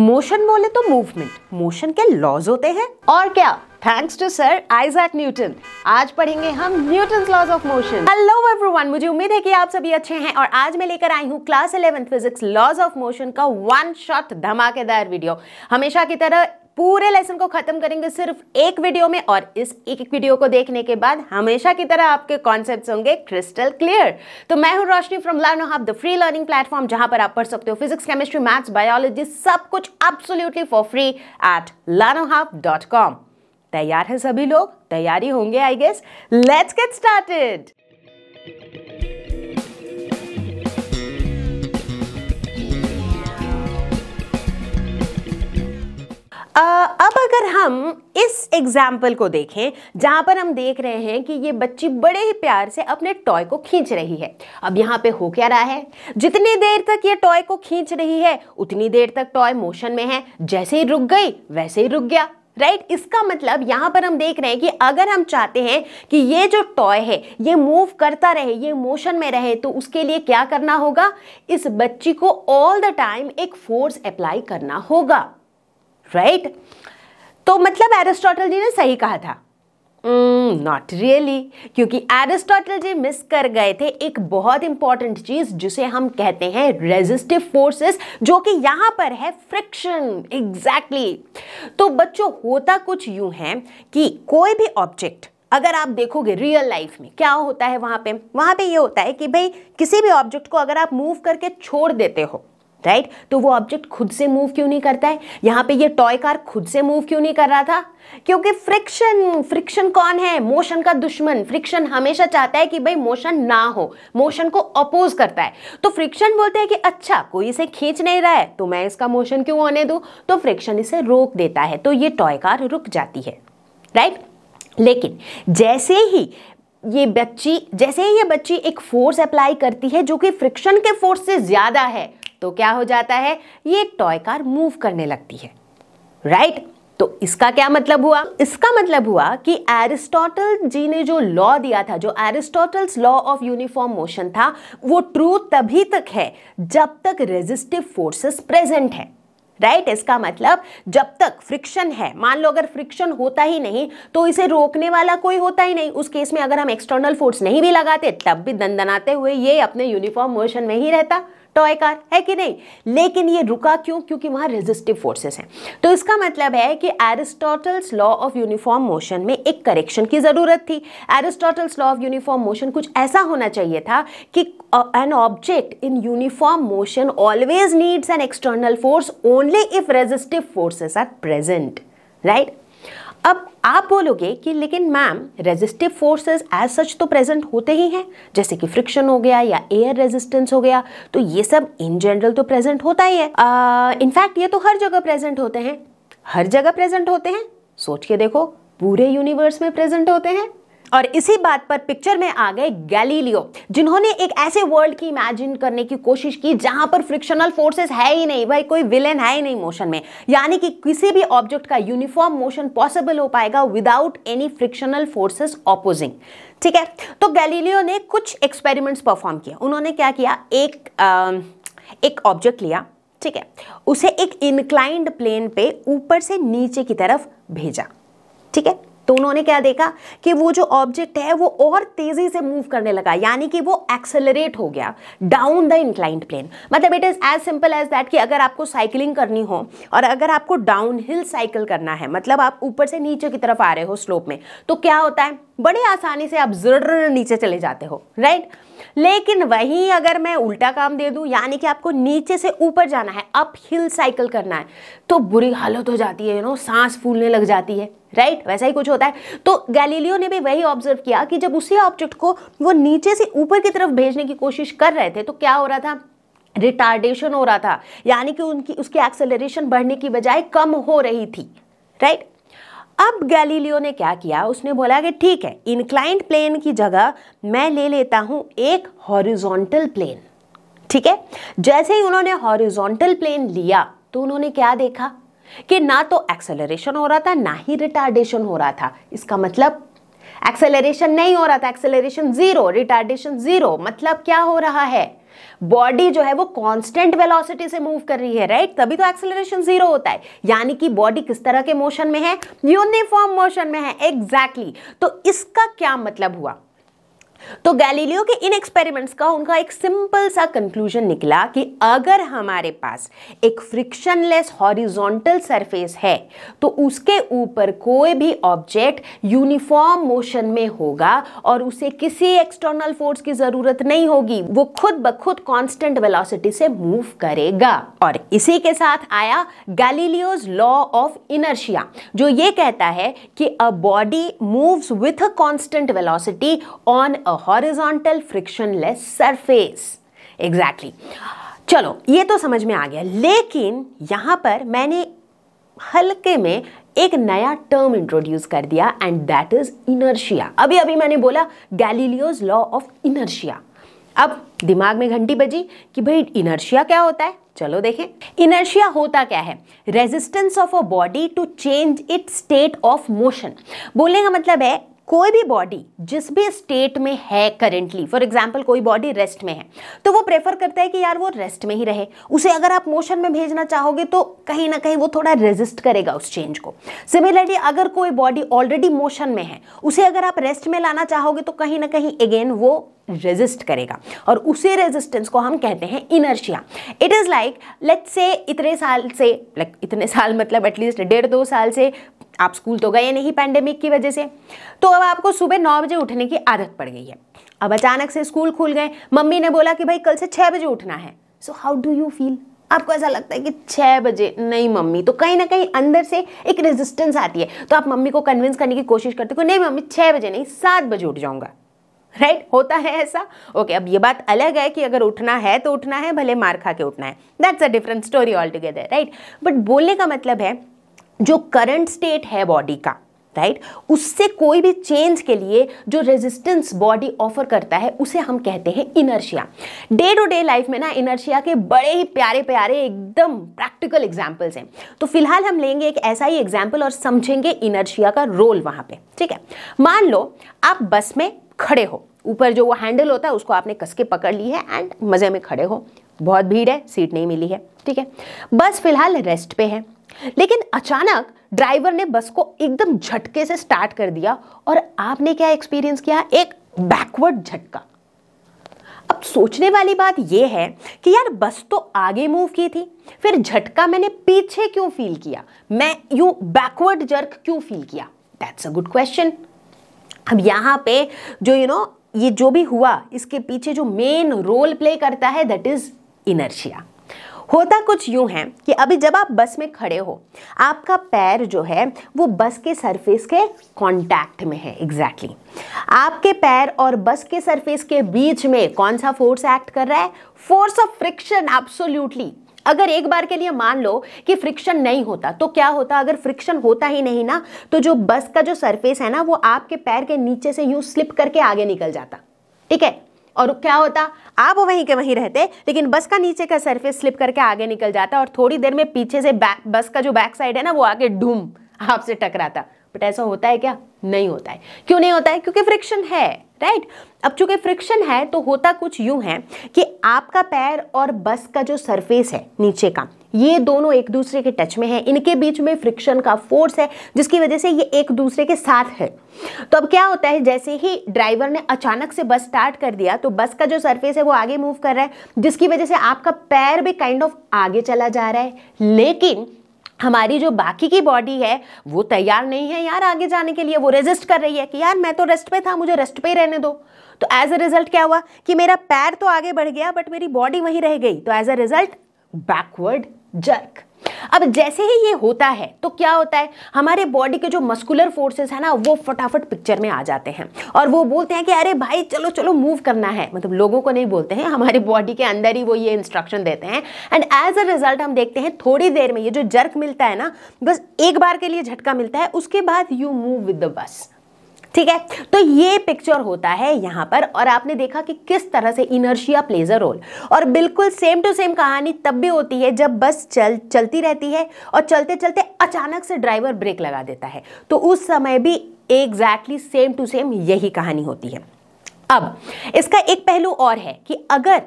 Motion बोले तो movement motion के लॉज होते हैं और क्या thanks to sir Isaac Newton आज पढ़ेंगे हम Newton laws of motion hello everyone मुझे उम्मीद है कि आप सभी अच्छे हैं और आज मैं लेकर आई हूँ class eleven physics laws of motion का वन शॉट धमाकेदार वीडियो हमेशा की तरह पूरे लेसन को खत्म करेंगे सिर्फ एक वीडियो में और इस एक एक वीडियो को देखने के बाद हमेशा की तरह आपके कॉन्सेप्ट होंगे क्रिस्टल क्लियर तो मैं हूं Roshni from Learn Hub the free learning platform जहां पर आप पढ़ सकते हो फिजिक्स केमिस्ट्री मैथ्स बायोलॉजी सब कुछ absolutely for free at lanohub.com तैयार है सभी लोग तैयारी होंगे I guess let's get started अब अगर हम इस एग्जाम्पल को देखें जहाँ पर हम देख रहे हैं कि ये बच्ची बड़े ही प्यार से अपने टॉय को खींच रही है अब यहाँ पे हो क्या रहा है जितनी देर तक ये टॉय को खींच रही है उतनी देर तक टॉय मोशन में है जैसे ही रुक गई वैसे ही रुक गया राइट right? इसका मतलब यहाँ पर हम देख रहे हैं कि अगर हम चाहते हैं कि ये जो टॉय है ये मूव करता रहे ये मोशन में रहे तो उसके लिए क्या करना होगा इस बच्ची को ऑल द टाइम एक फोर्स अप्लाई करना होगा राइट तो मतलब एरिस्टोटल जी ने सही कहा था नॉट mm, रियली really, क्योंकि एरिस्टोटल जी मिस कर गए थे एक बहुत इंपॉर्टेंट चीज जिसे हम कहते हैं रेजिस्टिव फोर्सेस जो कि यहां पर है फ्रिक्शन एग्जैक्टली exactly. तो बच्चों होता कुछ यूं है कि कोई भी ऑब्जेक्ट अगर आप देखोगे रियल लाइफ में क्या होता है वहां पे वहां पे ये होता है कि भाई किसी भी ऑब्जेक्ट को अगर आप मूव करके छोड़ देते हो राइट right? तो वो ऑब्जेक्ट खुद से मूव क्यों नहीं करता है यहाँ पे ये टॉय कार खुद से मूव क्यों नहीं कर रहा था क्योंकि फ्रिक्शन फ्रिक्शन कौन है मोशन का दुश्मन फ्रिक्शन हमेशा चाहता है कि भाई मोशन ना हो मोशन को अपोज करता है तो फ्रिक्शन बोलते हैं कि अच्छा कोई इसे खींच नहीं रहा है तो मैं इसका मोशन क्यों होने दू तो फ्रिक्शन इसे रोक देता है तो ये टॉय कार रुक जाती है राइट right? लेकिन जैसे ही ये बच्ची जैसे ही ये बच्ची एक फोर्स अप्लाई करती है जो कि फ्रिक्शन के फोर्स से ज़्यादा है तो क्या हो जाता है ये टॉय कार मूव करने लगती है राइट right? तो इसका क्या मतलब हुआ इसका मतलब हुआ कि एरिस्टोटल जी ने जो लॉ दिया था जो Aristotle's law of uniform motion था वो ट्रू तभी तक है जब तक रेजिस्टिव फोर्सेस प्रेजेंट है राइट right? इसका मतलब जब तक फ्रिक्शन है मान लो अगर फ्रिक्शन होता ही नहीं तो इसे रोकने वाला कोई होता ही नहीं उस केस में अगर हम एक्सटर्नल फोर्स नहीं भी लगाते तब भी दंदनाते हुए ये अपने यूनिफॉर्म मोशन में ही रहता टॉय तो कार है कि नहीं लेकिन ये रुका क्यों क्योंकि वहाँ रेजिस्टिव फोर्सेस हैं तो इसका मतलब है कि Aristotle's law of uniform motion में एक करेक्शन की ज़रूरत थी Aristotle's law of uniform motion कुछ ऐसा होना चाहिए था कि an object in uniform motion always needs an external force only if resistive forces are present right अब आप बोलोगे कि लेकिन ma'am resistive forces as such तो प्रेजेंट होते ही हैं जैसे कि फ्रिक्शन हो गया या एयर रेजिस्टेंस हो गया तो ये सब इन जनरल तो प्रेजेंट होता ही है इनफैक्ट ये तो हर जगह प्रेजेंट होते हैं हर जगह प्रेजेंट होते हैं सोच के देखो पूरे यूनिवर्स में प्रेजेंट होते हैं और इसी बात पर पिक्चर में आ गए गैलीलियो जिन्होंने एक ऐसे वर्ल्ड की इमेजिन करने की कोशिश की जहां पर फ्रिक्शनल फोर्सेस है ही नहीं भाई कोई विलेन है ही नहीं मोशन में यानी कि किसी भी ऑब्जेक्ट का यूनिफॉर्म मोशन पॉसिबल हो पाएगा without any frictional forces opposing ठीक है तो गैलीलियो ने कुछ एक्सपेरिमेंट्स परफॉर्म किया उन्होंने क्या किया एक आ, एक ऑब्जेक्ट लिया ठीक है उसे एक इंक्लाइंड प्लेन पे ऊपर से नीचे की तरफ भेजा ठीक है तो उन्होंने क्या देखा कि वो जो ऑब्जेक्ट है वो और तेजी से मूव करने लगा यानी कि वो एक्सेलरेट हो गया डाउन द इंक्लाइंट प्लेन मतलब it is as simple as that कि अगर आपको साइकिलिंग करनी हो और अगर आपको डाउन हिल साइकिल करना है मतलब आप ऊपर से नीचे की तरफ आ रहे हो स्लोप में तो क्या होता है बड़े आसानी से आप जर नीचे चले जाते हो राइट right? लेकिन वहीं अगर मैं उल्टा काम दे दूं यानी कि आपको नीचे से ऊपर जाना है अप हिल साइकिल करना है तो बुरी हालत हो जाती है यू नो सांस फूलने लग जाती है राइट right? वैसा ही कुछ होता है तो गैलीलियो ने भी वही ऑब्जर्व किया कि जब उसी ऑब्जेक्ट को वो नीचे से ऊपर की तरफ भेजने की कोशिश कर रहे थे तो क्या हो रहा था रिटार्डेशन हो रहा था यानी कि उनकी उसकी एक्सेलरेशन बढ़ने की बजाय कम हो रही थी राइट right? अब गैलीलियो ने क्या किया उसने बोला कि ठीक है इनक्लाइंट प्लेन की जगह मैं ले लेता हूं एक हॉरिजॉन्टल प्लेन ठीक है जैसे ही उन्होंने हॉरिजॉन्टल प्लेन लिया तो उन्होंने क्या देखा कि ना तो एक्सेलरेशन हो रहा था ना ही रिटार्डेशन हो रहा था इसका मतलब एक्सेलरेशन नहीं हो रहा था एक्सेलरेशन जीरो रिटार्डेशन जीरो मतलब क्या हो रहा है बॉडी जो है वो कांस्टेंट वेलोसिटी से मूव कर रही है राइट तभी तो एक्सेलरेशन जीरो होता है यानी कि बॉडी किस तरह के मोशन में है यूनिफॉर्म मोशन में है एग्जैक्टली exactly. तो इसका क्या मतलब हुआ तो गैलीलियो के इन एक्सपेरिमेंट्स का उनका एक सिंपल सा कंक्लूजन निकला कि अगर हमारे पास एक फ्रिक्शनलेस हॉरिजॉन्टल सरफेस है तो उसके ऊपर कोई भी ऑब्जेक्ट यूनिफॉर्म मोशन में होगा और उसे किसी एक्सटर्नल फोर्स की ज़रूरत नहीं होगी वो खुद ब खुद कॉन्स्टेंट वेलोसिटी से मूव करेगा और इसी के साथ आया गैलीलियोज लॉ ऑफ इनर्शिया जो ये कहता है कि a body moves with a constant velocity on a horizontal frictionless surface exactly चलो ये तो समझ में आ गया लेकिन यहाँ पर मैंने हल्के में एक नया टर्म इंट्रोड्यूस कर दिया एंड दैट इज इनर्शिया अभी अभी मैंने बोला गैलीलियोज लॉ ऑफ इनर्शिया अब दिमाग में घंटी बजी कि भाई इनर्शिया क्या होता है चलो देखें इनर्शिया होता क्या है resistance of a body to change it state of motion बोलने का मतलब है कोई भी बॉडी जिस भी स्टेट में है करेंटली फॉर एग्जाम्पल कोई बॉडी रेस्ट में है तो वो प्रेफर करता है कि यार वो रेस्ट में ही रहे उसे अगर आप मोशन में भेजना चाहोगे तो कहीं ना कहीं वो थोड़ा रेजिस्ट करेगा उस चेंज को सिमिलरली अगर कोई बॉडी ऑलरेडी मोशन में है उसे अगर आप रेस्ट में लाना चाहोगे तो कहीं ना कहीं अगेन वो रेजिस्ट करेगा और उसी रेजिस्टेंस को हम कहते हैं inertia it is like let's say इतने साल से लाइक like, इतने साल मतलब एटलीस्ट डेढ़ दो साल से आप स्कूल तो गए नहीं पैंडेमिक की वजह से तो अब आपको सुबह नौ बजे उठने की आदत पड़ गई है अब अचानक से स्कूल खुल गए मम्मी ने बोला कि भाई कल से छः बजे उठना है so how do you feel आपको ऐसा लगता है कि छः बजे नहीं मम्मी तो कहीं ना कहीं अंदर से एक रेजिस्टेंस आती है तो आप मम्मी को कन्विंस करने की कोशिश करते हो नहीं मम्मी छः बजे नहीं सात बजे उठ जाऊँगा राइट right? होता है ऐसा ओके okay, अब ये बात अलग है कि अगर उठना है तो उठना है भले मार खा के उठना है that's a different story all together right but बोलने का मतलब है जो करंट स्टेट है बॉडी का राइट right? उससे कोई भी चेंज के लिए जो रेजिस्टेंस बॉडी ऑफर करता है उसे हम कहते हैं inertia day to day life में ना इनर्शिया के बड़े ही प्यारे प्यारे एकदम प्रैक्टिकल एग्जाम्पल्स हैं तो फिलहाल हम लेंगे एक ऐसा ही एग्जाम्पल और समझेंगे इनर्शिया का रोल वहां पे ठीक है मान लो आप बस में खड़े हो ऊपर जो वो हैंडल होता है उसको आपने कसके पकड़ ली है एंड मज़े में खड़े हो बहुत भीड़ है सीट नहीं मिली है ठीक है बस फिलहाल रेस्ट पे है लेकिन अचानक ड्राइवर ने बस को एकदम झटके से स्टार्ट कर दिया और आपने क्या एक्सपीरियंस किया एक बैकवर्ड झटका अब सोचने वाली बात यह है कि यार बस तो आगे मूव की थी फिर झटका मैंने पीछे क्यों फील किया मैं यू बैकवर्ड जर्क क्यों फील किया दैट्स अ गुड क्वेश्चन अब यहां पे जो यू you नो know, ये जो भी हुआ इसके पीछे जो मेन रोल प्ले करता है दैट इज इनर्शिया होता कुछ यूं है कि अभी जब आप बस में खड़े हो आपका पैर जो है वो बस के सरफेस के कांटेक्ट में है एग्जैक्टली exactly. आपके पैर और बस के सरफेस के बीच में कौन सा फोर्स एक्ट कर रहा है फोर्स ऑफ फ्रिक्शन एब्सोल्युटली अगर एक बार के लिए मान लो कि फ्रिक्शन नहीं होता तो क्या होता अगर फ्रिक्शन होता ही नहीं ना तो जो बस का जो सरफेस है ना वो आपके पैर के नीचे से यूं स्लिप करके आगे निकल जाता ठीक है और क्या होता आप वहीं के वहीं रहते लेकिन बस का नीचे का सरफेस स्लिप करके आगे निकल जाता और थोड़ी देर में पीछे से बैक बस का जो बैक साइड है ना वो आगे ढूम आपसे टकराता बट ऐसा होता है क्या नहीं होता है क्यों नहीं होता है क्योंकि फ्रिक्शन है राइट अब चूंकि फ्रिक्शन है तो होता कुछ यूं है कि आपका पैर और बस का जो सरफेस है नीचे का ये दोनों एक दूसरे के टच में है इनके बीच में फ्रिक्शन का फोर्स है जिसकी वजह से ये एक दूसरे के साथ है तो अब क्या होता है जैसे ही ड्राइवर ने अचानक से बस स्टार्ट कर दिया तो बस का जो सरफेस है वो आगे मूव कर रहा है जिसकी वजह से आपका पैर भी काइंड ऑफ आगे चला जा रहा है लेकिन हमारी जो बाकी की बॉडी है वो तैयार नहीं है यार आगे जाने के लिए वो रेजिस्ट कर रही है कि यार मैं तो रेस्ट पे था मुझे रेस्ट पे ही रहने दो तो एज अ रिजल्ट क्या हुआ कि मेरा पैर तो आगे बढ़ गया बट मेरी बॉडी वहीं रह गई तो as a result backward jerk अब जैसे ही ये होता है तो क्या होता है हमारे बॉडी के जो मस्कुलर फोर्सेस है ना वो फटाफट पिक्चर में आ जाते हैं और वो बोलते हैं कि अरे भाई चलो चलो मूव करना है मतलब लोगों को नहीं बोलते हैं हमारे बॉडी के अंदर ही वो ये इंस्ट्रक्शन देते हैं एंड एज अ रिजल्ट हम देखते हैं थोड़ी देर में ये जो जर्क मिलता है ना बस एक बार के लिए झटका मिलता है उसके बाद you move with the bus ठीक है तो ये पिक्चर होता है यहाँ पर और आपने देखा कि किस तरह से इनर्शिया प्लेज अ रोल और बिल्कुल सेम टू सेम कहानी तब भी होती है जब बस चल चलती रहती है और चलते चलते अचानक से ड्राइवर ब्रेक लगा देता है तो उस समय भी एग्जैक्टली सेम टू सेम यही कहानी होती है अब इसका एक पहलू और है कि अगर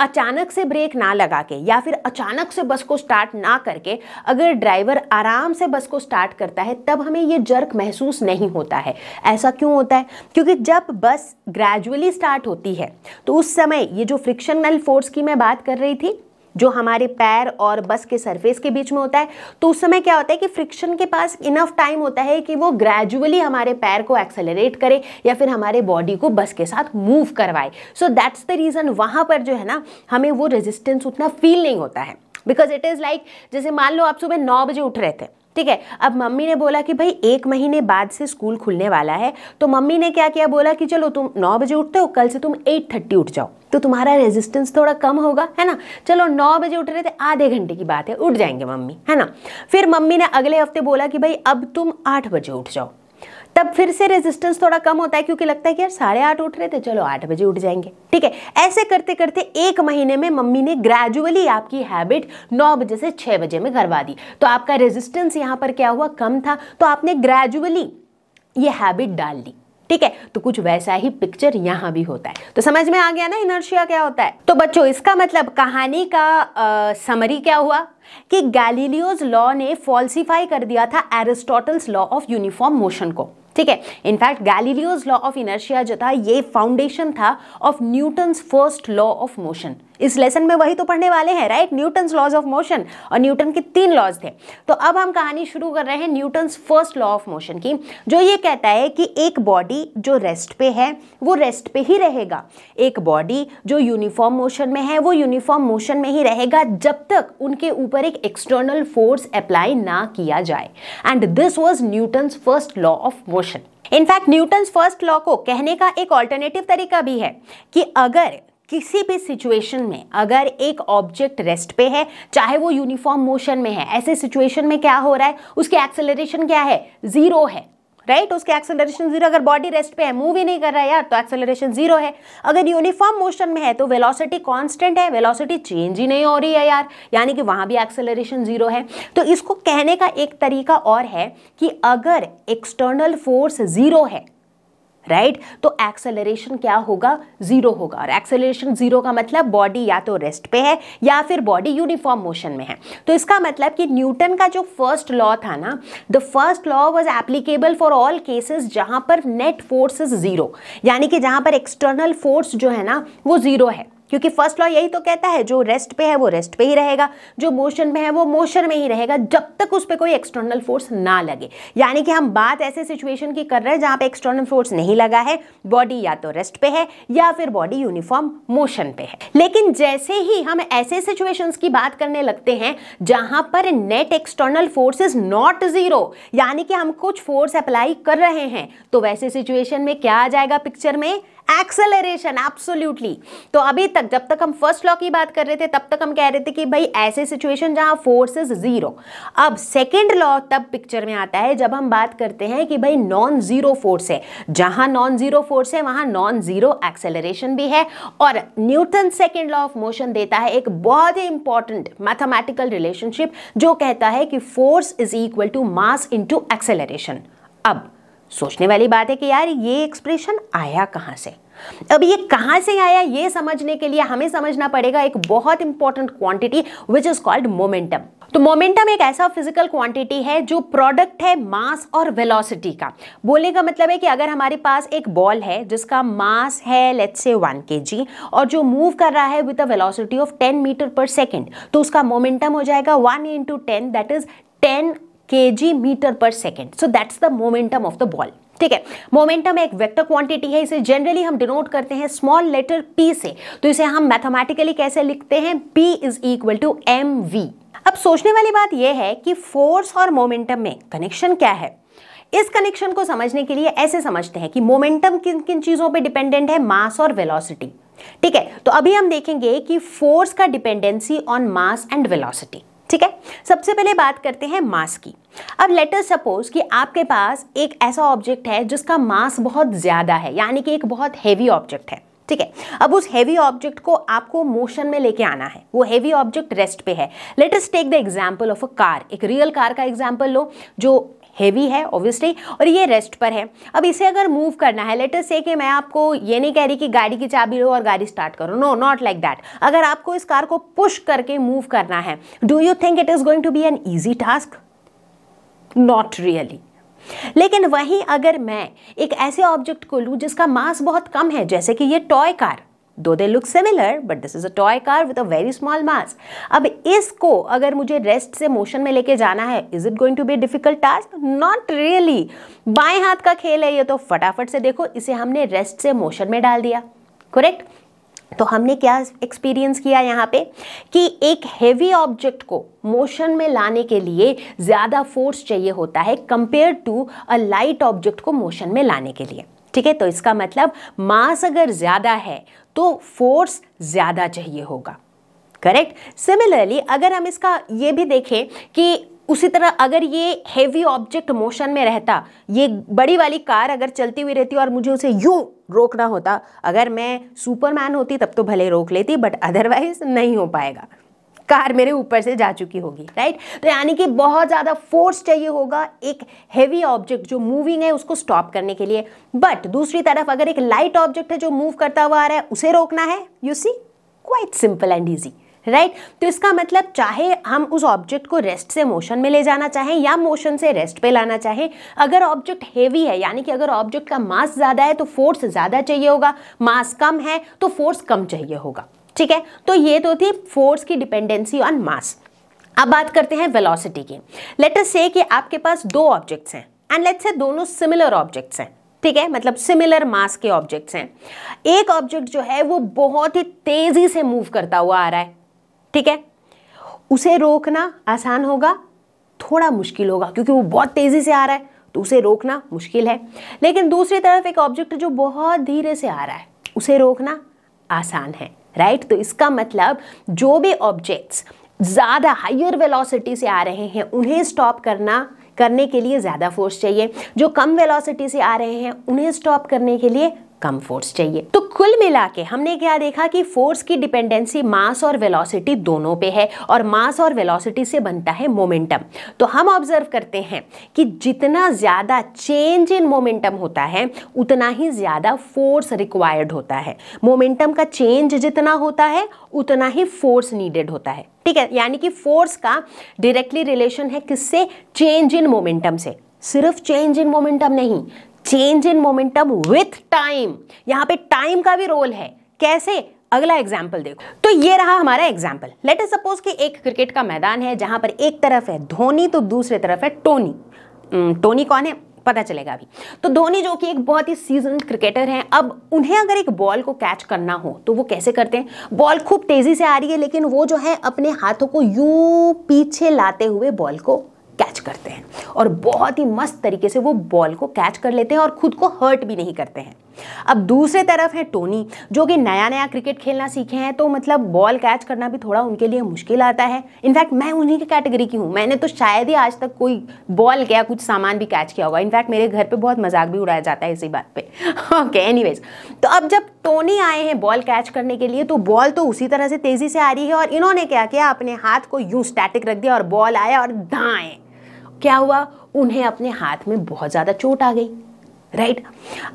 अचानक से ब्रेक ना लगा के या फिर अचानक से बस को स्टार्ट ना करके अगर ड्राइवर आराम से बस को स्टार्ट करता है तब हमें ये जर्क महसूस नहीं होता है ऐसा क्यों होता है क्योंकि जब बस ग्रेजुअली स्टार्ट होती है तो उस समय ये जो फ्रिक्शनल फोर्स की मैं बात कर रही थी जो हमारे पैर और बस के सरफेस के बीच में होता है तो उस समय क्या होता है कि फ्रिक्शन के पास इनफ टाइम होता है कि वो ग्रेजुअली हमारे पैर को एक्सेलरेट करे या फिर हमारे बॉडी को बस के साथ मूव करवाए सो दैट्स द रीज़न वहाँ पर जो है ना हमें वो रेजिस्टेंस उतना फील नहीं होता है बिकॉज इट इज़ लाइक जैसे मान लो आप सुबह नौ बजे उठ रहे थे ठीक है अब मम्मी ने बोला कि भाई एक महीने बाद से स्कूल खुलने वाला है तो मम्मी ने क्या किया बोला कि चलो तुम नौ बजे उठते हो कल से तुम एट थर्टी उठ जाओ तो तुम्हारा रेजिस्टेंस थोड़ा कम होगा है ना चलो नौ बजे उठ रहे थे आधे घंटे की बात है उठ जाएंगे मम्मी है ना फिर मम्मी ने अगले हफ्ते बोला कि भाई अब तुम आठ बजे उठ जाओ तब फिर से रेजिस्टेंस थोड़ा कम होता है क्योंकि लगता है कि यार साढ़े आठ उठ रहे थे चलो आठ बजे उठ जाएंगे ठीक है ऐसे करते करते एक महीने में मम्मी ने ग्रेजुअली आपकी हैबिट नौ बजे से छह बजे में करवा दी तो आपका रेजिस्टेंस यहाँ पर क्या हुआ कम था तो आपने ग्रेजुअली ये हैबिट डाल ली ठीक है तो कुछ वैसा ही पिक्चर यहाँ भी होता है तो समझ में आ गया ना इनर्शिया क्या होता है तो बच्चों इसका मतलब कहानी का आ, समरी क्या हुआ कि गैलीलियोज लॉ ने फॉल्सिफाई कर दिया था Aristotle's law of uniform motion को ठीक है in fact Galileo's law of inertia जो था ये फाउंडेशन था of Newton's first law of motion इस लेसन में वही तो पढ़ने वाले हैं right Newton laws of motion और न्यूटन के तीन लॉज थे तो अब हम कहानी शुरू कर रहे हैं Newton first law of motion की जो ये कहता है कि एक बॉडी जो रेस्ट पे है वो रेस्ट पे ही रहेगा एक बॉडी जो यूनिफॉर्म मोशन में है वो यूनिफॉर्म मोशन में ही रहेगा जब तक उनके ऊपर एक एक्सटर्नल फोर्स अप्लाई ना किया जाए and this was Newton first law of motion in fact Newton first law को कहने का एक ऑल्टरनेटिव तरीका भी है कि अगर किसी भी सिचुएशन में अगर एक ऑब्जेक्ट रेस्ट पे है चाहे वो यूनिफॉर्म मोशन में है ऐसे सिचुएशन में क्या हो रहा है उसके एक्सेलरेशन क्या है ज़ीरो है राइट right? उसके एक्सेलरेशन जीरो अगर बॉडी रेस्ट पे है मूव ही नहीं कर रहा है यार तो एक्सेलरेशन जीरो है अगर यूनिफॉर्म मोशन में है तो वेलोसिटी कांस्टेंट है वेलोसिटी चेंज ही नहीं हो रही है यार यानी कि वहाँ भी एक्सेलरेशन जीरो है तो इसको कहने का एक तरीका और है कि अगर एक्सटर्नल फोर्स जीरो है राइट right? तो एक्सेलरेशन क्या होगा जीरो होगा और एक्सेलरेशन जीरो का मतलब बॉडी या तो रेस्ट पे है या फिर बॉडी यूनिफॉर्म मोशन में है तो इसका मतलब कि न्यूटन का जो फर्स्ट लॉ था ना the first law was applicable for all cases जहां पर नेट फोर्स इज जीरो यानी कि जहां पर एक्सटर्नल फोर्स जो है ना वो जीरो है क्योंकि फर्स्ट लॉ यही तो कहता है जो रेस्ट पे है वो रेस्ट पे ही रहेगा जो मोशन में है वो मोशन में ही रहेगा जब तक उस पर कोई एक्सटर्नल फोर्स ना लगे यानी कि हम बात ऐसे सिचुएशन की कर रहे हैं जहां पर एक्सटर्नल फोर्स नहीं लगा है बॉडी या तो रेस्ट पे है या फिर बॉडी यूनिफॉर्म मोशन पे है लेकिन जैसे ही हम ऐसे सिचुएशन की बात करने लगते हैं जहां पर net external force is not zero यानी कि हम कुछ फोर्स अप्लाई कर रहे हैं तो वैसे सिचुएशन में क्या आ जाएगा पिक्चर में एक्सेलरेशन एब्सोल्यूटली तो अभी तक जब तक हम फर्स्ट लॉ की बात कर रहे थे तब तक हम कह रहे थे कि भाई ऐसे सिचुएशन जहां फोर्स इज जीरो अब सेकेंड लॉ तब पिक्चर में आता है जब हम बात करते हैं कि भाई नॉन जीरो फोर्स है जहां नॉन जीरो फोर्स है वहां नॉन जीरो एक्सेलरेशन भी है और Newton second law of motion देता है एक बहुत ही इंपॉर्टेंट मैथमेटिकल रिलेशनशिप जो कहता है कि force is equal to mass into acceleration अब सोचने वाली बात है कि यार ये एक्सप्रेशन आया कहाँ से अब ये कहां से आया ये समझने के लिए हमें समझना पड़ेगा एक बहुत important quantity which is called momentum तो मोमेंटम एक ऐसा फिजिकल क्वांटिटी है जो प्रोडक्ट है मास और वेलोसिटी का बोलने का मतलब है कि अगर हमारे पास एक बॉल है जिसका मास है लेट्स से 1 kg और जो मूव कर रहा है with a velocity of ten metre पर सेकेंड तो उसका मोमेंटम हो जाएगा one into ten that is ten के मीटर पर second so that's the momentum of the ball ठीक है मोमेंटम एक वेक्टर क्वांटिटी है इसे जनरली हम डिनोट करते हैं स्मॉल लेटर पी से तो इसे हम मैथमेटिकली कैसे लिखते हैं P is equal to M V अब सोचने वाली बात यह है कि फोर्स और मोमेंटम में कनेक्शन क्या है इस कनेक्शन को समझने के लिए ऐसे समझते हैं कि मोमेंटम किन किन चीज़ों पे डिपेंडेंट है मास और वेलोसिटी ठीक है तो अभी हम देखेंगे कि फोर्स का dependency on mass and velocity ठीक है सबसे पहले बात करते हैं मास की अब लेटर सपोज कि आपके पास एक ऐसा ऑब्जेक्ट है जिसका मास बहुत ज़्यादा है यानी कि एक बहुत हैवी ऑब्जेक्ट है ठीक है अब उस हैवी ऑब्जेक्ट को आपको मोशन में लेके आना है वो हैवी ऑब्जेक्ट रेस्ट पे है let's take the example of a car एक रियल कार का एग्जाम्पल लो जो हैवी है ऑब्वियसली और ये रेस्ट पर है अब इसे अगर मूव करना है लेटेस्ट से कि मैं आपको ये नहीं कह रही कि गाड़ी की चाबी लो और गाड़ी स्टार्ट करो नो नॉट लाइक दैट अगर आपको इस कार को पुश करके मूव करना है do you think it is going to be an easy task not really लेकिन वहीं अगर मैं एक ऐसे ऑब्जेक्ट को लूँ जिसका मास बहुत कम है जैसे कि ये toy car though they look similar but this is a toy car with a very small mass अब इसको अगर मुझे रेस्ट से मोशन में लेके जाना है is it going to be difficult task not really बाएं हाथ का खेल है ये तो फटाफट से देखो इसे हमने रेस्ट से मोशन में डाल दिया करेक्ट तो हमने क्या एक्सपीरियंस किया यहाँ पे कि एक हेवी ऑब्जेक्ट को मोशन में लाने के लिए ज़्यादा फोर्स चाहिए होता है compare to a light object को मोशन में लाने के लिए ठीक है तो इसका मतलब मास अगर ज़्यादा है तो फोर्स ज़्यादा चाहिए होगा करेक्ट सिमिलरली अगर हम इसका ये भी देखें कि उसी तरह अगर ये हेवी ऑब्जेक्ट मोशन में रहता ये बड़ी वाली कार अगर चलती हुई रहती और मुझे उसे यूँ रोकना होता अगर मैं सुपरमैन होती तब तो भले रोक लेती बट अदरवाइज नहीं हो पाएगा कार मेरे ऊपर से जा चुकी होगी राइट तो यानी कि बहुत ज़्यादा फोर्स चाहिए होगा एक हैवी ऑब्जेक्ट जो मूविंग है उसको स्टॉप करने के लिए बट दूसरी तरफ अगर एक लाइट ऑब्जेक्ट है जो मूव करता हुआ आ रहा है उसे रोकना है you see quite simple and easy right right? तो इसका मतलब चाहे हम उस ऑब्जेक्ट को रेस्ट से मोशन में ले जाना चाहें या मोशन से रेस्ट पे लाना चाहें अगर ऑब्जेक्ट हेवी है यानी कि अगर ऑब्जेक्ट का मास ज़्यादा है तो फोर्स ज़्यादा चाहिए होगा मास कम है तो फोर्स कम चाहिए होगा ठीक है तो ये तो थी फोर्स की डिपेंडेंसी ऑन मास अब बात करते हैं वेलोसिटी की लेट अस से कि आपके पास दो ऑब्जेक्ट्स हैं एंड लेट्स से दोनों सिमिलर ऑब्जेक्ट्स हैं ठीक है मतलब सिमिलर मास के ऑब्जेक्ट्स हैं एक ऑब्जेक्ट जो है वो बहुत ही तेज़ी से मूव करता हुआ आ रहा है ठीक है उसे रोकना आसान होगा थोड़ा मुश्किल होगा क्योंकि वो बहुत तेज़ी से आ रहा है तो उसे रोकना मुश्किल है लेकिन दूसरी तरफ एक ऑब्जेक्ट जो बहुत धीरे से आ रहा है उसे रोकना आसान है राइट तो इसका मतलब जो भी ऑब्जेक्ट्स ज़्यादा हाइयर वेलोसिटी से आ रहे हैं उन्हें स्टॉप करना करने के लिए ज़्यादा फोर्स चाहिए जो कम वेलोसिटी से आ रहे हैं उन्हें स्टॉप करने के लिए कम फोर्स चाहिए तो कुल मिला के हमने क्या देखा कि फोर्स की डिपेंडेंसी मास और वेलोसिटी दोनों पे है और मास और वेलोसिटी से बनता है मोमेंटम तो हम ऑब्जर्व करते हैं कि जितना ज़्यादा चेंज इन मोमेंटम होता है उतना ही ज़्यादा फोर्स रिक्वायर्ड होता है मोमेंटम का चेंज जितना होता है उतना ही फोर्स नीडेड होता है ठीक है यानी कि फोर्स का डायरेक्टली रिलेशन है किससे चेंज इन मोमेंटम से सिर्फ चेंज इन मोमेंटम नहीं change in momentum with time यहाँ पे टाइम का भी रोल है कैसे अगला एग्जाम्पल देखो तो ये रहा हमारा एग्जाम्पल लेट एस सपोज कि एक क्रिकेट का मैदान है जहां पर एक तरफ है धोनी तो दूसरे तरफ है टोनी टोनी कौन है पता चलेगा अभी तो धोनी जो कि एक बहुत ही सीजन क्रिकेटर हैं अब उन्हें अगर एक बॉल को कैच करना हो तो वो कैसे करते हैं बॉल खूब तेज़ी से आ रही है लेकिन वो जो है अपने हाथों को यूं पीछे लाते हुए बॉल को कैच करते हैं और बहुत ही मस्त तरीके से वो बॉल को कैच कर लेते हैं और ख़ुद को हर्ट भी नहीं करते हैं अब दूसरे तरफ है टोनी जो कि नया नया क्रिकेट खेलना सीखे हैं तो मतलब बॉल कैच करना भी थोड़ा उनके लिए मुश्किल आता है इनफैक्ट मैं उन्हीं की कैटेगरी की हूँ मैंने तो शायद ही आज तक कोई बॉल क्या कुछ सामान भी कैच किया होगा इनफैक्ट मेरे घर पर बहुत मजाक भी उड़ाया जाता है इसी बात पर ओके एनी तो अब जब टोनी आए हैं बॉल कैच करने के लिए तो बॉल तो उसी तरह से तेजी से आ रही है और इन्होंने क्या किया अपने हाथ को यूं स्टैटिक रख दिया और बॉल आया और दाएं क्या हुआ उन्हें अपने हाथ में बहुत ज़्यादा चोट आ गई राइट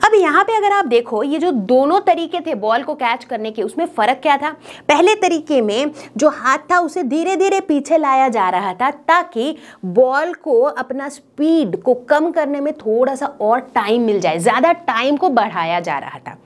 अब यहाँ पे अगर आप देखो ये जो दोनों तरीके थे बॉल को कैच करने के उसमें फ़र्क क्या था पहले तरीके में जो हाथ था उसे धीरे धीरे पीछे लाया जा रहा था ताकि बॉल को अपना स्पीड को कम करने में थोड़ा सा और टाइम मिल जाए ज़्यादा टाइम को बढ़ाया जा रहा था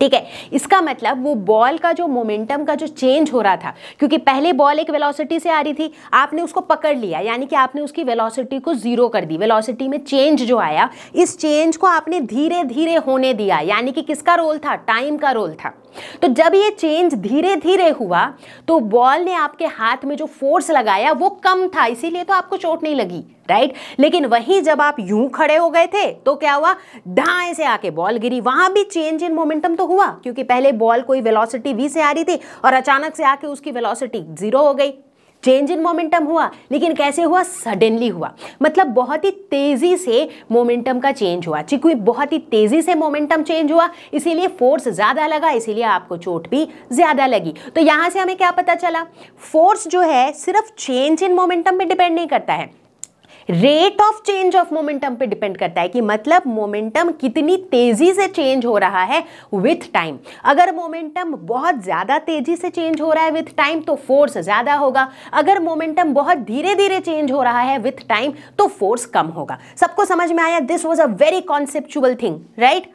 ठीक है इसका मतलब वो बॉल का जो मोमेंटम का जो चेंज हो रहा था क्योंकि पहले बॉल एक वेलोसिटी से आ रही थी आपने उसको पकड़ लिया यानी कि आपने उसकी वेलोसिटी को जीरो कर दी वेलोसिटी में चेंज जो आया इस चेंज को आपने धीरे धीरे होने दिया यानी कि किसका रोल था टाइम का रोल था तो जब ये चेंज धीरे धीरे हुआ तो बॉल ने आपके हाथ में जो फोर्स लगाया वो कम था इसीलिए तो आपको चोट नहीं लगी राइट लेकिन वहीं जब आप यूं खड़े हो गए थे तो क्या हुआ ढाए से आके बॉल गिरी वहां भी चेंज इन मोमेंटम तो हुआ क्योंकि पहले बॉल कोई वेलोसिटी वी से आ रही थी और अचानक से आके उसकी वेलोसिटी जीरो हो गई चेंज इन मोमेंटम हुआ लेकिन कैसे हुआ सडनली हुआ मतलब बहुत ही तेज़ी से मोमेंटम का चेंज हुआ चिकू बहुत ही तेज़ी से मोमेंटम चेंज हुआ इसीलिए फोर्स ज़्यादा लगा इसीलिए आपको चोट भी ज़्यादा लगी तो यहाँ से हमें क्या पता चला फोर्स जो है सिर्फ चेंज इन मोमेंटम पर डिपेंड नहीं करता है rate of change of momentum पे डिपेंड करता है कि मतलब मोमेंटम कितनी तेजी से चेंज हो रहा है विथ टाइम अगर मोमेंटम बहुत ज़्यादा तेजी से चेंज हो रहा है विथ टाइम तो फोर्स ज़्यादा होगा अगर मोमेंटम बहुत धीरे धीरे चेंज हो रहा है विथ टाइम तो फोर्स कम होगा सबको समझ में आया this was a very conceptual thing right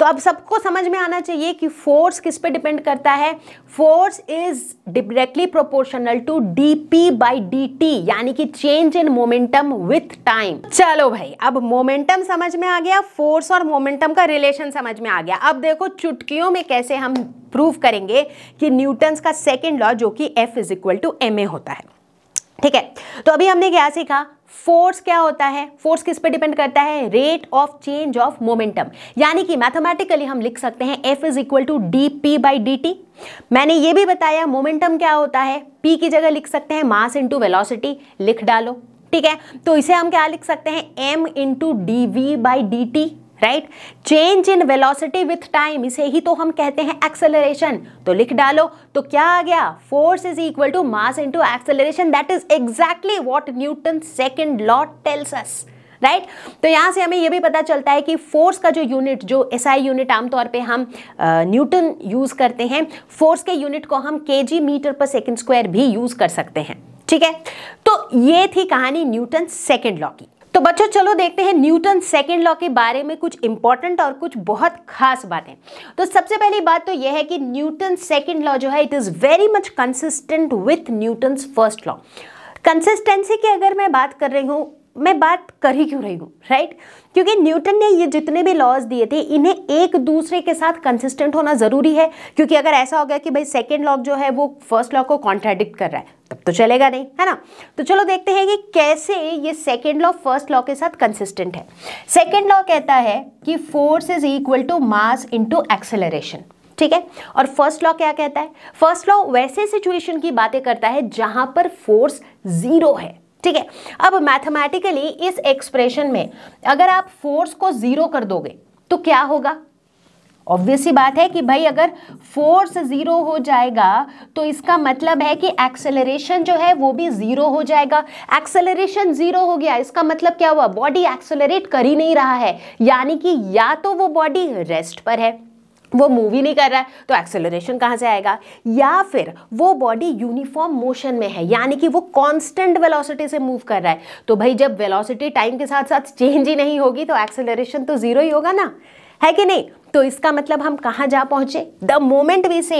तो अब सबको समझ में आना चाहिए कि फोर्स किस पे डिपेंड करता है force is directly proportional to D P by D T यानी कि change in momentum with time चलो भाई अब मोमेंटम समझ में आ गया फोर्स और मोमेंटम का रिलेशन समझ में आ गया अब देखो चुटकियों में कैसे हम प्रूव करेंगे कि न्यूटन का सेकेंड लॉ जो कि F is equal to M A होता है ठीक है तो अभी हमने क्या सीखा फोर्स क्या होता है फोर्स किस पे डिपेंड करता है rate of change of momentum यानी कि मैथमेटिकली हम लिख सकते हैं F is equal to D P by D T मैंने ये भी बताया मोमेंटम क्या होता है पी की जगह लिख सकते हैं मास इंटू वेलोसिटी लिख डालो ठीक है तो इसे हम क्या लिख सकते हैं M into D V by D T right change in velocity with time इसे ही तो हम कहते हैं एक्सेलरेशन तो लिख डालो तो क्या आ गया force is equal to mass into acceleration that is exactly what Newton second law tells us right तो यहां से हमें यह भी पता चलता है कि फोर्स का जो यूनिट जो एसआई यूनिट आमतौर पे हम न्यूटन यूज़ करते हैं फोर्स के यूनिट को हम kg metre per second square भी यूज़ कर सकते हैं ठीक है तो ये थी कहानी न्यूटन सेकेंड लॉ की तो बच्चों चलो देखते हैं न्यूटन सेकेंड लॉ के बारे में कुछ इंपॉर्टेंट और कुछ बहुत खास बातें तो सबसे पहली बात तो यह है कि न्यूटन सेकेंड लॉ जो है it is very much consistent with Newton first law consistency की अगर मैं बात कर रही हूँ मैं बात कर ही क्यों रही हूँ राइट क्योंकि न्यूटन ने ये जितने भी लॉज दिए थे इन्हें एक दूसरे के साथ कंसिस्टेंट होना ज़रूरी है क्योंकि अगर ऐसा हो गया कि भाई सेकेंड लॉ जो है वो फर्स्ट लॉ को कॉन्ट्राडिक्ट कर रहा है तब तो चलेगा नहीं है ना तो चलो देखते हैं कि कैसे ये सेकेंड लॉ फर्स्ट लॉ के साथ कंसिस्टेंट है सेकेंड लॉ कहता है कि force is equal to mass into acceleration ठीक है और फर्स्ट लॉ क्या कहता है फर्स्ट लॉ वैसे सिचुएशन की बातें करता है जहां पर फोर्स जीरो है ठीक है अब मैथमेटिकली इस एक्सप्रेशन में अगर आप फोर्स को ज़ीरो कर दोगे तो क्या होगा ऑब्वियस ही बात है कि भाई अगर फोर्स ज़ीरो हो जाएगा तो इसका मतलब है कि एक्सेलरेशन जो है वो भी ज़ीरो हो जाएगा एक्सेलरेशन ज़ीरो हो गया इसका मतलब क्या हुआ बॉडी एक्सेलरेट कर ही नहीं रहा है यानी कि या तो वो बॉडी रेस्ट पर है वो मूव ही नहीं कर रहा है तो एक्सेलरेशन कहाँ से आएगा या फिर वो बॉडी यूनिफॉर्म मोशन में है यानी कि वो कांस्टेंट वेलोसिटी से मूव कर रहा है तो भाई जब वेलोसिटी टाइम के साथ साथ चेंज ही नहीं होगी तो एक्सेलरेशन तो ज़ीरो ही होगा ना है कि नहीं तो इसका मतलब हम कहाँ जा पहुँचे the moment we say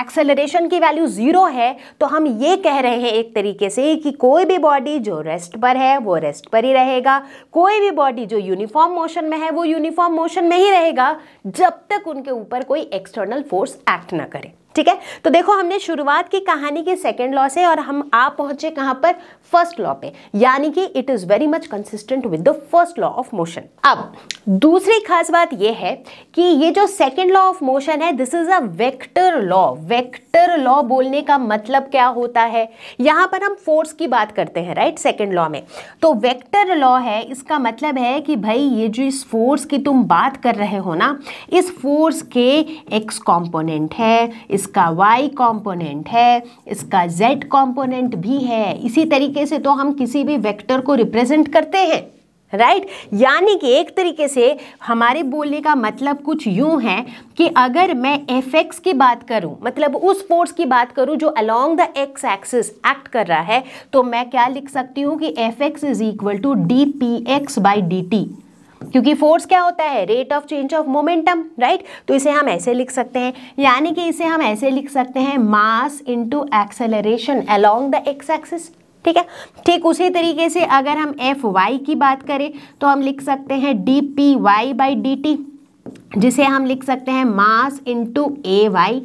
acceleration की वैल्यू ज़ीरो है तो हम ये कह रहे हैं एक तरीके से कि कोई भी बॉडी जो रेस्ट पर है वो रेस्ट पर ही रहेगा कोई भी बॉडी जो यूनिफॉर्म मोशन में है वो यूनिफॉर्म मोशन में ही रहेगा जब तक उनके ऊपर कोई एक्सटर्नल फोर्स एक्ट ना करे ठीक है तो देखो हमने शुरुआत की कहानी के सेकेंड लॉ से और हम आ पहुंचे कहां पर फर्स्ट लॉ पे यानी कि it is very much consistent with the first law of motion अब दूसरी खास बात यह है कि ये जो सेकेंड लॉ ऑफ मोशन है this is a vector law vector law बोलने का मतलब क्या होता है यहां पर हम फोर्स की बात करते हैं राइट सेकेंड लॉ में तो वेक्टर लॉ है इसका मतलब है कि भाई ये जो इस फोर्स की तुम बात कर रहे हो ना इस फोर्स के एक्स कॉम्पोनेंट है इस इसका वाई कॉम्पोनेंट है इसका जेड कॉम्पोनेंट भी है इसी तरीके से तो हम किसी भी वेक्टर को रिप्रेजेंट करते हैं राइट right? यानी कि एक तरीके से हमारे बोलने का मतलब कुछ यूं है कि अगर मैं एफ एक्स की बात करूं मतलब उस फोर्स की बात करूं जो along the X axis act कर रहा है तो मैं क्या लिख सकती हूं कि F X is equal to D P X by D T क्योंकि फोर्स क्या होता है rate of change of momentum right तो इसे हम ऐसे लिख सकते हैं यानी कि इसे हम ऐसे लिख सकते हैं mass into acceleration along the X axis ठीक है ठीक उसी तरीके से अगर हम एफ वाई की बात करें तो हम लिख सकते हैं D P Y by D T जिसे हम लिख सकते हैं मास इंटू ए वाई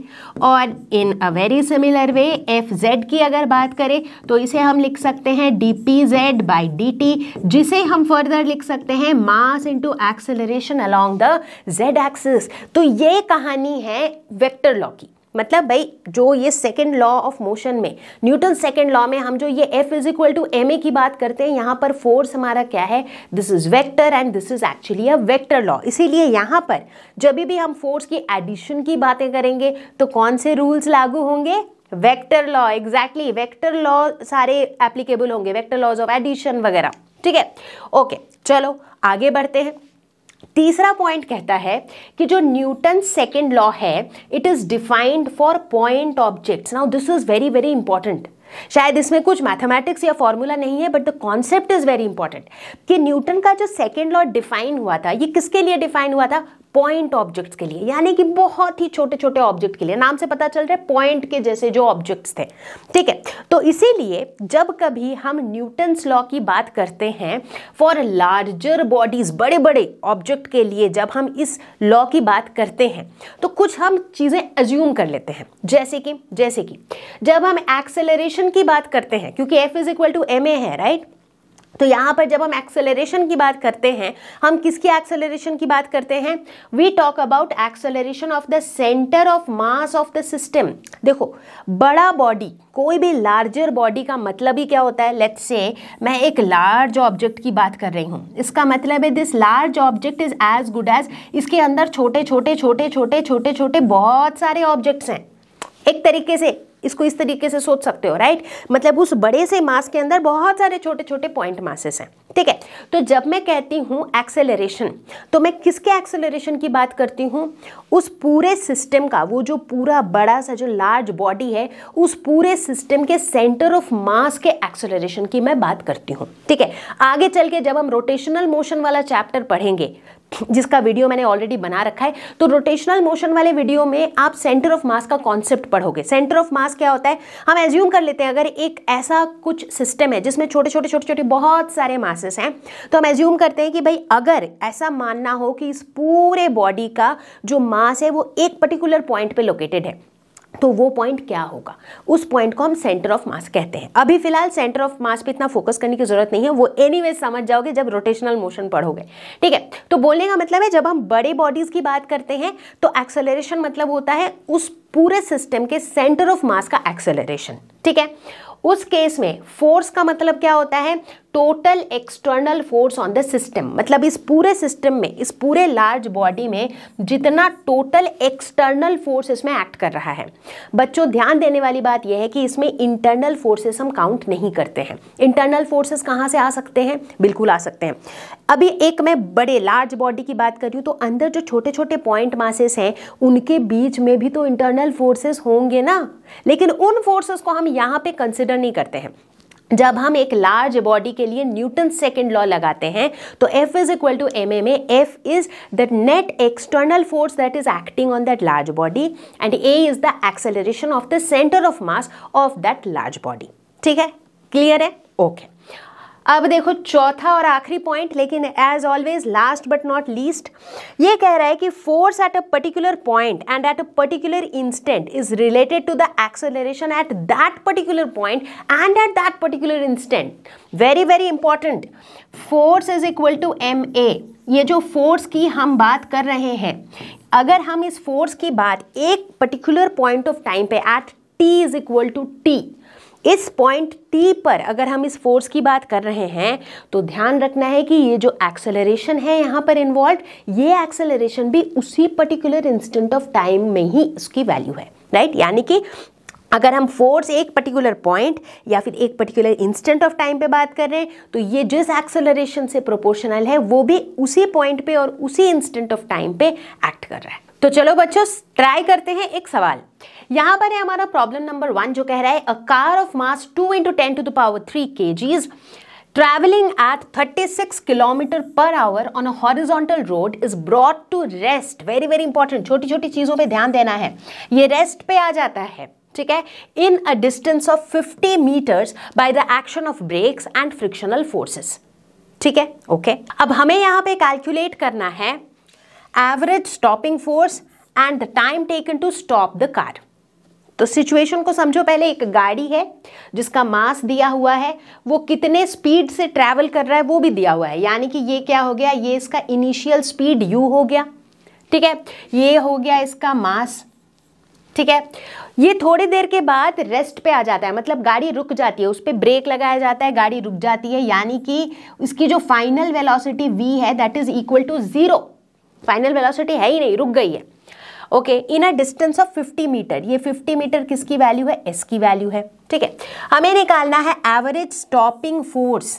और in a very similar way F Z की अगर बात करें तो इसे हम लिख सकते हैं D P Z by D T जिसे हम फर्दर लिख सकते हैं mass into acceleration along the Z axis तो ये कहानी है वेक्टर लॉ की मतलब भाई जो ये सेकेंड लॉ ऑफ मोशन में न्यूटन सेकेंड लॉ में हम जो ये F is equal to M A की बात करते हैं यहाँ पर फोर्स हमारा क्या है this is vector and this is actually a vector law इसीलिए यहाँ पर जब भी हम फोर्स की एडिशन की बातें करेंगे तो कौन से रूल्स लागू होंगे vector law exactly vector law सारे एप्लीकेबल होंगे वेक्टर लॉज ऑफ एडिशन वगैरह ठीक है ओके चलो आगे बढ़ते हैं तीसरा पॉइंट कहता है कि जो न्यूटन सेकेंड लॉ है it is defined for point objects now this is very very important शायद इसमें कुछ मैथमेटिक्स या फॉर्मूला नहीं है but the concept is very important कि न्यूटन का जो सेकेंड लॉ डिफाइन हुआ था ये किसके लिए डिफाइन हुआ था पॉइंट ऑब्जेक्ट्स के लिए यानी कि बहुत ही छोटे छोटे ऑब्जेक्ट के लिए नाम से पता चल रहा है पॉइंट के जैसे जो ऑब्जेक्ट्स थे ठीक है तो इसीलिए जब कभी हम न्यूटन्स लॉ की बात करते हैं फॉर लार्जर बॉडीज बड़े बड़े ऑब्जेक्ट के लिए जब हम इस लॉ की बात करते हैं तो कुछ हम चीज़ें एज्यूम कर लेते हैं जैसे कि जैसे कि जब हम एक्सेलरेशन की बात करते हैं क्योंकि F is equal to M A है राइट right? तो यहाँ पर जब हम एक्सेलरेशन की बात करते हैं हम किसकी एक्सेलरेशन की बात करते हैं we talk about acceleration of the centre of mass of the system देखो बड़ा बॉडी कोई भी लार्जर बॉडी का मतलब ही क्या होता है लेट्स से मैं एक लार्ज ऑब्जेक्ट की बात कर रही हूँ इसका मतलब है this large object is as good as इसके अंदर छोटे छोटे छोटे छोटे छोटे छोटे बहुत सारे ऑब्जेक्ट्स हैं एक तरीके से इसको इस तरीके से सोच सकते हो राइट मतलब उस बड़े से मास के अंदर बहुत सारे छोटे छोटे पॉइंट मासेस हैं ठीक है तो जब मैं कहती हूँ एक्सेलरेशन तो मैं किसके एक्सेलरेशन की बात करती हूँ उस पूरे सिस्टम का वो जो पूरा बड़ा सा जो लार्ज बॉडी है उस पूरे सिस्टम के सेंटर ऑफ मास के एक्सेलरेशन की मैं बात करती हूँ ठीक है आगे चल के जब हम रोटेशनल मोशन वाला चैप्टर पढ़ेंगे जिसका वीडियो मैंने ऑलरेडी बना रखा है तो रोटेशनल मोशन वाले वीडियो में आप सेंटर ऑफ मास का कॉन्सेप्ट पढ़ोगे सेंटर ऑफ मास क्या होता है हम एज्यूम कर लेते हैं अगर एक ऐसा कुछ सिस्टम है जिसमें छोटे छोटे छोटे छोटे बहुत सारे मासेस हैं तो हम एज्यूम करते हैं कि भाई अगर ऐसा मानना हो कि इस पूरे बॉडी का जो मास है वो एक पर्टिकुलर पॉइंट पर लोकेटेड है तो वो पॉइंट क्या होगा उस पॉइंट को हम सेंटर ऑफ मास कहते हैं अभी फिलहाल सेंटर ऑफ मास पे इतना फोकस करने की जरूरत नहीं है वो एनी समझ जाओगे जब रोटेशनल मोशन पढ़ोगे ठीक है तो बोलने का मतलब है जब हम बड़े बॉडीज की बात करते हैं तो एक्सेलरेशन मतलब होता है उस पूरे सिस्टम के सेंटर ऑफ मास का एक्सेलरेशन ठीक है उस केस में फोर्स का मतलब क्या होता है total external force on the system मतलब इस पूरे सिस्टम में इस पूरे लार्ज बॉडी में जितना टोटल एक्सटर्नल फोर्स इसमें एक्ट कर रहा है बच्चों ध्यान देने वाली बात यह है कि इसमें इंटरनल फोर्सेस हम काउंट नहीं करते हैं इंटरनल फोर्सेस कहाँ से आ सकते हैं बिल्कुल आ सकते हैं अभी एक मैं बड़े लार्ज बॉडी की बात कर रही हूँ तो अंदर जो छोटे छोटे पॉइंट मासेस हैं उनके बीच में भी तो इंटरनल फोर्सेस होंगे ना लेकिन उन फोर्सेस को हम यहाँ पे कंसिडर नहीं करते हैं जब हम एक लार्ज बॉडी के लिए न्यूटन सेकेंड लॉ लगाते हैं तो F is equal to M A में is the net external force that is acting on that large body and A is the acceleration of the centre of mass of that large body ठीक है clear है okay okay. अब देखो चौथा और आखिरी point लेकिन as always last but not least ये कह रहा है कि force at a particular point and at a particular instant is related to the acceleration at that particular point and at that particular instant very very important force is equal to M A ये जो force की हम बात कर रहे हैं अगर हम इस फोर्स की बात एक पर्टिकुलर पॉइंट ऑफ टाइम पे at T is equal to T इस पॉइंट टी पर अगर हम इस फोर्स की बात कर रहे हैं तो ध्यान रखना है कि ये जो एक्सेलरेशन है यहाँ पर इन्वॉल्व ये एक्सेलरेशन भी उसी पर्टिकुलर इंस्टेंट ऑफ टाइम में ही उसकी वैल्यू है राइट यानी कि अगर हम फोर्स एक पर्टिकुलर पॉइंट या फिर एक पर्टिकुलर इंस्टेंट ऑफ टाइम पे बात कर रहे हैं तो ये जिस एक्सेलरेशन से प्रोपोर्शनल है वो भी उसी पॉइंट पे और उसी इंस्टेंट ऑफ टाइम पे एक्ट कर रहा है तो चलो बच्चों ट्राई करते हैं एक सवाल यहां पर है हमारा प्रॉब्लम नंबर वन जो कह रहा है a car of mass two into ten to the power three K Gs travelling at 36 kilometre per hour on a horizontal road is brought to rest very very important छोटी छोटी चीज़ों पे ध्यान देना है ये रेस्ट पे आ जाता है ठीक है in a distance of 50 metres by the action of brakes and frictional forces ठीक है ओके okay. अब हमें यहाँ पे कैलकुलेट करना है average stopping force and the time taken to stop the car तो सिचुएशन को समझो पहले एक गाड़ी है जिसका मास दिया हुआ है वो कितने स्पीड से ट्रैवल कर रहा है वो भी दिया हुआ है यानी कि ये क्या हो गया ये इसका इनिशियल स्पीड यू हो गया ठीक है ये हो गया इसका मास ठीक है ये थोड़ी देर के बाद रेस्ट पे आ जाता है मतलब गाड़ी रुक जाती है उस पर ब्रेक लगाया जाता है गाड़ी रुक जाती है यानी कि इसकी जो फाइनल वेलोसिटी वी है that is equal to zero final velocity है ही नहीं रुक गई है okay in a distance of 50 metre ये 50 मीटर किसकी वैल्यू है एस की वैल्यू है ठीक है हमें निकालना है एवरेज स्टॉपिंग फोर्स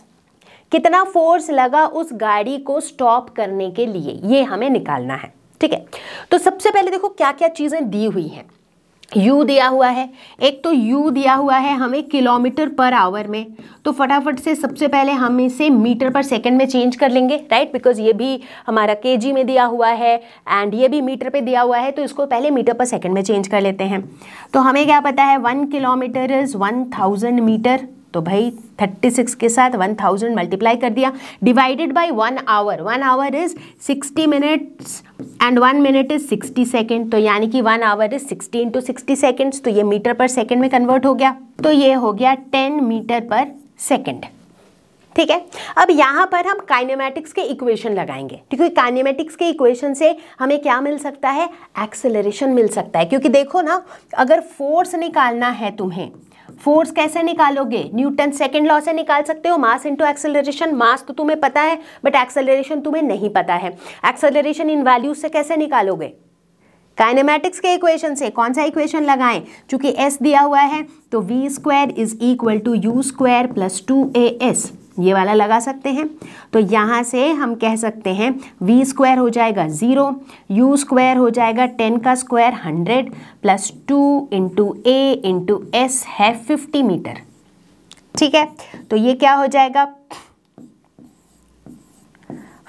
कितना फोर्स लगा उस गाड़ी को स्टॉप करने के लिए ये हमें निकालना है ठीक है तो सबसे पहले देखो क्या क्या चीज़ें दी हुई हैं यू दिया हुआ है एक तो यू दिया हुआ है हमें किलोमीटर पर आवर में तो फटाफट से सबसे पहले हम इसे मीटर पर सेकंड में चेंज कर लेंगे राइट बिकॉज ये भी हमारा केजी में दिया हुआ है एंड ये भी मीटर पे दिया हुआ है तो इसको पहले मीटर पर सेकंड में चेंज कर लेते हैं तो हमें क्या पता है one kilometre is one thousand metre तो भाई 36 के साथ 1000 मल्टीप्लाई कर दिया divided by one hour one hour is 60 minutes and one minute is 60 second तो यानी कि one hour is 60 into sixty seconds तो ये मीटर पर सेकेंड में कन्वर्ट हो गया तो ये हो गया 10 मीटर पर सेकेंड ठीक है अब यहाँ पर हम काइनेमेटिक्स के इक्वेशन लगाएंगे क्योंकि काइनेमेटिक्स के इक्वेशन से हमें क्या मिल सकता है एक्सेलरेशन मिल सकता है क्योंकि देखो ना अगर फोर्स निकालना है तुम्हें फोर्स कैसे निकालोगे न्यूटन सेकेंड लॉ से निकाल सकते हो मास इंटू एक्सेलरेशन मास तो तुम्हें पता है बट एक्सेलरेशन तुम्हें नहीं पता है एक्सेलरेशन इन वैल्यूज से कैसे निकालोगे काइनेमेटिक्स के इक्वेशन से कौन सा इक्वेशन लगाएं चूंकि एस दिया हुआ है तो V square is equal to U square plus two A S ये वाला लगा सकते हैं तो यहाँ से हम कह सकते हैं v स्क्वायर हो जाएगा ज़ीरो u स्क्वायर हो जाएगा टेन का square hundred plus two into A into S है फिफ्टी मीटर ठीक है तो ये क्या हो जाएगा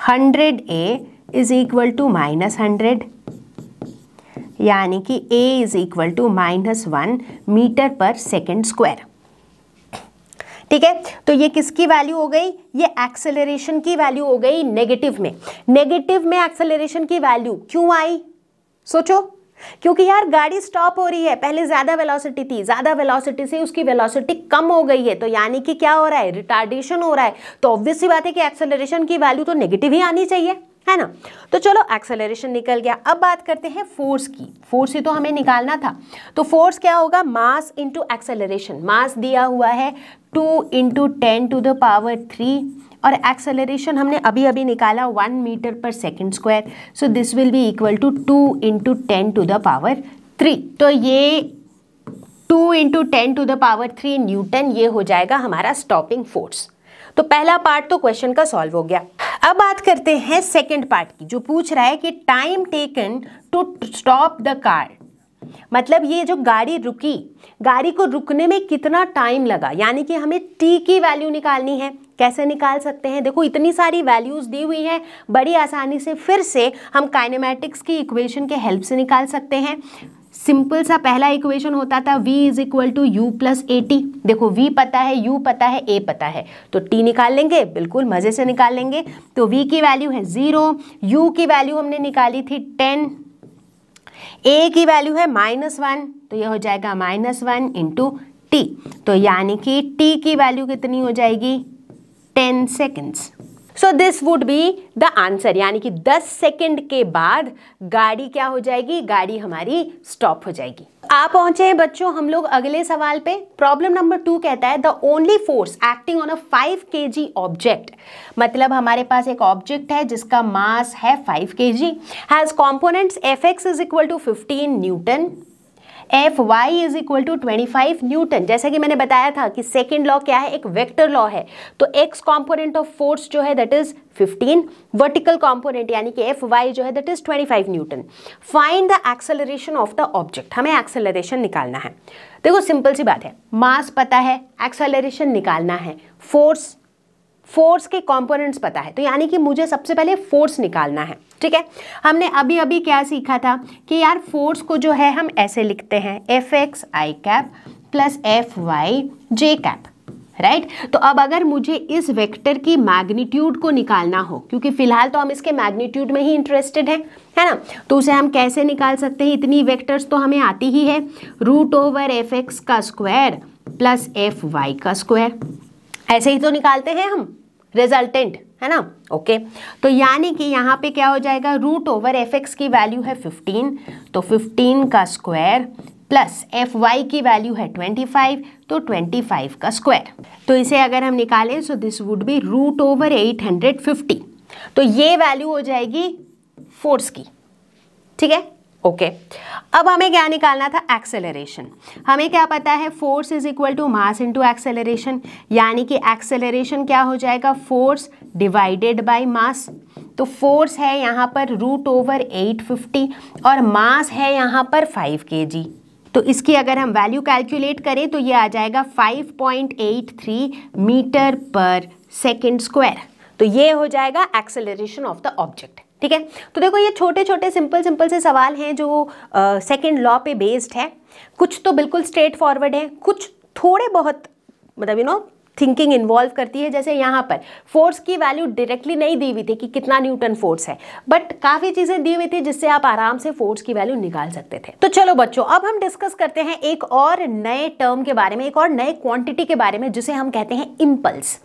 hundred A is equal to minus hundred यानी कि A is equal to minus one metre पर सेकेंड स्क्वायर ठीक है तो ये किसकी वैल्यू हो गई ये एक्सेलरेशन की वैल्यू हो गई नेगेटिव में नेगेटिव में एक्सेलरेशन की वैल्यू क्यों आई सोचो क्योंकि यार गाड़ी स्टॉप हो रही है पहले ज़्यादा वेलोसिटी थी ज़्यादा वेलोसिटी से उसकी वेलोसिटी कम हो गई है तो यानी कि क्या हो रहा है रिटार्डेशन हो रहा है तो ऑब्वियसली बात है कि एक्सेलरेशन की वैल्यू तो नेगेटिव ही आनी चाहिए है ना तो चलो एक्सेलरेशन निकल गया अब बात करते हैं फोर्स की फोर्स ही तो हमें निकालना था तो फोर्स क्या होगा मास इंटू एक्सेलरेशन मास दिया हुआ है two into ten to the power three और एक्सेलरेशन हमने अभी अभी निकाला वन मीटर पर second square so this will be equal to two into ten to the power three तो ये two into ten to the power three newton ये हो जाएगा हमारा स्टॉपिंग फोर्स तो पहला पार्ट तो क्वेश्चन का सॉल्व हो गया अब बात करते हैं सेकेंड पार्ट की जो पूछ रहा है कि time taken to stop the car मतलब ये जो गाड़ी रुकी गाड़ी को रुकने में कितना टाइम लगा यानी कि हमें टी की वैल्यू निकालनी है कैसे निकाल सकते हैं देखो इतनी सारी वैल्यूज़ दी हुई हैं बड़ी आसानी से फिर से हम काइनेमैटिक्स की इक्वेशन के हेल्प से निकाल सकते हैं सिंपल सा पहला इक्वेशन होता था v is equal to U plus A T देखो v पता है u पता है a पता है तो t निकाल लेंगे बिल्कुल मज़े से निकाल लेंगे तो v की वैल्यू है ज़ीरो u की वैल्यू हमने निकाली थी टेन ए की वैल्यू है माइनस वन तो ये हो जाएगा माइनस वन इंटू टी तो यानी कि टी की वैल्यू कितनी हो जाएगी ten seconds so this would be the answer यानी कि 10 सेकेंड के बाद गाड़ी क्या हो जाएगी गाड़ी हमारी स्टॉप हो जाएगी आप पहुंचे हैं बच्चों हम लोग अगले सवाल पे प्रॉब्लम नंबर टू कहता है the only force acting on a five K G object मतलब हमारे पास एक ऑब्जेक्ट है जिसका मास है five K G has components F X is equal to fifteen newton F Y is equal to twenty five newton जैसा कि मैंने बताया था कि सेकेंड लॉ क्या है एक वेक्टर लॉ है तो एक्स कॉम्पोनेंट ऑफ फोर्स जो है दैट इज 15 वर्टिकल कॉम्पोनेंट यानी कि एफ वाई जो है that is 25 newton find the acceleration of the object हमें एक्सेलरेशन निकालना है देखो सिंपल सी बात है मास पता है एक्सेलरेशन निकालना है फोर्स फोर्स के कंपोनेंट्स पता है तो यानी कि मुझे सबसे पहले फोर्स निकालना है ठीक है हमने अभी अभी क्या सीखा था कि यार फोर्स को जो है हम ऐसे लिखते हैं F X I cap plus F Y J cap right right? तो अब अगर मुझे इस वेक्टर की मैग्नीट्यूड को निकालना हो क्योंकि फिलहाल तो हम इसके मैग्नीट्यूड में ही इंटरेस्टेड हैं है ना तो उसे हम कैसे निकाल सकते हैं इतनी वेक्टर्स तो हमें आती ही है रूट ओवर एफ एक्स का स्क्वायर प्लस एफ वाई का स्क्वायर ऐसे ही तो निकालते हैं हम रिजल्टेंट है ना ओके तो यानी कि यहाँ पे क्या हो जाएगा रूट ओवर एफ एक्स की वैल्यू है 15 तो 15 का स्क्वायर प्लस एफ वाई की वैल्यू है 25 तो 25 का स्क्वायर तो इसे अगर हम निकालें so this would be root over 850 तो ये वैल्यू हो जाएगी फोर्स की ठीक है ओके okay. अब हमें क्या निकालना था एक्सेलरेशन हमें क्या पता है force is equal to mass into acceleration यानी कि एक्सेलरेशन क्या हो जाएगा फोर्स डिवाइडेड बाय मास तो फोर्स है यहाँ पर रूट ओवर एट फिफ्टी और मास है यहाँ पर फाइव के जी तो इसकी अगर हम वैल्यू कैलकुलेट करें तो ये आ जाएगा 5.83 मीटर पर सेकेंड स्क्वायर तो ये हो जाएगा एक्सेलरेशन ऑफ द ऑब्जेक्ट ठीक है तो देखो ये छोटे छोटे सिंपल सिंपल से सवाल हैं जो सेकेंड लॉ पे बेस्ड है कुछ तो बिल्कुल स्ट्रेट फॉरवर्ड है कुछ थोड़े बहुत मतलब यू नो थिंकिंग इन्वॉल्व करती है जैसे यहाँ पर फोर्स की वैल्यू डायरेक्टली नहीं दी हुई थी कि कितना न्यूटन फोर्स है बट काफ़ी चीज़ें दी हुई थी जिससे आप आराम से फोर्स की वैल्यू निकाल सकते थे तो चलो बच्चों अब हम डिस्कस करते हैं एक और नए टर्म के बारे में एक और नए क्वांटिटी के बारे में जिसे हम कहते हैं इम्पल्स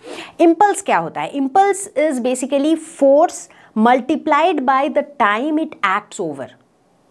इम्पल्स क्या होता है impulse is basically force multiplied by the time it acts over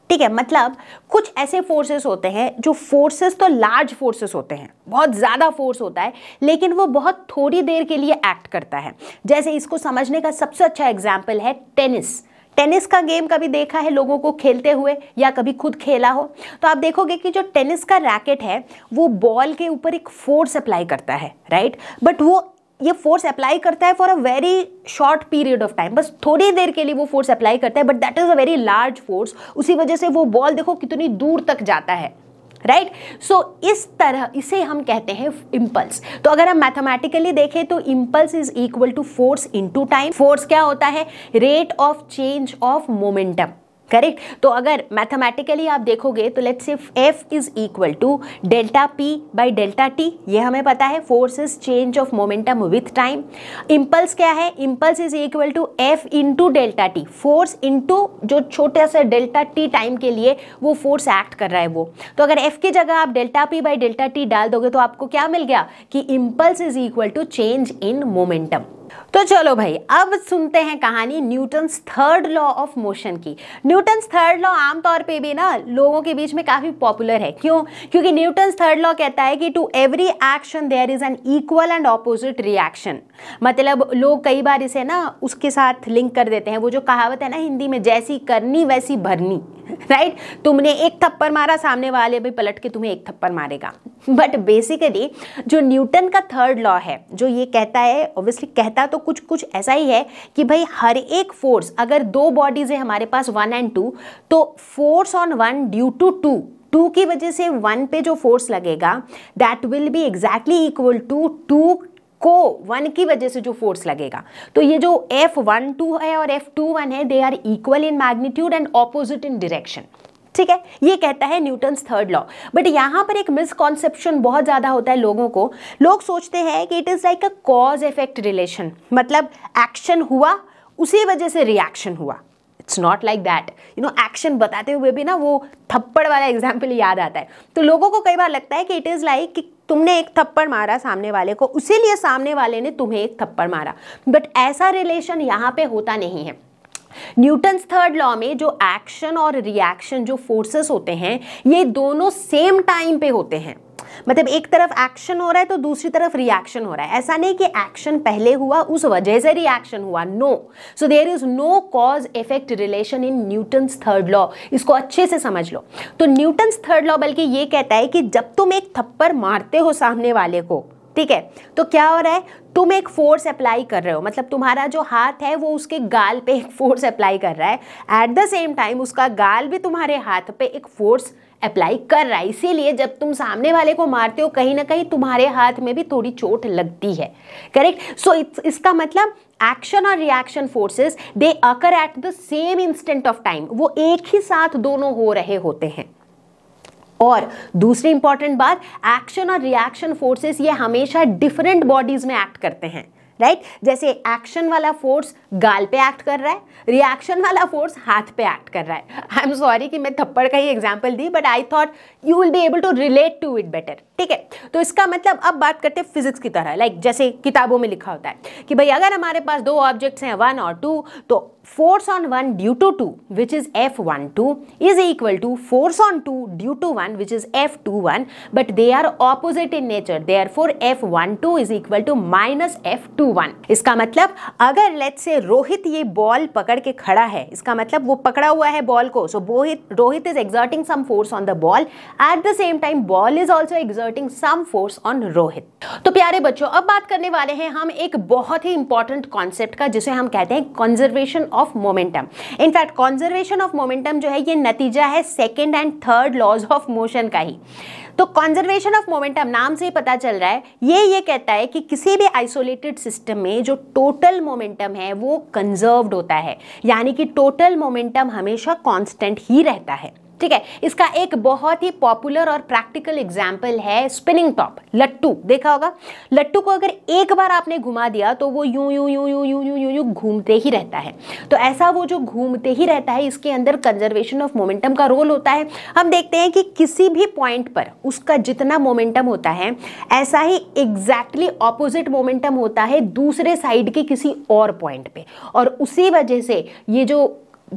ठीक है मतलब कुछ ऐसे फोर्सेस होते हैं जो फोर्सेस तो लार्ज फोर्सेस होते हैं बहुत ज़्यादा फोर्स होता है लेकिन वो बहुत थोड़ी देर के लिए एक्ट करता है जैसे इसको समझने का सबसे अच्छा एग्जाम्पल है टेनिस टेनिस का गेम कभी देखा है लोगों को खेलते हुए या कभी खुद खेला हो तो आप देखोगे कि जो टेनिस का रैकेट है वो बॉल के ऊपर एक फोर्स अप्लाई करता है राइट बट वो ये फोर्स अप्लाई करता है for a very short period of time बस थोड़ी देर के लिए वो फोर्स अप्लाई करता है but that is a very large force उसी वजह से वो बॉल देखो कितनी दूर तक जाता है राइट right? सो so, इस तरह इसे हम कहते हैं इम्पल्स तो अगर हम मैथमेटिकली देखें तो impulse is equal to force into time force क्या होता है rate of change of momentum correct तो अगर मैथमेटिकली आप देखोगे तो let's say F is equal to delta P by delta T ये हमें पता है force is change of momentum with time impulse क्या है impulse is equal to F into delta T force into जो छोटा सा डेल्टा टी टाइम के लिए वो फोर्स एक्ट कर रहा है वो तो अगर एफ की जगह आप delta P by delta T डाल दोगे तो आपको क्या मिल गया कि impulse is equal to change in momentum तो चलो भाई अब सुनते हैं कहानी Newton's third law of motion की न्यूटन्स थर्ड लॉ आमतौर पे भी ना लोगों के बीच में काफ़ी पॉपुलर है क्यों क्योंकि न्यूटन्स थर्ड लॉ कहता है कि to every action there is an equal and opposite reaction मतलब लोग कई बार इसे ना उसके साथ लिंक कर देते हैं वो जो कहावत है ना हिंदी में जैसी करनी वैसी भरनी राइट right? तुमने एक थप्पड़ मारा सामने वाले भी पलट के तुम्हें एक थप्पड़ मारेगा बट बेसिकली जो न्यूटन का थर्ड लॉ है जो ये कहता है ऑब्वियसली कहता रहता तो कुछ कुछ ऐसा ही है कि भाई हर एक फोर्स अगर दो बॉडीज है हमारे पास वन एंड टू तो force on one due to two two की वजह से वन पे जो फोर्स लगेगा that will be exactly equal to two को वन की वजह से जो फोर्स लगेगा तो ये जो एफ वन टू है और एफ टू वन है they are equal in magnitude and opposite in direction ठीक है ये कहता है न्यूटन्स थर्ड लॉ बट यहाँ पर एक मिसकॉन्सेप्शन बहुत ज़्यादा होता है लोगों को लोग सोचते हैं कि it is like a cause effect relation मतलब एक्शन हुआ उसी वजह से रिएक्शन हुआ it's not like that you know action बताते हुए भी ना वो थप्पड़ वाला एग्जाम्पल याद आता है तो लोगों को कई बार लगता है कि इट इज़ लाइक कि तुमने एक थप्पड़ मारा सामने वाले को उसी लिए सामने वाले ने तुम्हें एक थप्पड़ मारा बट ऐसा रिलेशन यहाँ पे होता नहीं है न्यूटन्स थर्ड लॉ में जो एक्शन और रिएक्शन जो फोर्सेस होते हैं ये दोनों सेम टाइम पे होते हैं मतलब एक तरफ एक्शन हो रहा है तो दूसरी तरफ रिएक्शन हो रहा है ऐसा नहीं कि एक्शन पहले हुआ उस वजह से रिएक्शन हुआ no so there is no cause effect relation in Newton's third law इसको अच्छे से समझ लो तो न्यूटन्स थर्ड लॉ बल्कि ये कहता है कि जब तुम एक थप्पड़ मारते हो सामने वाले को ठीक है तो क्या हो रहा है तुम एक फोर्स अप्लाई कर रहे हो मतलब तुम्हारा जो हाथ है वो उसके गाल पे एक फोर्स अप्लाई कर रहा है एट द सेम टाइम उसका गाल भी तुम्हारे हाथ पे एक फोर्स अप्लाई कर रहा है इसीलिए जब तुम सामने वाले को मारते हो कहीं ना कहीं तुम्हारे हाथ में भी थोड़ी चोट लगती है करेक्ट सो so, इसका मतलब एक्शन और reaction forces they occur at the same instant of time वो एक ही साथ दोनों हो रहे होते हैं और दूसरी इंपॉर्टेंट बात एक्शन और रिएक्शन फोर्सेस ये हमेशा डिफरेंट बॉडीज में एक्ट करते हैं राइट right? जैसे एक्शन वाला फोर्स गाल पे एक्ट कर रहा है रिएक्शन वाला फोर्स हाथ पे एक्ट कर रहा है आई एम सॉरी कि मैं थप्पड़ का ही एग्जाम्पल दी but I thought you will be able to relate to it better ठीक है तो इसका मतलब अब बात करते हैं फिजिक्स की तरह लाइक like, जैसे किताबों में लिखा होता है कि भाई अगर हमारे पास दो ऑब्जेक्ट्स हैं वन और टू तो force on one due to two which is F one two is equal to force on two due to one which is F two one but they are opposite in nature they are for F one two is equal to minus F two two one इसका मतलब अगर late से रोहित ये ball पकड़ के खड़ा है इसका मतलब वो पकड़ा हुआ है बॉल को so Rohit Rohit is exerting some force on the ball at the same time ball is also exerting some force on Rohit तो प्यारे बच्चों अब बात करने वाले हैं हम एक बहुत ही इंपॉर्टेंट कॉन्सेप्ट का जिसे हम कहते हैं conservation of momentum in fact conservation of momentum जो है ये नतीजा है second and third laws of motion का ही तो कॉन्जर्वेशन ऑफ मोमेंटम नाम से ही पता चल रहा है ये ये कहता है कि किसी भी आइसोलेटेड सिस्टम में जो टोटल मोमेंटम है वो कंजर्व्ड होता है यानी कि टोटल मोमेंटम हमेशा कांस्टेंट ही रहता है ठीक है इसका एक बहुत ही पॉपुलर और प्रैक्टिकल एग्जाम्पल है स्पिनिंग टॉप लट्टू देखा होगा लट्टू को अगर एक बार आपने घुमा दिया तो वो यूं यूं यूं यूं यूं यूं यूं यूं घूमते ही रहता है तो ऐसा वो जो घूमते ही रहता है इसके अंदर कंजर्वेशन ऑफ मोमेंटम का रोल होता है हम देखते हैं कि किसी भी पॉइंट पर उसका जितना मोमेंटम होता है ऐसा ही एग्जैक्टली ऑपोजिट मोमेंटम होता है दूसरे साइड के किसी और पॉइंट पर और उसी वजह से ये जो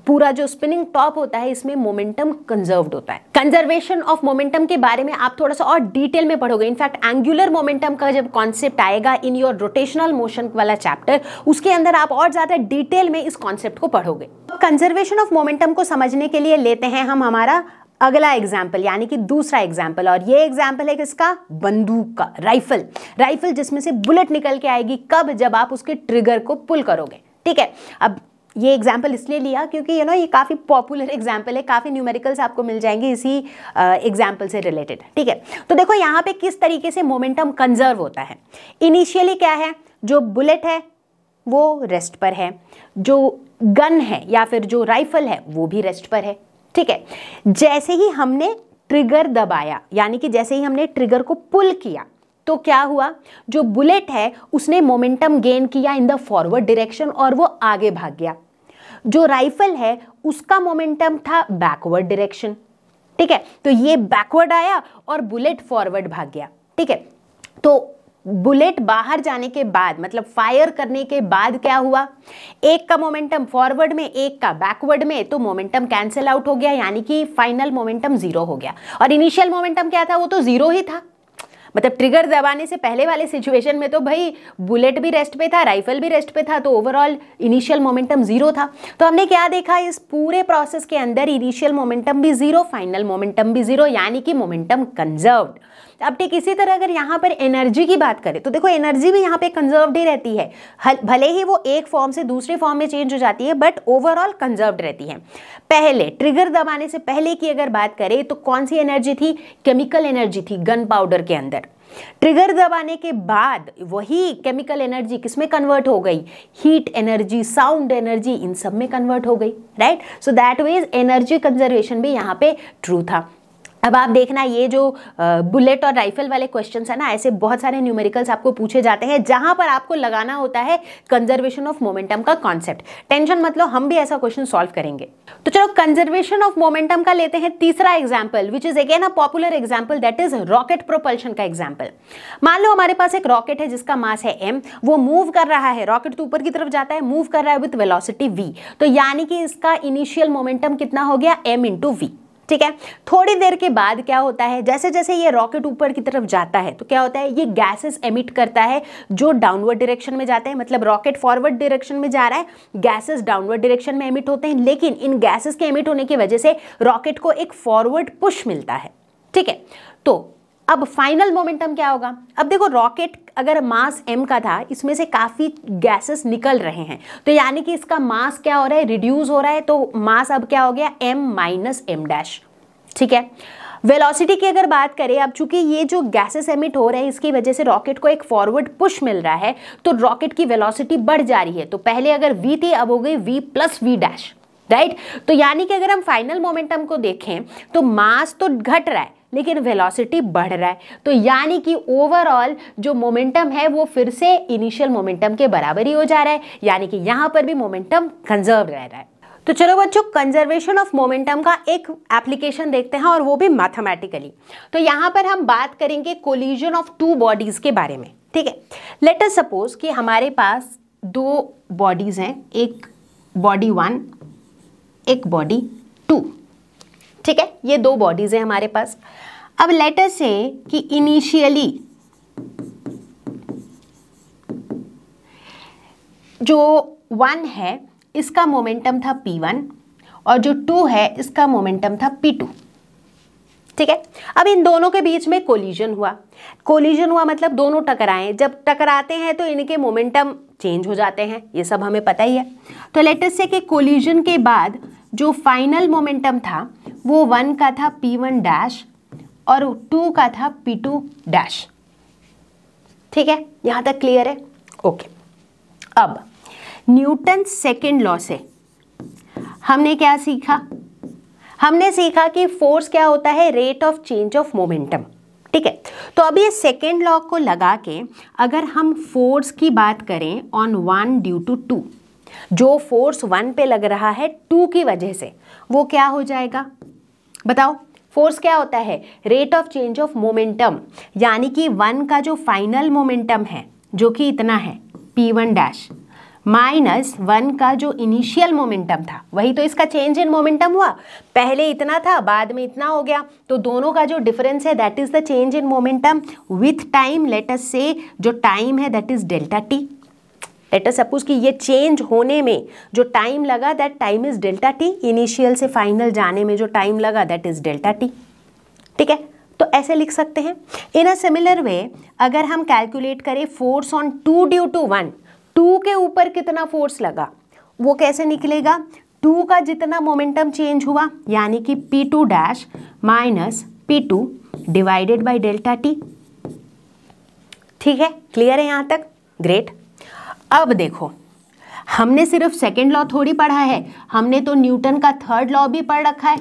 पूरा जो स्पिनिंग टॉप होता है इसमें मोमेंटम कंजर्व्ड होता है कंजर्वेशन ऑफ मोमेंटम के बारे में आप थोड़ा सा और डिटेल में पढ़ोगे इनफैक्ट एंगुलर मोमेंटम का जब कॉन्सेप्ट आएगा इन योर रोटेशनल मोशन वाला चैप्टर उसके अंदर आप और ज़्यादा डिटेल में इस कॉन्सेप्ट को पढ़ोगे कंजर्वेशन ऑफ मोमेंटम को समझने के लिए लेते हैं हम हमारा अगला एग्जाम्पल यानी कि दूसरा एग्जाम्पल और ये एग्जाम्पल है किसका बंदूक का राइफल राइफल जिसमें से बुलेट निकल के आएगी कब जब आप उसके ट्रिगर को पुल करोगे ठीक है अब ये एग्जाम्पल इसलिए लिया क्योंकि यू you नो know, ये काफ़ी पॉपुलर एग्जाम्पल है काफ़ी न्यूमेरिकल्स आपको मिल जाएंगे इसी एग्जाम्पल से रिलेटेड ठीक है तो देखो यहाँ पे किस तरीके से मोमेंटम कंजर्व होता है इनिशियली क्या है जो बुलेट है वो रेस्ट पर है जो गन है या फिर जो राइफल है वो भी रेस्ट पर है ठीक है जैसे ही हमने ट्रिगर दबाया यानी कि जैसे ही हमने ट्रिगर को पुल किया तो क्या हुआ जो बुलेट है उसने मोमेंटम गेन किया इन द फॉरवर्ड डायरेक्शन और वो आगे भाग गया जो राइफल है उसका मोमेंटम था बैकवर्ड डायरेक्शन ठीक है तो ये बैकवर्ड आया और बुलेट फॉरवर्ड भाग गया ठीक है तो बुलेट बाहर जाने के बाद मतलब फायर करने के बाद क्या हुआ एक का मोमेंटम फॉरवर्ड में एक का बैकवर्ड में तो मोमेंटम कैंसिल आउट हो गया यानी कि फाइनल मोमेंटम जीरो हो गया और इनिशियल मोमेंटम क्या था वो तो जीरो ही था मतलब ट्रिगर दबाने से पहले वाले सिचुएशन में तो भाई बुलेट भी रेस्ट पे था राइफल भी रेस्ट पे था तो ओवरऑल इनिशियल मोमेंटम जीरो था तो हमने क्या देखा इस पूरे प्रोसेस के अंदर इनिशियल मोमेंटम भी जीरो फाइनल मोमेंटम भी जीरो यानी कि मोमेंटम कंजर्व्ड अब ठीक इसी तरह अगर यहाँ पर एनर्जी की बात करें तो देखो एनर्जी भी यहाँ पे कंजर्व्ड ही रहती है भले ही वो एक फॉर्म से दूसरे फॉर्म में चेंज हो जाती है बट ओवरऑल कंजर्व्ड रहती है पहले ट्रिगर दबाने से पहले की अगर बात करें तो कौन सी एनर्जी थी केमिकल एनर्जी थी गन पाउडर के अंदर ट्रिगर दबाने के बाद वही केमिकल एनर्जी किसमें कन्वर्ट हो गई हीट एनर्जी साउंड एनर्जी इन सब में कन्वर्ट हो गई right so that ways energy conservation भी यहाँ पे ट्रू था अब आप देखना ये जो बुलेट और राइफल वाले क्वेश्चन है ना ऐसे बहुत सारे न्यूमेरिकल्स आपको पूछे जाते हैं जहां पर आपको लगाना होता है कंजर्वेशन ऑफ मोमेंटम का कॉन्सेप्ट टेंशन मतलब हम भी ऐसा क्वेश्चन सॉल्व करेंगे तो चलो कंजर्वेशन ऑफ मोमेंटम का लेते हैं तीसरा example which is again a popular example that is rocket propulsion का एग्जाम्पल मान लो हमारे पास एक रॉकेट है जिसका मास है एम वो मूव कर रहा है रॉकेट तो ऊपर की तरफ जाता है मूव कर रहा है विथ वेलॉसिटी वी तो यानी कि इसका इनिशियल मोमेंटम कितना हो गया एम इंटू वी ठीक है थोड़ी देर के बाद क्या होता है जैसे जैसे ये रॉकेट ऊपर की तरफ जाता है तो क्या होता है ये गैसेस एमिट करता है जो डाउनवर्ड डायरेक्शन में जाते हैं मतलब रॉकेट फॉरवर्ड डायरेक्शन में जा रहा है गैसेस डाउनवर्ड डायरेक्शन में एमिट होते हैं लेकिन इन गैसेस के एमिट होने की वजह से रॉकेट को एक फॉरवर्ड पुश मिलता है ठीक है तो अब फाइनल मोमेंटम क्या होगा अब देखो रॉकेट अगर मास एम का था इसमें से काफ़ी गैसेस निकल रहे हैं तो यानी कि इसका मास क्या हो रहा है रिड्यूस हो रहा है तो मास अब क्या हो गया एम माइनस एम डैश ठीक है वेलोसिटी की अगर बात करें अब चूंकि ये जो गैसेस एमिट हो रहे हैं इसकी वजह से रॉकेट को एक फॉरवर्ड पुश मिल रहा है तो रॉकेट की वेलोसिटी बढ़ जा रही है तो पहले अगर वी थी अब हो गई V plus V dash right तो यानी कि अगर हम फाइनल मोमेंटम को देखें तो मास तो घट रहा है लेकिन वेलोसिटी बढ़ रहा है तो यानी कि ओवरऑल जो मोमेंटम है वो फिर से इनिशियल मोमेंटम के बराबर ही हो जा रहा है यानी कि यहाँ पर भी मोमेंटम कंजर्व रह रहा है तो चलो बच्चों कंजर्वेशन ऑफ मोमेंटम का एक एप्लीकेशन देखते हैं और वो भी मैथमेटिकली तो यहाँ पर हम बात करेंगे कोलिजन ऑफ टू बॉडीज के बारे में ठीक है लेट अस सपोज कि हमारे पास दो बॉडीज हैं एक बॉडी वन एक बॉडी टू ठीक है ये दो बॉडीज है हमारे पास अब लेटर्स है कि इनिशियली जो वन है इसका मोमेंटम था पी वन और जो टू है इसका मोमेंटम था पी टू ठीक है अब इन दोनों के बीच में कोलिजन हुआ कोलिजन हुआ मतलब दोनों टकराए जब टकराते हैं तो इनके मोमेंटम चेंज हो जाते हैं ये सब हमें पता ही है तो लेटर्स से कि कोलिजन के बाद जो फाइनल मोमेंटम था वो वन का था पी वन डैश और टू का था पी टू डैश ठीक है यहां तक क्लियर है ओके अब न्यूटन सेकेंड लॉ से हमने क्या सीखा हमने सीखा कि फोर्स क्या होता है rate of change of momentum ठीक है तो अब ये सेकेंड लॉ को लगा के अगर हम फोर्स की बात करें on one due to two जो फोर्स वन पे लग रहा है टू की वजह से वो क्या हो जाएगा बताओ फोर्स क्या होता है rate of change of momentum यानी कि वन का जो फाइनल मोमेंटम है जो कि इतना है P one dash minus one का जो इनिशियल मोमेंटम था वही तो इसका चेंज इन मोमेंटम हुआ पहले इतना था बाद में इतना हो गया तो दोनों का जो डिफरेंस है that is the change in momentum with time let's say जो टाइम है that is delta T later suppose कि ये चेंज होने में जो टाइम लगा that time is delta T initial से फाइनल जाने में जो टाइम लगा दैट इज डेल्टा टी ठीक है तो ऐसे लिख सकते हैं इन अ सिमिलर वे अगर हम कैलकुलेट करें force on two due to one two के ऊपर कितना फोर्स लगा वो कैसे निकलेगा टू का जितना मोमेंटम चेंज हुआ यानी कि P two dash minus P two divided by delta T ठीक है क्लियर है यहाँ तक ग्रेट अब देखो हमने सिर्फ सेकेंड लॉ थोड़ी पढ़ा है हमने तो न्यूटन का थर्ड लॉ भी पढ़ रखा है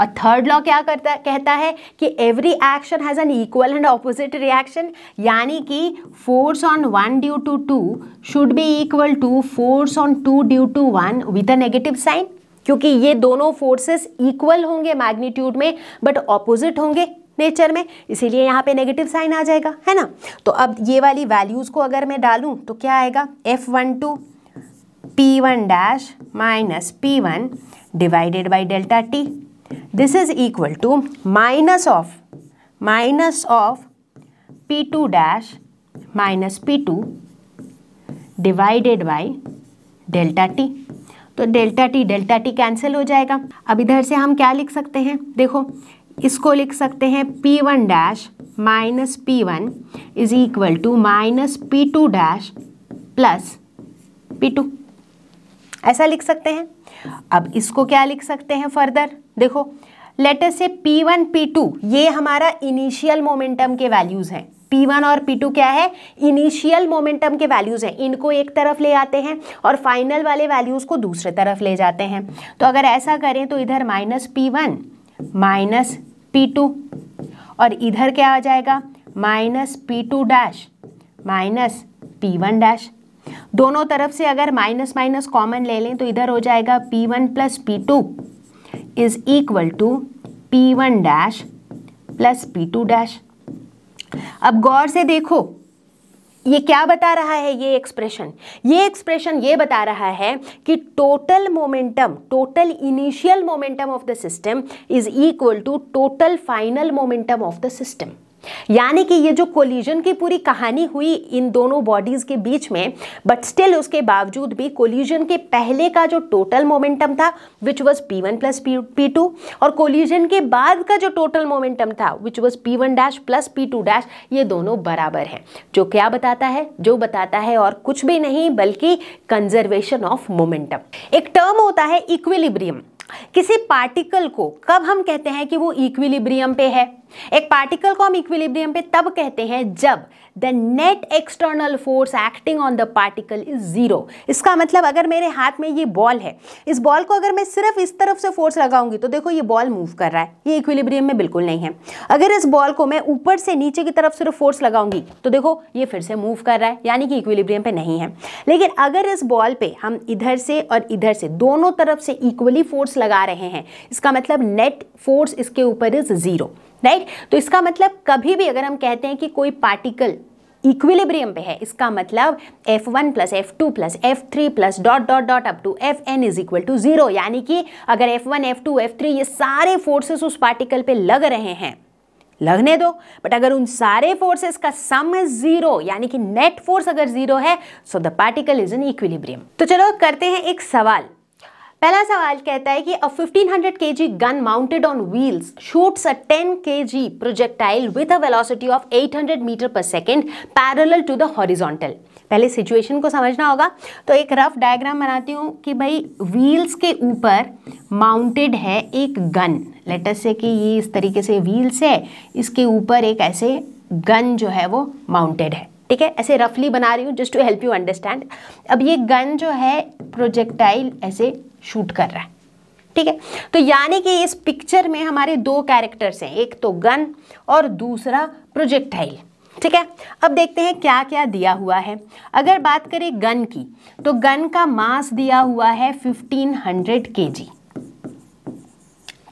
और थर्ड लॉ क्या करता कहता है कि every action has an equal and opposite reaction यानी कि force on one due to two should be equal to force on two due to one with a negative sign क्योंकि ये दोनों फोर्सेस इक्वल होंगे मैग्नीट्यूड में but opposite होंगे nature में इसीलिए यहाँ पे नेगेटिव साइन आ जाएगा है ना तो अब ये वाली वैल्यूज़ को अगर मैं डालूँ तो क्या आएगा F one two P one dash minus P one divided by delta T this is equal to minus of minus of P two dash minus P two divided by delta T तो delta T delta T cancel हो जाएगा अब इधर से हम क्या लिख सकते हैं देखो इसको लिख सकते हैं P one dash minus P one is equal to minus P two dash plus P two ऐसा लिख सकते हैं अब इसको क्या लिख सकते हैं फर्दर देखो लेटर से पी वन पी टू ये हमारा इनिशियल मोमेंटम के वैल्यूज़ हैं P1 और P2 क्या है इनिशियल मोमेंटम के वैल्यूज़ हैं इनको एक तरफ ले आते हैं और फाइनल वाले वैल्यूज़ को दूसरे तरफ ले जाते हैं तो अगर ऐसा करें तो इधर minus P one minus P two और इधर क्या आ जाएगा minus P two dash minus P one dash दोनों तरफ से अगर माइनस माइनस कॉमन ले लें तो इधर हो जाएगा P one plus P two is equal to P one dash plus P two dash अब गौर से देखो ये क्या बता रहा है ये एक्सप्रेशन ये एक्सप्रेशन ये बता रहा है कि total momentum total initial momentum of the system is equal to total final momentum of the system यानी कि ये जो कोलिजन की पूरी कहानी हुई इन दोनों बॉडीज़ के बीच में बट स्टिल उसके बावजूद भी कोलिजन के पहले का जो टोटल मोमेंटम था which was P one plus P two और कोलिजन के बाद का जो टोटल मोमेंटम था which was P one dash plus P two dash ये दोनों बराबर हैं जो क्या बताता है जो बताता है और कुछ भी नहीं बल्कि कंजर्वेशन ऑफ मोमेंटम एक टर्म होता है इक्विलिब्रियम किसी पार्टिकल को कब हम कहते हैं कि वो इक्विलिब्रियम पे है एक पार्टिकल को हम इक्विलिब्रियम पे तब कहते हैं जब the net external force acting on the particle is zero इसका मतलब अगर मेरे हाथ में ये बॉल है इस बॉल को अगर मैं सिर्फ इस तरफ से फोर्स लगाऊंगी तो देखो ये बॉल मूव कर रहा है ये इक्विलिब्रियम में बिल्कुल नहीं है अगर इस बॉल को मैं ऊपर से नीचे की तरफ सिर्फ फोर्स लगाऊंगी तो देखो ये फिर से मूव कर रहा है यानी कि इक्विलिब्रियम पे नहीं है लेकिन अगर इस बॉल पे हम इधर से और इधर से दोनों तरफ से इक्वली फोर्स लगा रहे हैं इसका मतलब नेट फोर्स इसके ऊपर इज जीरो राइट तो इसका मतलब कभी भी अगर हम कहते हैं कि कोई पार्टिकल इक्विलिब्रियम पे है इसका मतलब F one plus F two plus F three plus dot dot dot up to F N is equal to zero यानी कि अगर टू एफ थ्री ये सारे फोर्सेस उस पार्टिकल पे लग रहे हैं लगने दो बट अगर उन सारे फोर्सेस का सम इज जीरो यानी कि नेट फोर्स अगर जीरो है so the particle is in equilibrium तो चलो करते हैं एक सवाल पहला सवाल कहता है कि a 1500 KG gun mounted on wheels shoots a 10 KG projectile with a velocity of 800 metre पर second parallel to the horizontal पहले सिचुएशन को समझना होगा तो एक रफ डायग्राम बनाती हूँ कि भाई व्हील्स के ऊपर माउंटेड है एक गन लेटर से कि ये इस तरीके से व्हील्स है इसके ऊपर एक ऐसे गन जो है वो माउंटेड है ठीक है ऐसे रफली बना रही हूँ just to help you understand अब ये गन जो है प्रोजेक्टाइल ऐसे शूट कर रहा है ठीक है तो यानी कि इस पिक्चर में हमारे दो कैरेक्टर्स हैं एक तो गन और दूसरा प्रोजेक्टाइल ठीक है अब देखते हैं क्या क्या दिया हुआ है अगर बात करें गन की तो गन का मास दिया हुआ है 1500 केजी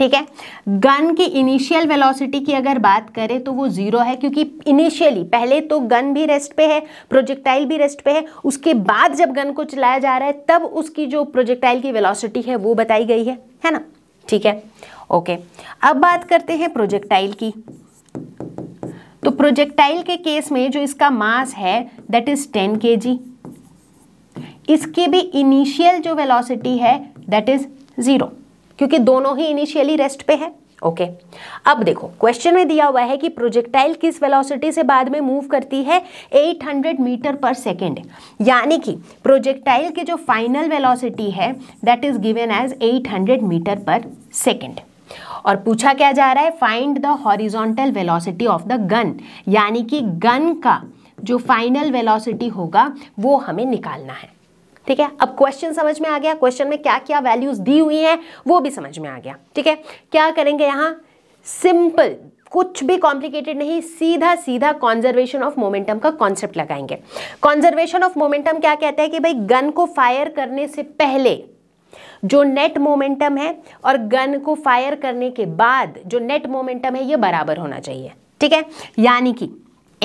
ठीक है गन की इनिशियल वेलोसिटी की अगर बात करें तो वो ज़ीरो है क्योंकि इनिशियली पहले तो गन भी रेस्ट पे है प्रोजेक्टाइल भी रेस्ट पे है उसके बाद जब गन को चलाया जा रहा है तब उसकी जो प्रोजेक्टाइल की वेलोसिटी है वो बताई गई है है ना ठीक है ओके अब बात करते हैं प्रोजेक्टाइल की तो प्रोजेक्टाइल के केस में जो इसका मास है दैट इज़ टेन के जी इसकी भी इनिशियल जो वेलोसिटी है दैट इज़ ज़ीरो क्योंकि दोनों ही इनिशियली रेस्ट पे है ओके okay. अब देखो क्वेश्चन में दिया हुआ है कि प्रोजेक्टाइल किस वेलोसिटी से बाद में मूव करती है 800 मीटर पर सेकेंड यानी कि प्रोजेक्टाइल के जो फाइनल वेलोसिटी है that is given as 800 metre पर सेकेंड और पूछा क्या जा रहा है find the horizontal velocity of the gun यानी कि गन का जो फाइनल वेलोसिटी होगा वो हमें निकालना है ठीक है अब क्वेश्चन समझ में आ गया क्वेश्चन में क्या क्या वैल्यूज दी हुई हैं वो भी समझ में आ गया ठीक है क्या करेंगे यहां सिंपल कुछ भी कॉम्प्लिकेटेड नहीं सीधा सीधा कॉन्जर्वेशन ऑफ मोमेंटम का कॉन्सेप्ट लगाएंगे कॉन्जर्वेशन ऑफ मोमेंटम क्या कहते हैं कि भाई गन को फायर करने से पहले जो नेट मोमेंटम है और गन को फायर करने के बाद जो नेट मोमेंटम है ये बराबर होना चाहिए ठीक है यानी कि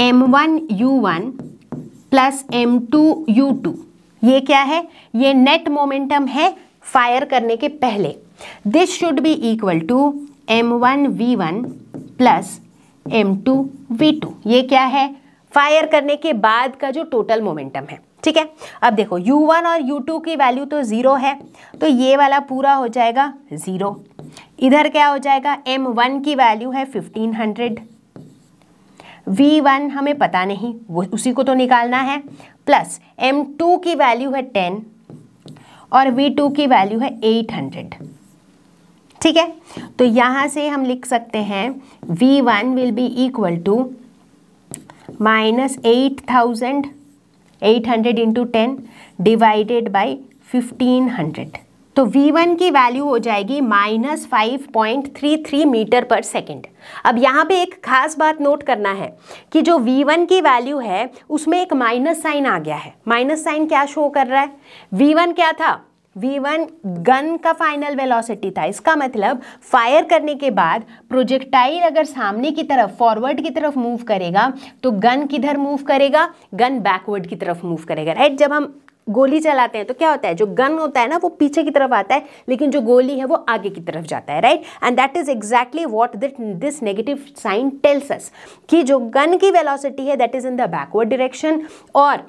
M one U one plus M two U two ये क्या है ये नेट मोमेंटम है फायर करने के पहले this should be equal to M one V one plus M two V two ये क्या है फायर करने के बाद का जो टोटल मोमेंटम है ठीक है अब देखो u1 और u2 की वैल्यू तो ज़ीरो है तो ये वाला पूरा हो जाएगा ज़ीरो इधर क्या हो जाएगा m1 की वैल्यू है 1500 वी वन हमें पता नहीं वो उसी को तो निकालना है प्लस एम टू की वैल्यू है टेन और वी टू की वैल्यू है एट हंड्रेड ठीक है तो यहाँ से हम लिख सकते हैं V one will be equal to minus eight thousand eight hundred into ten divided by fifteen hundred तो V1 की वैल्यू हो जाएगी minus five point three three metre पर सेकेंड अब यहाँ पे एक खास बात नोट करना है कि जो V1 की वैल्यू है उसमें एक माइनस साइन आ गया है माइनस साइन क्या शो कर रहा है V1 क्या था V1 गन का फाइनल वेलोसिटी था इसका मतलब फायर करने के बाद प्रोजेक्टाइल अगर सामने की तरफ फॉरवर्ड की तरफ मूव करेगा तो गन किधर मूव करेगा गन बैकवर्ड की तरफ मूव करेगा राइट जब हम गोली चलाते हैं तो क्या होता है जो गन होता है ना वो पीछे की तरफ आता है लेकिन जो गोली है वो आगे की तरफ जाता है right and that is exactly what did this negative sign tells us कि जो गन की वेलोसिटी है that is in the backward direction और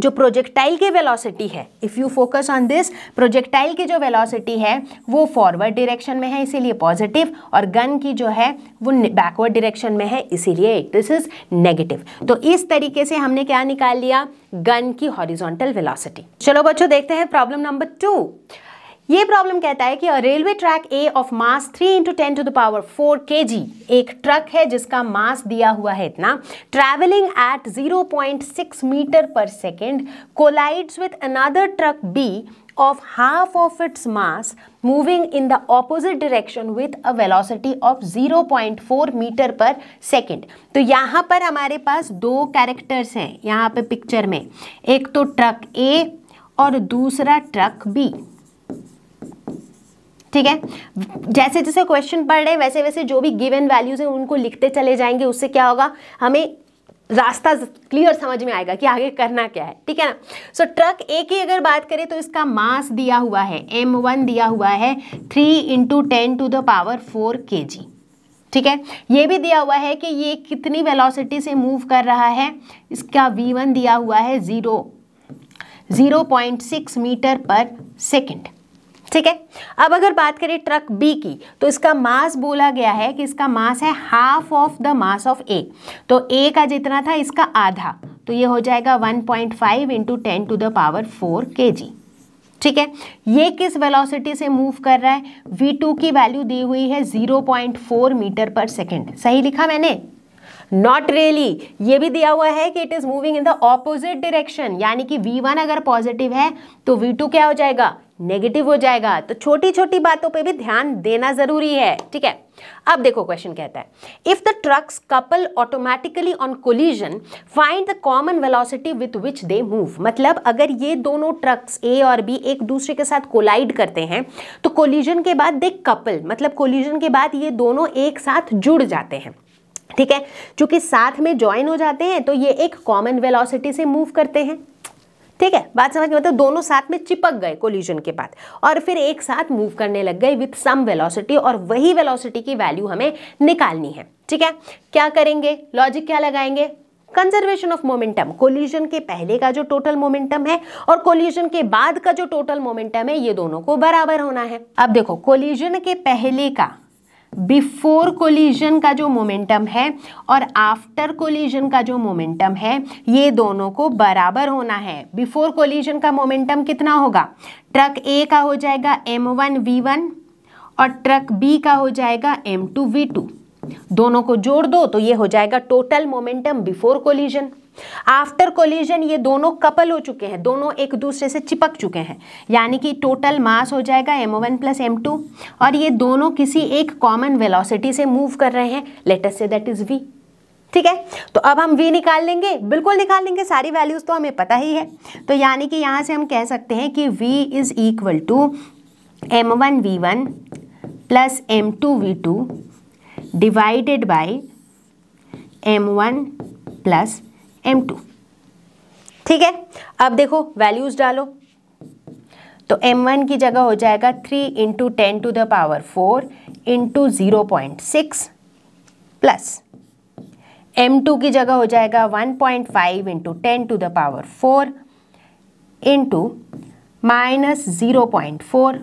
जो प्रोजेक्टाइल की वेलोसिटी है if you focus on this projectile की जो वेलोसिटी है वो फॉरवर्ड डायरेक्शन में है इसीलिए पॉजिटिव और गन की जो है वो बैकवर्ड डायरेक्शन में है इसीलिए दिस इज नेगेटिव तो इस तरीके से हमने क्या निकाल लिया गन की हॉरिजॉन्टल वेलोसिटी चलो बच्चों देखते हैं प्रॉब्लम नंबर टू ये प्रॉब्लम कहता है कि railway track A of mass three into ten to the power four K G एक ट्रक है जिसका मास दिया हुआ है इतना travelling at zero point six metre पर second collides with another truck B of half of its mass moving in the opposite direction with a velocity of 0.4 meter per second. तो यहाँ पर हमारे पास दो कैरेक्टर्स हैं यहाँ पे पिक्चर में एक तो ट्रक ए और दूसरा ट्रक बी ठीक है जैसे जैसे क्वेश्चन पढ़ रहे वैसे वैसे जो भी गिवन वैल्यूज़ हैं उनको लिखते चले जाएंगे उससे क्या होगा हमें रास्ता क्लियर समझ में आएगा कि आगे करना क्या है ठीक है ना सो ट्रक ए की अगर बात करें तो इसका मास दिया हुआ है एम वन दिया हुआ है three into ten to the power four K G ठीक है ये भी दिया हुआ है कि ये कितनी वेलोसिटी से मूव कर रहा है इसका वी वन दिया हुआ है zero zero point six metre पर सेकेंड ठीक है अब अगर बात करें ट्रक बी की तो इसका मास बोला गया है कि इसका मास है half of the mass of A तो ए का जितना था इसका आधा तो ये हो जाएगा 1.5 point five into ten to the power four K ठीक है ये किस वेलोसिटी से मूव कर रहा है v2 की वैल्यू दी हुई है 0.4 मीटर पर सेकेंड सही लिखा मैंने नॉट रियली really. ये भी दिया हुआ है कि it is moving in the opposite direction यानी कि v1 अगर पॉजिटिव है तो v2 क्या हो जाएगा नेगेटिव हो जाएगा तो छोटी छोटी बातों पे भी ध्यान देना जरूरी है ठीक है अब देखो क्वेश्चन कहता है if the trucks couple automatically on collision find the common velocity with which they move मतलब अगर ये दोनों ट्रक्स ए और बी एक दूसरे के साथ कोलाइड करते हैं तो कोलिजन के बाद दे कपल मतलब कोलिजन के बाद ये दोनों एक साथ जुड़ जाते हैं ठीक है चूंकि साथ में ज्वाइन हो जाते हैं तो ये एक कॉमन वेलोसिटी से मूव करते हैं ठीक है बात समझ में मतलब दोनों साथ में चिपक गए कोलिजन के बाद और फिर एक साथ मूव करने लग गए विथ सम वेलोसिटी और वही वेलोसिटी की वैल्यू हमें निकालनी है ठीक है क्या करेंगे लॉजिक क्या लगाएंगे कंजर्वेशन ऑफ मोमेंटम कोलिजन के पहले का जो टोटल मोमेंटम है और कोलिजन के बाद का जो टोटल मोमेंटम है ये दोनों को बराबर होना है अब देखो कोलिजन के पहले का बिफोर कोलिजन का जो मोमेंटम है और आफ्टर कोलिजन का जो मोमेंटम है ये दोनों को बराबर होना है बिफोर कोलिजन का मोमेंटम कितना होगा ट्रक ए का हो जाएगा एम वन वी वन और ट्रक बी का हो जाएगा एम टू वी टू दोनों को जोड़ दो तो ये हो जाएगा total momentum before collision after collision ये दोनों कपल हो चुके हैं दोनों एक दूसरे से चिपक चुके हैं यानी कि टोटल मास हो जाएगा M one plus M two और ये दोनों किसी एक कॉमन वेलोसिटी से मूव कर रहे हैं letter say that is we ठीक है तो अब हम वी निकाल लेंगे बिल्कुल निकाल लेंगे सारी वैल्यूज़ तो हमें पता ही है तो यानी कि यहां से हम कह सकते हैं कि V is equal to M one V one plus M two V two divided by M one plus M two ठीक है अब देखो वैल्यूज डालो तो एम वन की जगह हो जाएगा three into ten to the power four into zero point six plus M two की जगह हो जाएगा one point five into ten to the power four into minus zero point four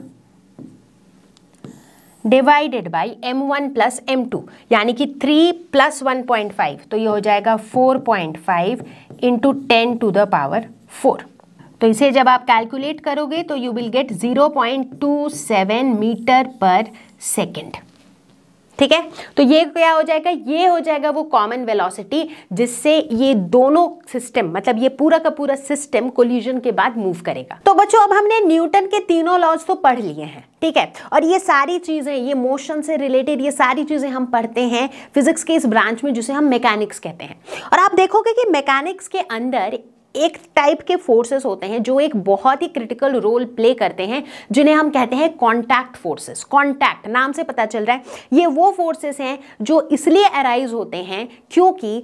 divided by M one plus M two यानी कि three plus one point five तो ये हो जाएगा four point five into ten to the power four तो इसे जब आप कैलकुलेट करोगे तो you will get zero point two seven metre पर सेकेंड ठीक है तो ये क्या हो जाएगा ये हो जाएगा वो कॉमन वेलोसिटी जिससे ये दोनों सिस्टम मतलब ये पूरा का पूरा सिस्टम कोल्यूजन के बाद मूव करेगा तो बच्चों अब हमने न्यूटन के तीनों लॉज तो पढ़ लिए हैं ठीक है और ये सारी चीज़ें ये मोशन से रिलेटेड ये सारी चीज़ें हम पढ़ते हैं फिजिक्स के इस ब्रांच में जिसे हम मैकेनिक्स कहते हैं और आप देखोगे कि मैकेनिक्स के अंदर एक टाइप के फोर्सेस होते हैं जो एक बहुत ही क्रिटिकल रोल प्ले करते हैं जिन्हें हम कहते हैं कॉन्टैक्ट फोर्सेस कॉन्टैक्ट नाम से पता चल रहा है ये वो फोर्सेस हैं जो इसलिए अराइज होते हैं क्योंकि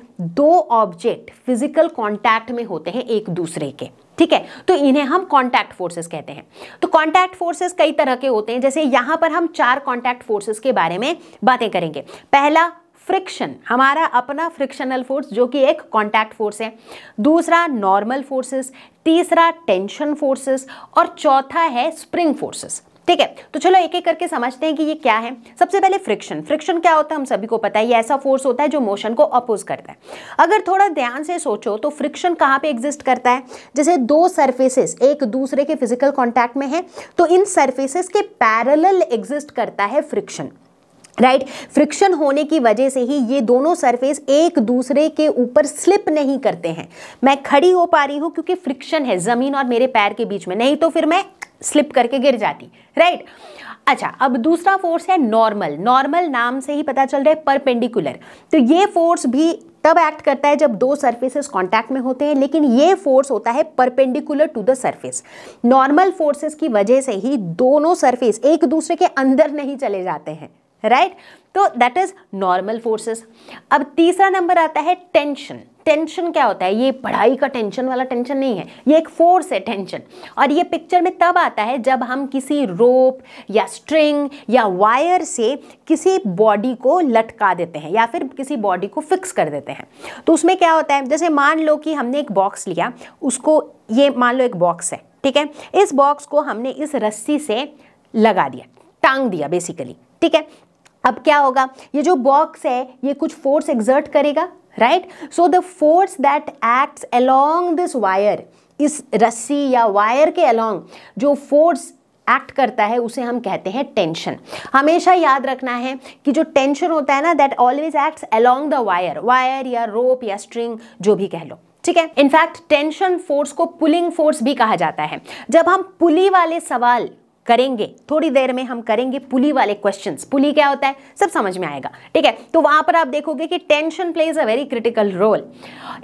दो ऑब्जेक्ट फिजिकल कॉन्टैक्ट में होते हैं एक दूसरे के ठीक है तो इन्हें हम कॉन्टैक्ट फोर्सेस कहते हैं तो कॉन्टैक्ट फोर्सेस कई तरह के होते हैं जैसे यहां पर हम चार कॉन्टैक्ट फोर्सेस के बारे में बातें करेंगे पहला फ्रिक्शन हमारा अपना फ्रिक्शनल फोर्स जो कि एक कॉन्टैक्ट फोर्स है दूसरा नॉर्मल फोर्सेस तीसरा टेंशन फोर्सेस और चौथा है स्प्रिंग फोर्सेस ठीक है तो चलो एक एक करके समझते हैं कि ये क्या है सबसे पहले फ्रिक्शन फ्रिक्शन क्या होता है हम सभी को पता है ये ऐसा फोर्स होता है जो मोशन को अपोज करता है अगर थोड़ा ध्यान से सोचो तो फ्रिक्शन कहाँ पे एग्जिस्ट करता है जैसे दो सर्फेसेस एक दूसरे के फिजिकल कॉन्टैक्ट में है तो इन सर्फेसेस के पैरल एग्जिस्ट करता है फ्रिक्शन राइट right? फ्रिक्शन होने की वजह से ही ये दोनों सरफेस एक दूसरे के ऊपर स्लिप नहीं करते हैं मैं खड़ी हो पा रही हूँ क्योंकि फ्रिक्शन है ज़मीन और मेरे पैर के बीच में नहीं तो फिर मैं स्लिप करके गिर जाती राइट right? अच्छा अब दूसरा फोर्स है नॉर्मल नॉर्मल नाम से ही पता चल रहा है परपेंडिकुलर तो ये फोर्स भी तब एक्ट करता है जब दो सर्फेसेस कॉन्टैक्ट में होते हैं लेकिन ये फोर्स होता है perpendicular to the surface normal forces की वजह से ही दोनों सर्फेस एक दूसरे के अंदर नहीं चले जाते हैं राइट तो दैट इज नॉर्मल फोर्सेस अब तीसरा नंबर आता है टेंशन टेंशन क्या होता है ये पढ़ाई का टेंशन वाला टेंशन नहीं है ये एक फोर्स है टेंशन और ये पिक्चर में तब आता है जब हम किसी रोप या स्ट्रिंग या वायर से किसी बॉडी को लटका देते हैं या फिर किसी बॉडी को फिक्स कर देते हैं तो उसमें क्या होता है जैसे मान लो कि हमने एक बॉक्स लिया उसको ये मान लो एक बॉक्स है ठीक है इस बॉक्स को हमने इस रस्सी से लगा दिया टांग दिया बेसिकली ठीक है अब क्या होगा ये जो बॉक्स है ये कुछ फोर्स एग्जर्ट करेगा right so the force that acts along this wire इस रस्सी या वायर के अलोंग जो फोर्स एक्ट करता है उसे हम कहते हैं टेंशन हमेशा याद रखना है कि जो टेंशन होता है ना that always acts along the wire wire या रोप या स्ट्रिंग जो भी कह लो ठीक है इनफैक्ट टेंशन फोर्स को पुलिंग फोर्स भी कहा जाता है जब हम पुली वाले सवाल करेंगे थोड़ी देर में हम करेंगे पुली वाले क्वेश्चन पुली क्या होता है सब समझ में आएगा ठीक है तो वहां पर आप देखोगे कि tension plays a very critical role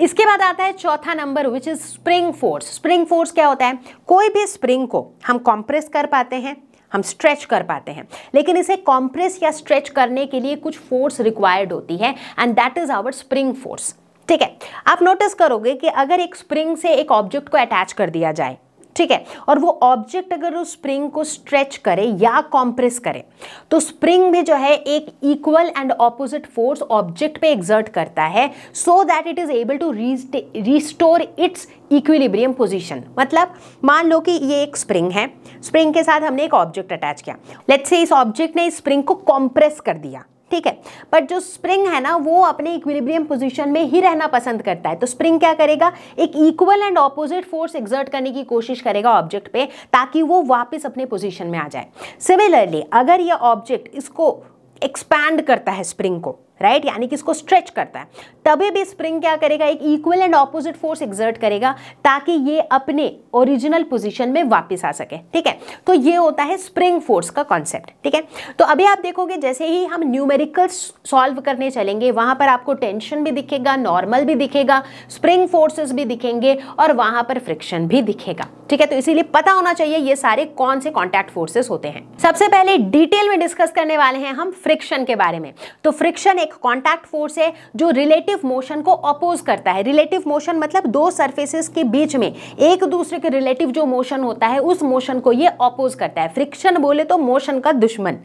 इसके बाद आता है चौथा number which is spring force spring force क्या होता है कोई भी स्प्रिंग को हम कॉम्प्रेस कर पाते हैं हम स्ट्रेच कर पाते हैं लेकिन इसे कॉम्प्रेस या स्ट्रेच करने के लिए कुछ फोर्स रिक्वायर्ड होती है and that is our spring force ठीक है आप नोटिस करोगे कि अगर एक स्प्रिंग से एक ऑब्जेक्ट को अटैच कर दिया जाए ठीक है और वो ऑब्जेक्ट अगर उस स्प्रिंग को स्ट्रेच करे या कॉम्प्रेस करे तो स्प्रिंग भी जो है एक equal and opposite force object पे एग्जर्ट करता है so that it is able to restore its equilibrium position मतलब मान लो कि ये एक स्प्रिंग है स्प्रिंग के साथ हमने एक ऑब्जेक्ट अटैच किया लेट्स से इस ऑब्जेक्ट ने इस स्प्रिंग को कॉम्प्रेस कर दिया ठीक है बट जो स्प्रिंग है ना वो अपने इक्विलिब्रियम पोजीशन में ही रहना पसंद करता है तो स्प्रिंग क्या करेगा एक equal and opposite force exert करने की कोशिश करेगा ऑब्जेक्ट पे ताकि वो वापस अपने पोजीशन में आ जाए सिमिलरली अगर ये ऑब्जेक्ट इसको एक्सपैंड करता है स्प्रिंग को राइट यानी कि इसको स्ट्रेच करता है तभी भी स्प्रिंग क्या करेगा एक equal and opposite force exert करेगा ताकि ये अपने ओरिजिनल पोजीशन में वापस आ सके ठीक है तो ये होता है स्प्रिंग फोर्स का कॉन्सेप्ट ठीक है तो अभी आप देखोगे जैसे ही हम न्यूमेरिकल्स सॉल्व करने चलेंगे वहां पर आपको टेंशन भी दिखेगा नॉर्मल भी दिखेगा स्प्रिंग फोर्सेस भी दिखेंगे और वहां पर फ्रिक्शन भी दिखेगा ठीक है तो इसीलिए पता होना चाहिए ये सारे कौन से कॉन्टैक्ट फोर्सेस होते हैं सबसे पहले डिटेल में डिस्कस करने वाले हैं हम फ्रिक्शन के बारे में तो फ्रिक्शन एक एक कॉन्टैक्ट फोर्स है जो रिलेटिव मोशन को अपोज करता है रिलेटिव मोशन मतलब दो सर्फेसिस के बीच में एक दूसरे के रिलेटिव जो मोशन होता है उस मोशन को ये अपोज करता है फ्रिक्शन बोले तो मोशन का दुश्मन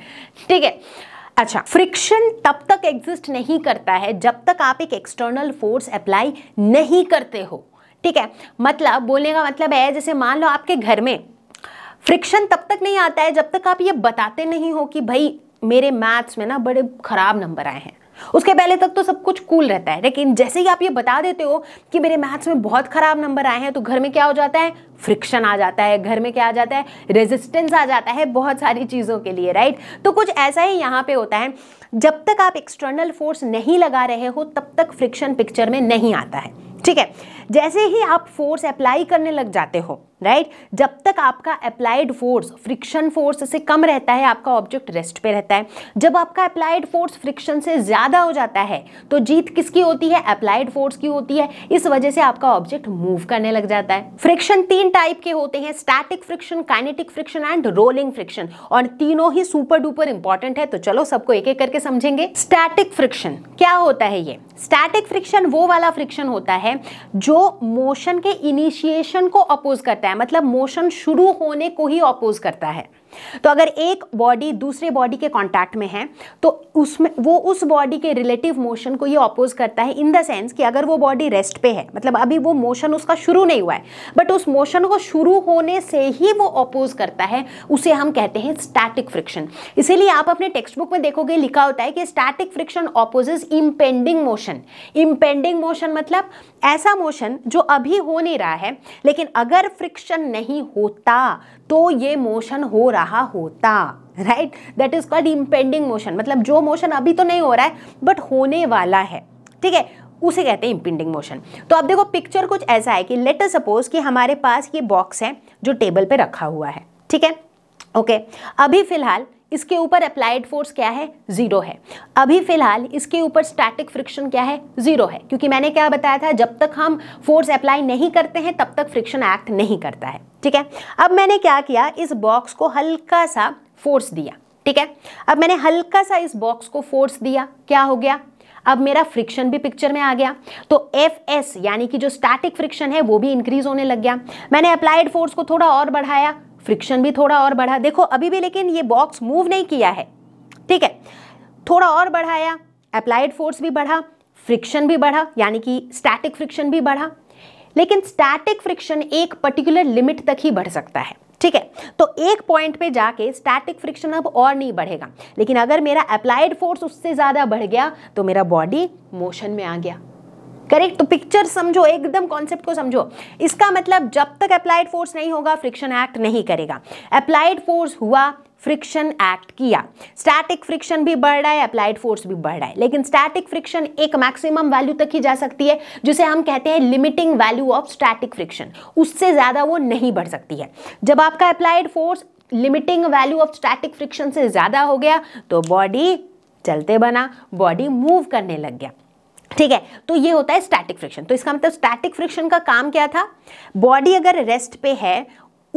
ठीक है अच्छा फ्रिक्शन तब तक एग्जिस्ट नहीं करता है जब तक आप एक एक्सटर्नल फोर्स अप्लाई नहीं करते हो ठीक है मतलब बोलने का मतलब है जैसे मान लो आपके घर में फ्रिक्शन तब तक नहीं आता है जब तक आप ये बताते नहीं हो कि भाई मेरे मैथ्स में ना बड़े ख़राब नंबर आए हैं उसके पहले तक तो सब कुछ कूल रहता है लेकिन जैसे ही आप ये बता देते हो कि मेरे मैथ्स में बहुत खराब नंबर आए हैं तो घर में क्या हो जाता है फ्रिक्शन आ जाता है घर में क्या आ जाता है रेजिस्टेंस आ जाता है बहुत सारी चीज़ों के लिए राइट तो कुछ ऐसा ही यहाँ पे होता है जब तक आप एक्सटर्नल फोर्स नहीं लगा रहे हो तब तक फ्रिक्शन पिक्चर में नहीं आता है ठीक है जैसे ही आप फोर्स अप्लाई करने लग जाते हो राइट right? जब तक आपका अप्लाइड फोर्स फ्रिक्शन फोर्स से कम रहता है आपका ऑब्जेक्ट रेस्ट पे रहता है जब आपका अप्लाइड फोर्स फ्रिक्शन से ज़्यादा हो जाता है तो जीत किसकी होती है अप्लाइड फोर्स की होती है इस वजह से आपका ऑब्जेक्ट मूव करने लग जाता है फ्रिक्शन तीन टाइप के होते हैं static friction kinetic friction and rolling friction और तीनों ही सुपर डुपर इंपॉर्टेंट है तो चलो सबको एक एक करके समझेंगे स्टैटिक फ्रिक्शन क्या होता है ये स्टैटिक फ्रिक्शन वो वाला फ्रिक्शन होता है जो जो मोशन के इनिशिएशन को अपोज करता है मतलब मोशन शुरू होने को ही अपोज करता है तो अगर एक बॉडी दूसरे बॉडी के कॉन्टैक्ट में है तो उसमें वो उस बॉडी के रिलेटिव मोशन को ये अपोज करता है इन द सेंस कि अगर वो बॉडी रेस्ट पे है मतलब अभी वो मोशन उसका शुरू नहीं हुआ है बट उस मोशन को शुरू होने से ही वो अपोज करता है उसे हम कहते हैं स्टैटिक फ्रिक्शन इसीलिए आप अपने टेक्स्ट बुक में देखोगे लिखा होता है कि static friction opposes impending motion impending motion मतलब ऐसा मोशन जो अभी हो नहीं रहा है लेकिन अगर फ्रिक्शन नहीं होता तो ये मोशन हो रहा होता right that is called impending motion मतलब जो मोशन अभी तो नहीं हो रहा है बट होने वाला है ठीक है उसे कहते हैं इम्पेंडिंग मोशन तो अब देखो पिक्चर कुछ ऐसा है कि लेट सपोज कि हमारे पास ये बॉक्स है जो टेबल पे रखा हुआ है ठीक है ओके okay. अभी फिलहाल इसके ऊपर अप्लाइड फोर्स क्या है ज़ीरो है अभी फिलहाल इसके ऊपर स्टैटिक फ्रिक्शन क्या है ज़ीरो है क्योंकि मैंने क्या बताया था जब तक हम फोर्स अप्लाई नहीं करते हैं तब तक फ्रिक्शन एक्ट नहीं करता है ठीक है अब मैंने क्या किया इस बॉक्स को हल्का सा फोर्स दिया ठीक है अब मैंने हल्का सा इस बॉक्स को फोर्स दिया क्या हो गया अब मेरा फ्रिक्शन भी पिक्चर में आ गया तो एफ एस यानी कि जो स्टैटिक फ्रिक्शन है वो भी इंक्रीज होने लग गया मैंने अप्लाइड फोर्स को थोड़ा और बढ़ाया फ्रिक्शन भी थोड़ा और बढ़ा देखो अभी भी लेकिन ये बॉक्स मूव नहीं किया है ठीक है थोड़ा और बढ़ाया अप्लाइड फोर्स भी बढ़ा फ्रिक्शन भी बढ़ा यानी कि स्टैटिक फ्रिक्शन भी बढ़ा लेकिन स्टैटिक फ्रिक्शन एक पर्टिकुलर लिमिट तक ही बढ़ सकता है ठीक है तो एक पॉइंट पे जाके स्टैटिक फ्रिक्शन अब और नहीं बढ़ेगा लेकिन अगर मेरा अप्लाइड फोर्स उससे ज़्यादा बढ़ गया तो मेरा बॉडी मोशन में आ गया करेक्ट तो पिक्चर समझो एकदम कॉन्सेप्ट को समझो इसका मतलब जब तक अप्लाइड फोर्स नहीं होगा फ्रिक्शन एक्ट नहीं करेगा अप्लाइड फोर्स हुआ फ्रिक्शन एक्ट किया स्टैटिक फ्रिक्शन भी बढ़ रहा है अप्लाइड फोर्स भी बढ़ रहा है लेकिन स्टैटिक फ्रिक्शन एक मैक्सिमम वैल्यू तक ही जा सकती है जिसे हम कहते हैं limiting value of static friction उससे ज़्यादा वो नहीं बढ़ सकती है जब आपका applied force limiting value of static friction से ज़्यादा हो गया तो बॉडी चलते बना बॉडी मूव करने लग गया ठीक है तो ये होता है स्टैटिक फ्रिक्शन तो इसका मतलब स्टैटिक फ्रिक्शन का काम क्या था बॉडी अगर रेस्ट पे है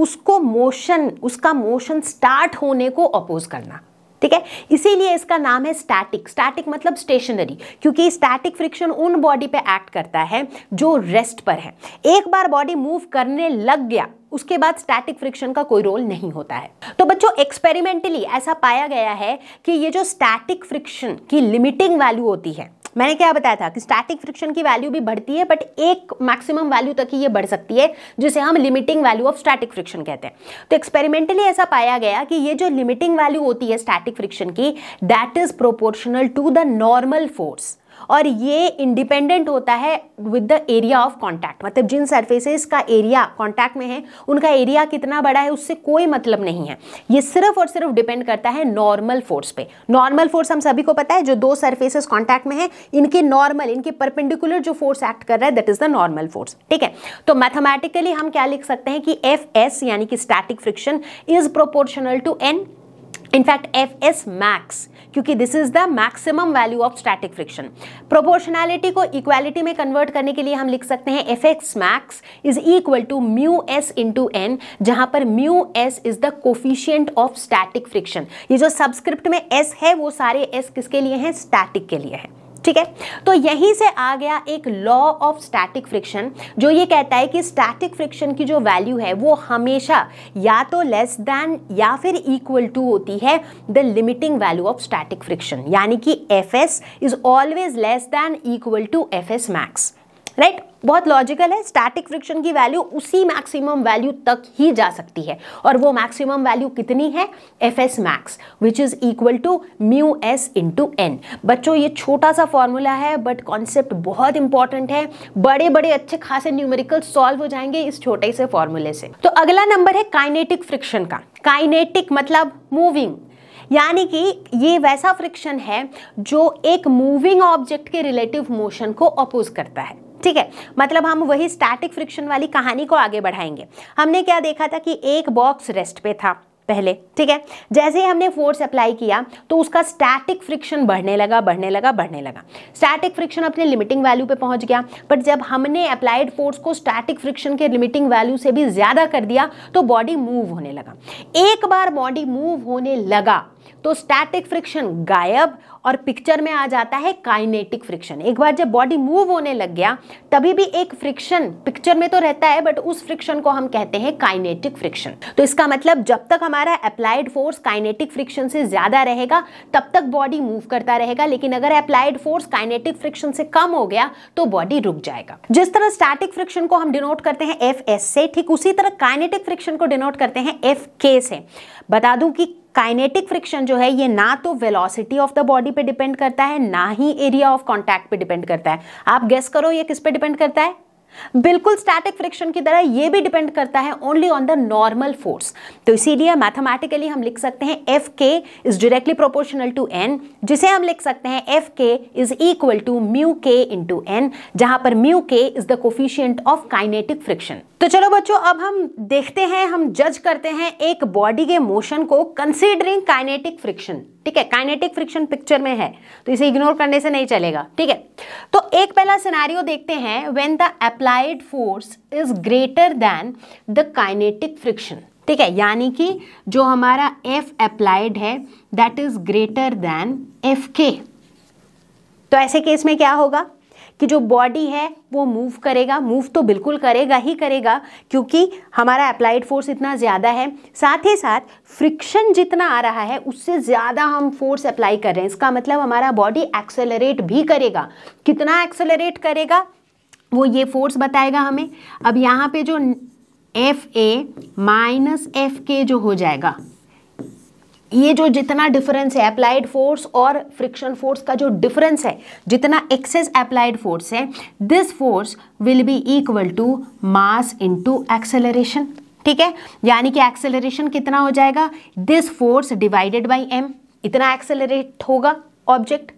उसको मोशन उसका मोशन स्टार्ट होने को अपोज करना ठीक है इसीलिए इसका नाम है स्टैटिक स्टैटिक मतलब स्टेशनरी क्योंकि स्टैटिक फ्रिक्शन उन बॉडी पे एक्ट करता है जो रेस्ट पर है एक बार बॉडी मूव करने लग गया उसके बाद स्टैटिक फ्रिक्शन का कोई रोल नहीं होता है तो बच्चों एक्सपेरिमेंटली ऐसा पाया गया है कि ये जो स्टैटिक फ्रिक्शन की लिमिटिंग वैल्यू होती है मैंने क्या बताया था कि स्टैटिक फ्रिक्शन की वैल्यू भी बढ़ती है बट एक मैक्सिमम वैल्यू तक ही ये बढ़ सकती है जिसे हम limiting value of static friction कहते हैं तो एक्सपेरिमेंटली ऐसा पाया गया कि ये जो लिमिटिंग वैल्यू होती है स्टैटिक फ्रिक्शन की that is proportional to the normal force और ये इंडिपेंडेंट होता है with the area of contact मतलब जिन सर्फेसेस का एरिया कॉन्टैक्ट में है उनका एरिया कितना बड़ा है उससे कोई मतलब नहीं है ये सिर्फ और सिर्फ डिपेंड करता है नॉर्मल फोर्स पे नॉर्मल फोर्स हम सभी को पता है जो दो सर्फेसेस कॉन्टैक्ट में है इनके नॉर्मल इनके परपेंडिकुलर जो फोर्स एक्ट कर रहा है that is the normal force ठीक है तो मैथमेटिकली हम क्या लिख सकते हैं कि एफ एस यानी कि static friction is proportional to N in fact F S max क्योंकि this is the maximum value of static friction proportionality को इक्वालिटी में कन्वर्ट करने के लिए हम लिख सकते हैं F X max is equal to mu S into N जहां पर mu S is the coefficient of static friction ये जो सब्सक्रिप्ट में एस है वो सारे एस किसके लिए हैं स्टैटिक के लिए है ठीक है तो यहीं से आ गया एक लॉ ऑफ स्टैटिक फ्रिक्शन जो ये कहता है कि स्टैटिक फ्रिक्शन की जो वैल्यू है वो हमेशा या तो लेस देन या फिर इक्वल टू होती है the limiting value of static friction यानी कि F S is always less than equal to F S max right right? बहुत लॉजिकल है स्टैटिक फ्रिक्शन की वैल्यू उसी मैक्सिमम वैल्यू तक ही जा सकती है और वो मैक्सिमम वैल्यू कितनी है F S max which is equal to mu S into N बच्चों ये छोटा सा फॉर्मूला है बट कॉन्सेप्ट बहुत इंपॉर्टेंट है बड़े बड़े अच्छे खासे न्यूमेरिकल सॉल्व हो जाएंगे इस छोटे से फॉर्मूले से तो अगला नंबर है काइनेटिक फ्रिक्शन का काइनेटिक मतलब मूविंग यानी कि ये वैसा फ्रिक्शन है जो एक मूविंग ऑब्जेक्ट के रिलेटिव मोशन को अपोज करता है ठीक है मतलब हम वही स्टैटिक फ्रिक्शन वाली कहानी को आगे बढ़ाएंगे हमने क्या देखा था कि एक बॉक्स रेस्ट पे था पहले ठीक है जैसे ही हमने फोर्स अप्लाई किया तो उसका स्टैटिक फ्रिक्शन बढ़ने लगा बढ़ने लगा बढ़ने लगा स्टैटिक फ्रिक्शन अपने लिमिटिंग वैल्यू पे पहुंच गया बट जब हमने अप्लाइड फोर्स को स्टैटिक फ्रिक्शन के लिमिटिंग वैल्यू से भी ज़्यादा कर दिया तो बॉडी मूव होने लगा एक बार बॉडी मूव होने लगा तो स्टैटिक फ्रिक्शन गायब और पिक्चर में आ जाता है काइनेटिक फ्रिक्शन एक बार जब बॉडी मूव होने लग गया तभी भी एक फ्रिक्शन पिक्चर में तो रहता है बट उस फ्रिक्शन को हम कहते हैं काइनेटिक फ्रिक्शन तो इसका मतलब जब तक हमारा अप्लाइड फोर्स काइनेटिक फ्रिक्शन से ज़्यादा रहेगा तब तक बॉडी मूव करता रहेगा लेकिन अगर अप्लाइड फोर्स काइनेटिक फ्रिक्शन से कम हो गया तो बॉडी रुक जाएगा जिस तरह स्टैटिक फ्रिक्शन को हम डिनोट करते हैं एफ से ठीक उसी तरह काइनेटिक फ्रिक्शन को डिनोट करते हैं एफ से बता दूं कि काइनेटिक फ्रिक्शन जो है ये ना तो वेलोसिटी ऑफ द बॉडी पे डिपेंड करता है ना ही एरिया ऑफ कॉन्टैक्ट पे डिपेंड करता है आप गेस करो ये किस पे डिपेंड करता है बिल्कुल स्टैटिक फ्रिक्शन की तरह ये भी डिपेंड करता है only on the normal force तो इसीलिए मैथमेटिकली हम लिख सकते हैं F K is directly proportional to N जिसे हम लिख सकते हैं F K is equal to mu के इन टू एन जहां पर mu K is the coefficient of kinetic friction तो चलो बच्चों अब हम देखते हैं हम जज करते हैं एक बॉडी के मोशन को कंसिडरिंग काइनेटिक फ्रिक्शन ठीक है काइनेटिक फ्रिक्शन पिक्चर में है तो इसे इग्नोर करने से नहीं चलेगा ठीक है तो एक पहला सिनारियो देखते हैं when the applied force is greater than the kinetic friction ठीक है यानी कि जो हमारा एफ अप्लाइड है that is greater than F K तो ऐसे केस में क्या होगा कि जो बॉडी है वो मूव करेगा मूव तो बिल्कुल करेगा ही करेगा क्योंकि हमारा अप्लाइड फोर्स इतना ज़्यादा है साथ ही साथ फ्रिक्शन जितना आ रहा है उससे ज़्यादा हम फोर्स अप्लाई कर रहे हैं इसका मतलब हमारा बॉडी एक्सेलरेट भी करेगा कितना एक्सेलरेट करेगा वो ये फोर्स बताएगा हमें अब यहाँ पे जो एफ ए माइनस एफ के जो हो जाएगा ये जो जितना डिफरेंस है अप्लाइड फोर्स और फ्रिक्शन फोर्स का जो डिफरेंस है जितना एक्सेस अप्लाइड फोर्स है this force will be equal to mass into acceleration ठीक है यानी कि एक्सेलरेशन कितना हो जाएगा this force divided by M इतना एक्सेलरेट होगा ऑब्जेक्ट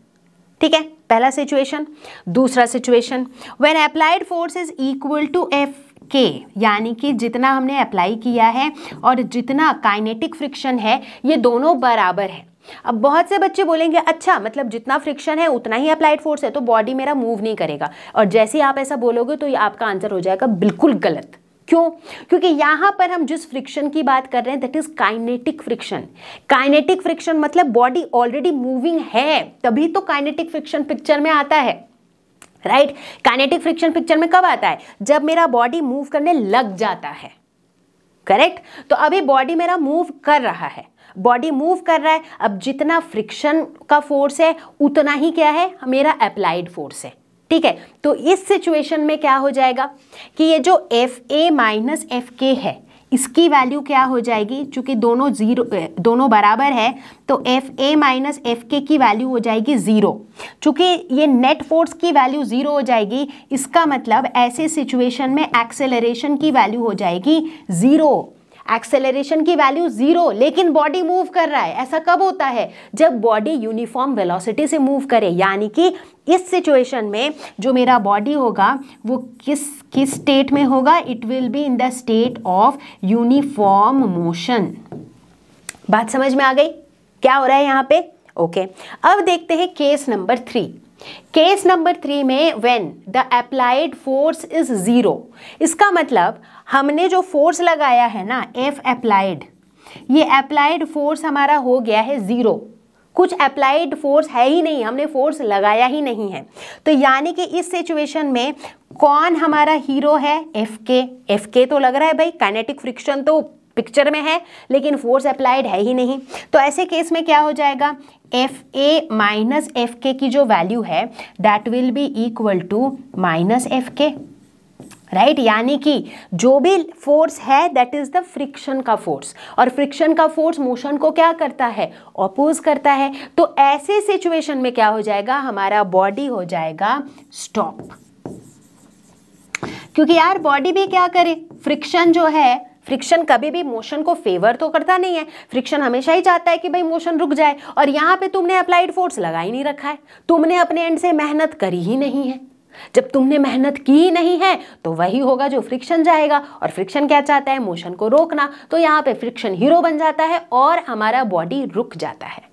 ठीक है पहला सिचुएशन दूसरा situation when applied force is equal to F K यानी कि जितना हमने अप्लाई किया है और जितना काइनेटिक फ्रिक्शन है ये दोनों बराबर है अब बहुत से बच्चे बोलेंगे अच्छा मतलब जितना फ्रिक्शन है उतना ही अप्लाइड फोर्स है तो बॉडी मेरा मूव नहीं करेगा और जैसे ही आप ऐसा बोलोगे तो ये आपका आंसर हो जाएगा बिल्कुल गलत क्यों क्योंकि यहाँ पर हम जिस फ्रिक्शन की बात कर रहे हैं that is kinetic friction kinetic friction मतलब बॉडी ऑलरेडी मूविंग है तभी तो काइनेटिक फ्रिक्शन पिक्चर में आता है राइट काइनेटिक फ्रिक्शन पिक्चर में कब आता है जब मेरा बॉडी मूव करने लग जाता है करेक्ट तो अभी बॉडी मेरा मूव कर रहा है बॉडी मूव कर रहा है अब जितना फ्रिक्शन का फोर्स है उतना ही क्या है मेरा अप्लाइड फोर्स है ठीक है तो इस सिचुएशन में क्या हो जाएगा कि ये जो एफ ए माइनस एफ के है इसकी वैल्यू क्या हो जाएगी चूँकि दोनों जीरो दोनों बराबर है तो एफ ए माइनस एफ के की वैल्यू हो जाएगी ज़ीरो चूँकि ये नेट फोर्स की वैल्यू ज़ीरो हो जाएगी इसका मतलब ऐसे सिचुएशन में एक्सेलरेशन की वैल्यू हो जाएगी ज़ीरो एक्सेलरेशन की वैल्यू जीरो लेकिन बॉडी मूव कर रहा है ऐसा कब होता है जब बॉडी यूनिफॉर्म वेलोसिटी से मूव करे यानी कि इस सिचुएशन में जो मेरा बॉडी होगा वो किस किस स्टेट में होगा it will be in the state of uniform motion बात समझ में आ गई क्या हो रहा है यहाँ पे ओके okay. अब देखते हैं case number three case number three में when the applied force is zero इसका मतलब हमने जो फोर्स लगाया है ना एफ अप्लाइड ये अप्लाइड फोर्स हमारा हो गया है ज़ीरो कुछ अप्लाइड फोर्स है ही नहीं हमने फोर्स लगाया ही नहीं है तो यानी कि इस सिचुएशन में कौन हमारा हीरो है एफ के एफ के तो लग रहा है भाई काइनेटिक फ्रिक्शन तो पिक्चर में है लेकिन फोर्स अप्लाइड है ही नहीं तो ऐसे केस में क्या हो जाएगा एफ ए माइनस एफ के की जो वैल्यू है that will be equal to minus F K right यानी कि जो भी फोर्स है दैट इज़ द फ्रिक्शन का फोर्स और फ्रिक्शन का फोर्स मोशन को क्या करता है अपोज करता है तो ऐसे सिचुएशन में क्या हो जाएगा हमारा बॉडी हो जाएगा स्टॉप क्योंकि यार बॉडी भी क्या करे फ्रिक्शन जो है फ्रिक्शन कभी भी मोशन को फेवर तो करता नहीं है फ्रिक्शन हमेशा ही चाहता है कि भाई मोशन रुक जाए और यहाँ पे तुमने अप्लाइड फोर्स लगा ही नहीं रखा है तुमने अपने एंड से मेहनत करी ही नहीं है जब तुमने मेहनत की ही नहीं है तो वही होगा जो फ्रिक्शन जाएगा और फ्रिक्शन क्या चाहता है मोशन को रोकना तो यहाँ पे फ्रिक्शन हीरो बन जाता है और हमारा बॉडी रुक जाता है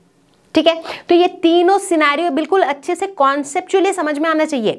ठीक है तो ये तीनों सिनेरियो बिल्कुल अच्छे से कॉन्सेप्चुअली समझ में आना चाहिए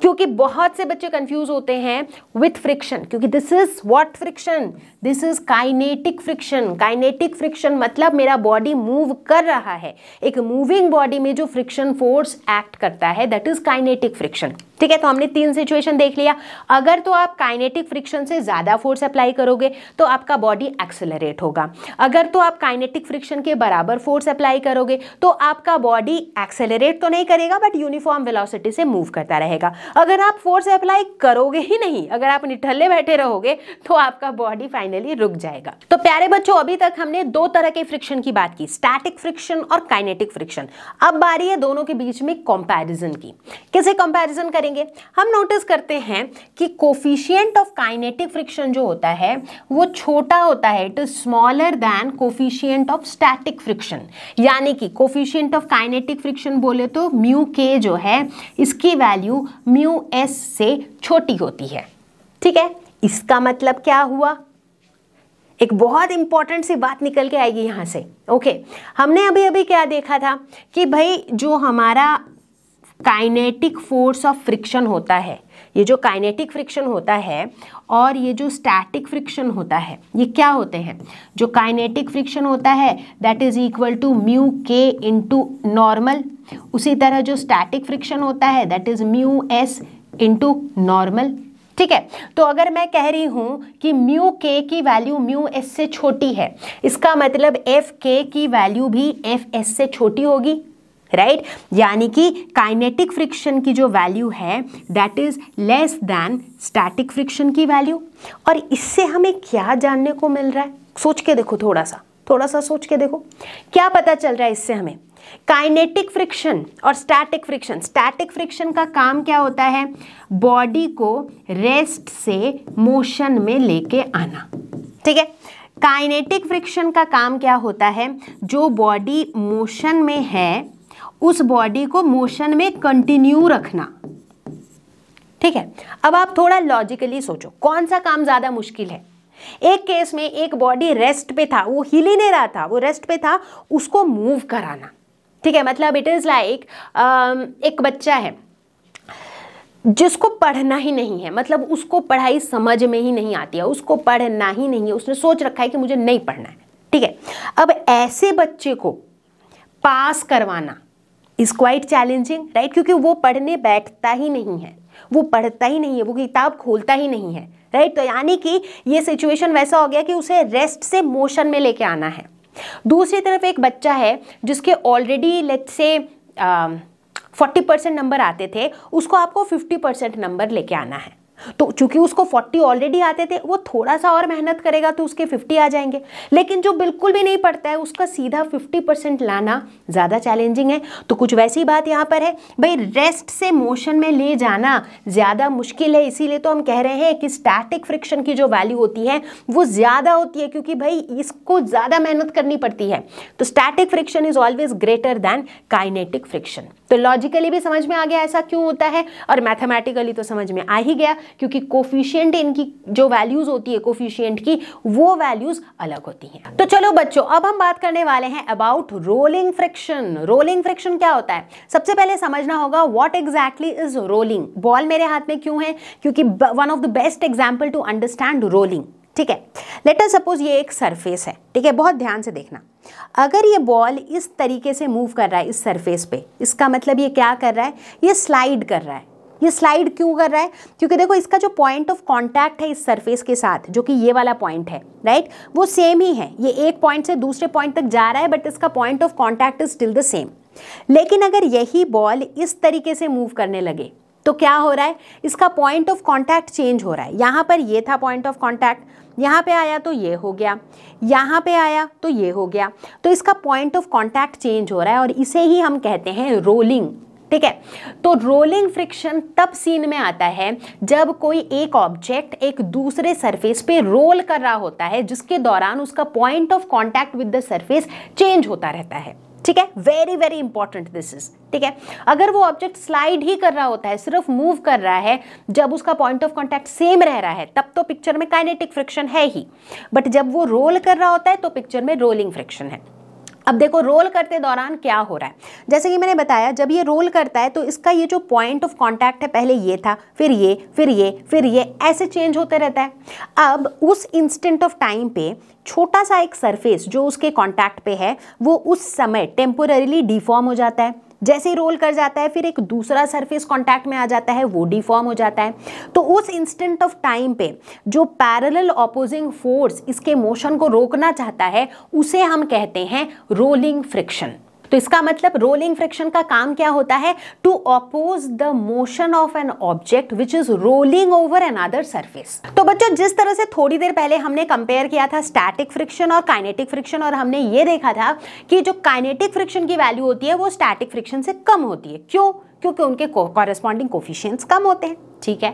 क्योंकि बहुत से बच्चे कंफ्यूज होते हैं विथ फ्रिक्शन क्योंकि this is what friction this is kinetic friction kinetic friction मतलब मेरा बॉडी मूव कर रहा है एक मूविंग बॉडी में जो फ्रिक्शन फोर्स एक्ट करता है दैट इज काइनेटिक फ्रिक्शन ठीक है तो हमने तीन सिचुएशन देख लिया अगर तो आप काइनेटिक फ्रिक्शन से ज़्यादा फोर्स अप्लाई करोगे तो आपका बॉडी एक्सेलरेट होगा अगर तो आप काइनेटिक फ्रिक्शन के बराबर फोर्स अप्लाई करोगे तो आपका बॉडी एक्सेलरेट तो नहीं करेगा बट यूनिफॉर्म वेलोसिटी से मूव करता रहेगा अगर आप फोर्स अप्लाई करोगे ही नहीं अगर आप निठल्ले बैठे रहोगे तो आपका बॉडी फाइनली रुक जाएगा तो प्यारे बच्चों अभी तक हमने दो तरह के फ्रिक्शन की बात की स्टैटिक फ्रिक्शन और काइनेटिक फ्रिक्शन अब बारी है दोनों के बीच में कंपैरिजन की किसे कंपैरिजन करेंगे देंगे हम नोटिस करते हैं कि कोफिशियंट ऑफ काइनेटिक फ्रिक्शन जो होता है वो छोटा होता है it is smaller than coefficient of static friction यानी कि कोफिशियंट ऑफ काइनेटिक फ्रिक्शन बोले तो म्यू के जो है इसकी वैल्यू म्यू एस से छोटी होती है ठीक है इसका मतलब क्या हुआ एक बहुत इंपॉर्टेंट सी बात निकल के आएगी यहां से ओके okay. हमने अभी अभी क्या देखा था कि भाई जो हमारा काइनेटिक फोर्स ऑफ फ्रिक्शन होता है ये जो काइनेटिक फ्रिक्शन होता है और ये जो स्टैटिक फ्रिक्शन होता है ये क्या होते हैं जो काइनेटिक फ्रिक्शन होता है that is equal to mu K into normal उसी तरह जो स्टैटिक फ्रिक्शन होता है that is mu S into normal ठीक है तो अगर मैं कह रही हूँ कि म्यू के की वैल्यू म्यू एस से छोटी है इसका मतलब एफ के की वैल्यू भी एफ एस से छोटी होगी राइट right? यानी कि काइनेटिक फ्रिक्शन की जो वैल्यू है that is less than static friction की वैल्यू और इससे हमें क्या जानने को मिल रहा है सोच के देखो थोड़ा सा थोड़ा सा सोच के देखो क्या पता चल रहा है इससे हमें काइनेटिक फ्रिक्शन और स्टैटिक फ्रिक्शन स्टैटिक फ्रिक्शन का काम क्या होता है बॉडी को रेस्ट से मोशन में लेके आना ठीक है काइनेटिक फ्रिक्शन का काम क्या होता है जो बॉडी मोशन में है उस बॉडी को मोशन में कंटिन्यू रखना ठीक है अब आप थोड़ा लॉजिकली सोचो कौन सा काम ज़्यादा मुश्किल है एक केस में एक बॉडी रेस्ट पे था वो हिल ही नहीं रहा था वो रेस्ट पे था उसको मूव कराना ठीक है मतलब इट इज़ लाइक एक बच्चा है जिसको पढ़ना ही नहीं है मतलब उसको पढ़ाई समझ में ही नहीं आती है उसको पढ़ना ही नहीं है उसने सोच रखा है कि मुझे नहीं पढ़ना है ठीक है अब ऐसे बच्चे को पास करवाना इज़ क्वाइट चैलेंजिंग राइट क्योंकि वो पढ़ने बैठता ही नहीं है वो पढ़ता ही नहीं है वो किताब खोलता ही नहीं है राइट तो यानी कि ये सिचुएशन वैसा हो गया कि उसे रेस्ट से मोशन में लेके आना है दूसरी तरफ एक बच्चा है जिसके ऑलरेडी लेट से फोर्टी परसेंट नंबर आते थे उसको आपको फिफ्टी परसेंट नंबर लेके आना है तो चूंकि उसको 40 ऑलरेडी आते थे वो थोड़ा सा और मेहनत करेगा तो उसके 50 आ जाएंगे लेकिन जो बिल्कुल भी नहीं पड़ता है उसका सीधा 50 परसेंट लाना ज़्यादा चैलेंजिंग है तो कुछ वैसी बात यहाँ पर है भाई रेस्ट से मोशन में ले जाना ज़्यादा मुश्किल है इसीलिए तो हम कह रहे हैं कि स्टैटिक फ्रिक्शन की जो वैल्यू होती है वो ज़्यादा होती है क्योंकि भाई इसको ज़्यादा मेहनत करनी पड़ती है तो static friction is always greater than kinetic friction तो लॉजिकली भी समझ में आ गया ऐसा क्यों होता है और मैथमेटिकली तो समझ में आ ही गया क्योंकि कोफिशियंट इनकी जो वैल्यूज़ होती है कोफिशियंट की वो वैल्यूज़ अलग होती हैं तो चलो बच्चों अब हम बात करने वाले हैं about rolling friction rolling friction क्या होता है सबसे पहले समझना होगा what exactly is rolling ball मेरे हाथ में क्यों है क्योंकि one of the best example to understand rolling ठीक है लेटर सपोज ये एक सरफेस है ठीक है बहुत ध्यान से देखना अगर ये बॉल इस तरीके से मूव कर रहा है इस सरफेस पे इसका मतलब ये क्या कर रहा है ये स्लाइड कर रहा है ये स्लाइड क्यों कर रहा है क्योंकि देखो इसका जो पॉइंट ऑफ कांटेक्ट है इस सरफेस के साथ जो कि ये वाला पॉइंट है राइट वो सेम ही है ये एक पॉइंट से दूसरे पॉइंट तक जा रहा है बट इसका point of contact is still the same लेकिन अगर यही बॉल इस तरीके से मूव करने लगे तो क्या हो रहा है इसका पॉइंट ऑफ कॉन्टैक्ट चेंज हो रहा है यहाँ पर ये था पॉइंट ऑफ कॉन्टैक्ट यहाँ पे आया तो ये हो गया यहाँ पे आया तो ये हो गया तो इसका पॉइंट ऑफ कॉन्टैक्ट चेंज हो रहा है और इसे ही हम कहते हैं रोलिंग ठीक है तो रोलिंग फ्रिक्शन तब सीन में आता है जब कोई एक ऑब्जेक्ट एक दूसरे सरफेस पे रोल कर रहा होता है जिसके दौरान उसका point of contact with the surface change होता रहता है ठीक है very very important this is ठीक है अगर वो ऑब्जेक्ट स्लाइड ही कर रहा होता है सिर्फ मूव कर रहा है जब उसका पॉइंट ऑफ कॉन्टैक्ट सेम रह रहा है तब तो पिक्चर में काइनेटिक फ्रिक्शन है ही बट जब वो रोल कर रहा होता है तो पिक्चर में रोलिंग फ्रिक्शन है अब देखो रोल करते दौरान क्या हो रहा है जैसे कि मैंने बताया जब ये रोल करता है तो इसका ये जो पॉइंट ऑफ कांटेक्ट है पहले ये था फिर ये फिर ये फिर ये ऐसे चेंज होते रहता है अब उस इंस्टेंट ऑफ टाइम पे छोटा सा एक सरफेस जो उसके कांटेक्ट पे है वो उस समय टेम्पोरेली डिफॉर्म हो जाता है जैसे ही रोल कर जाता है फिर एक दूसरा सरफेस कॉन्टैक्ट में आ जाता है वो डिफॉर्म हो जाता है तो उस इंस्टेंट ऑफ टाइम पे जो पैरल ऑपोजिंग फोर्स इसके मोशन को रोकना चाहता है उसे हम कहते हैं रोलिंग फ्रिक्शन तो इसका मतलब रोलिंग फ्रिक्शन का काम क्या होता है to oppose the motion of an object which is rolling over another surface तो बच्चों जिस तरह से थोड़ी देर पहले हमने कंपेयर किया था स्टैटिक फ्रिक्शन और काइनेटिक फ्रिक्शन और हमने ये देखा था कि जो काइनेटिक फ्रिक्शन की वैल्यू होती है वो स्टैटिक फ्रिक्शन से कम होती है क्यों क्योंकि उनके कॉरेस्पॉन्डिंग कोफिशियंट्स कम होते हैं ठीक है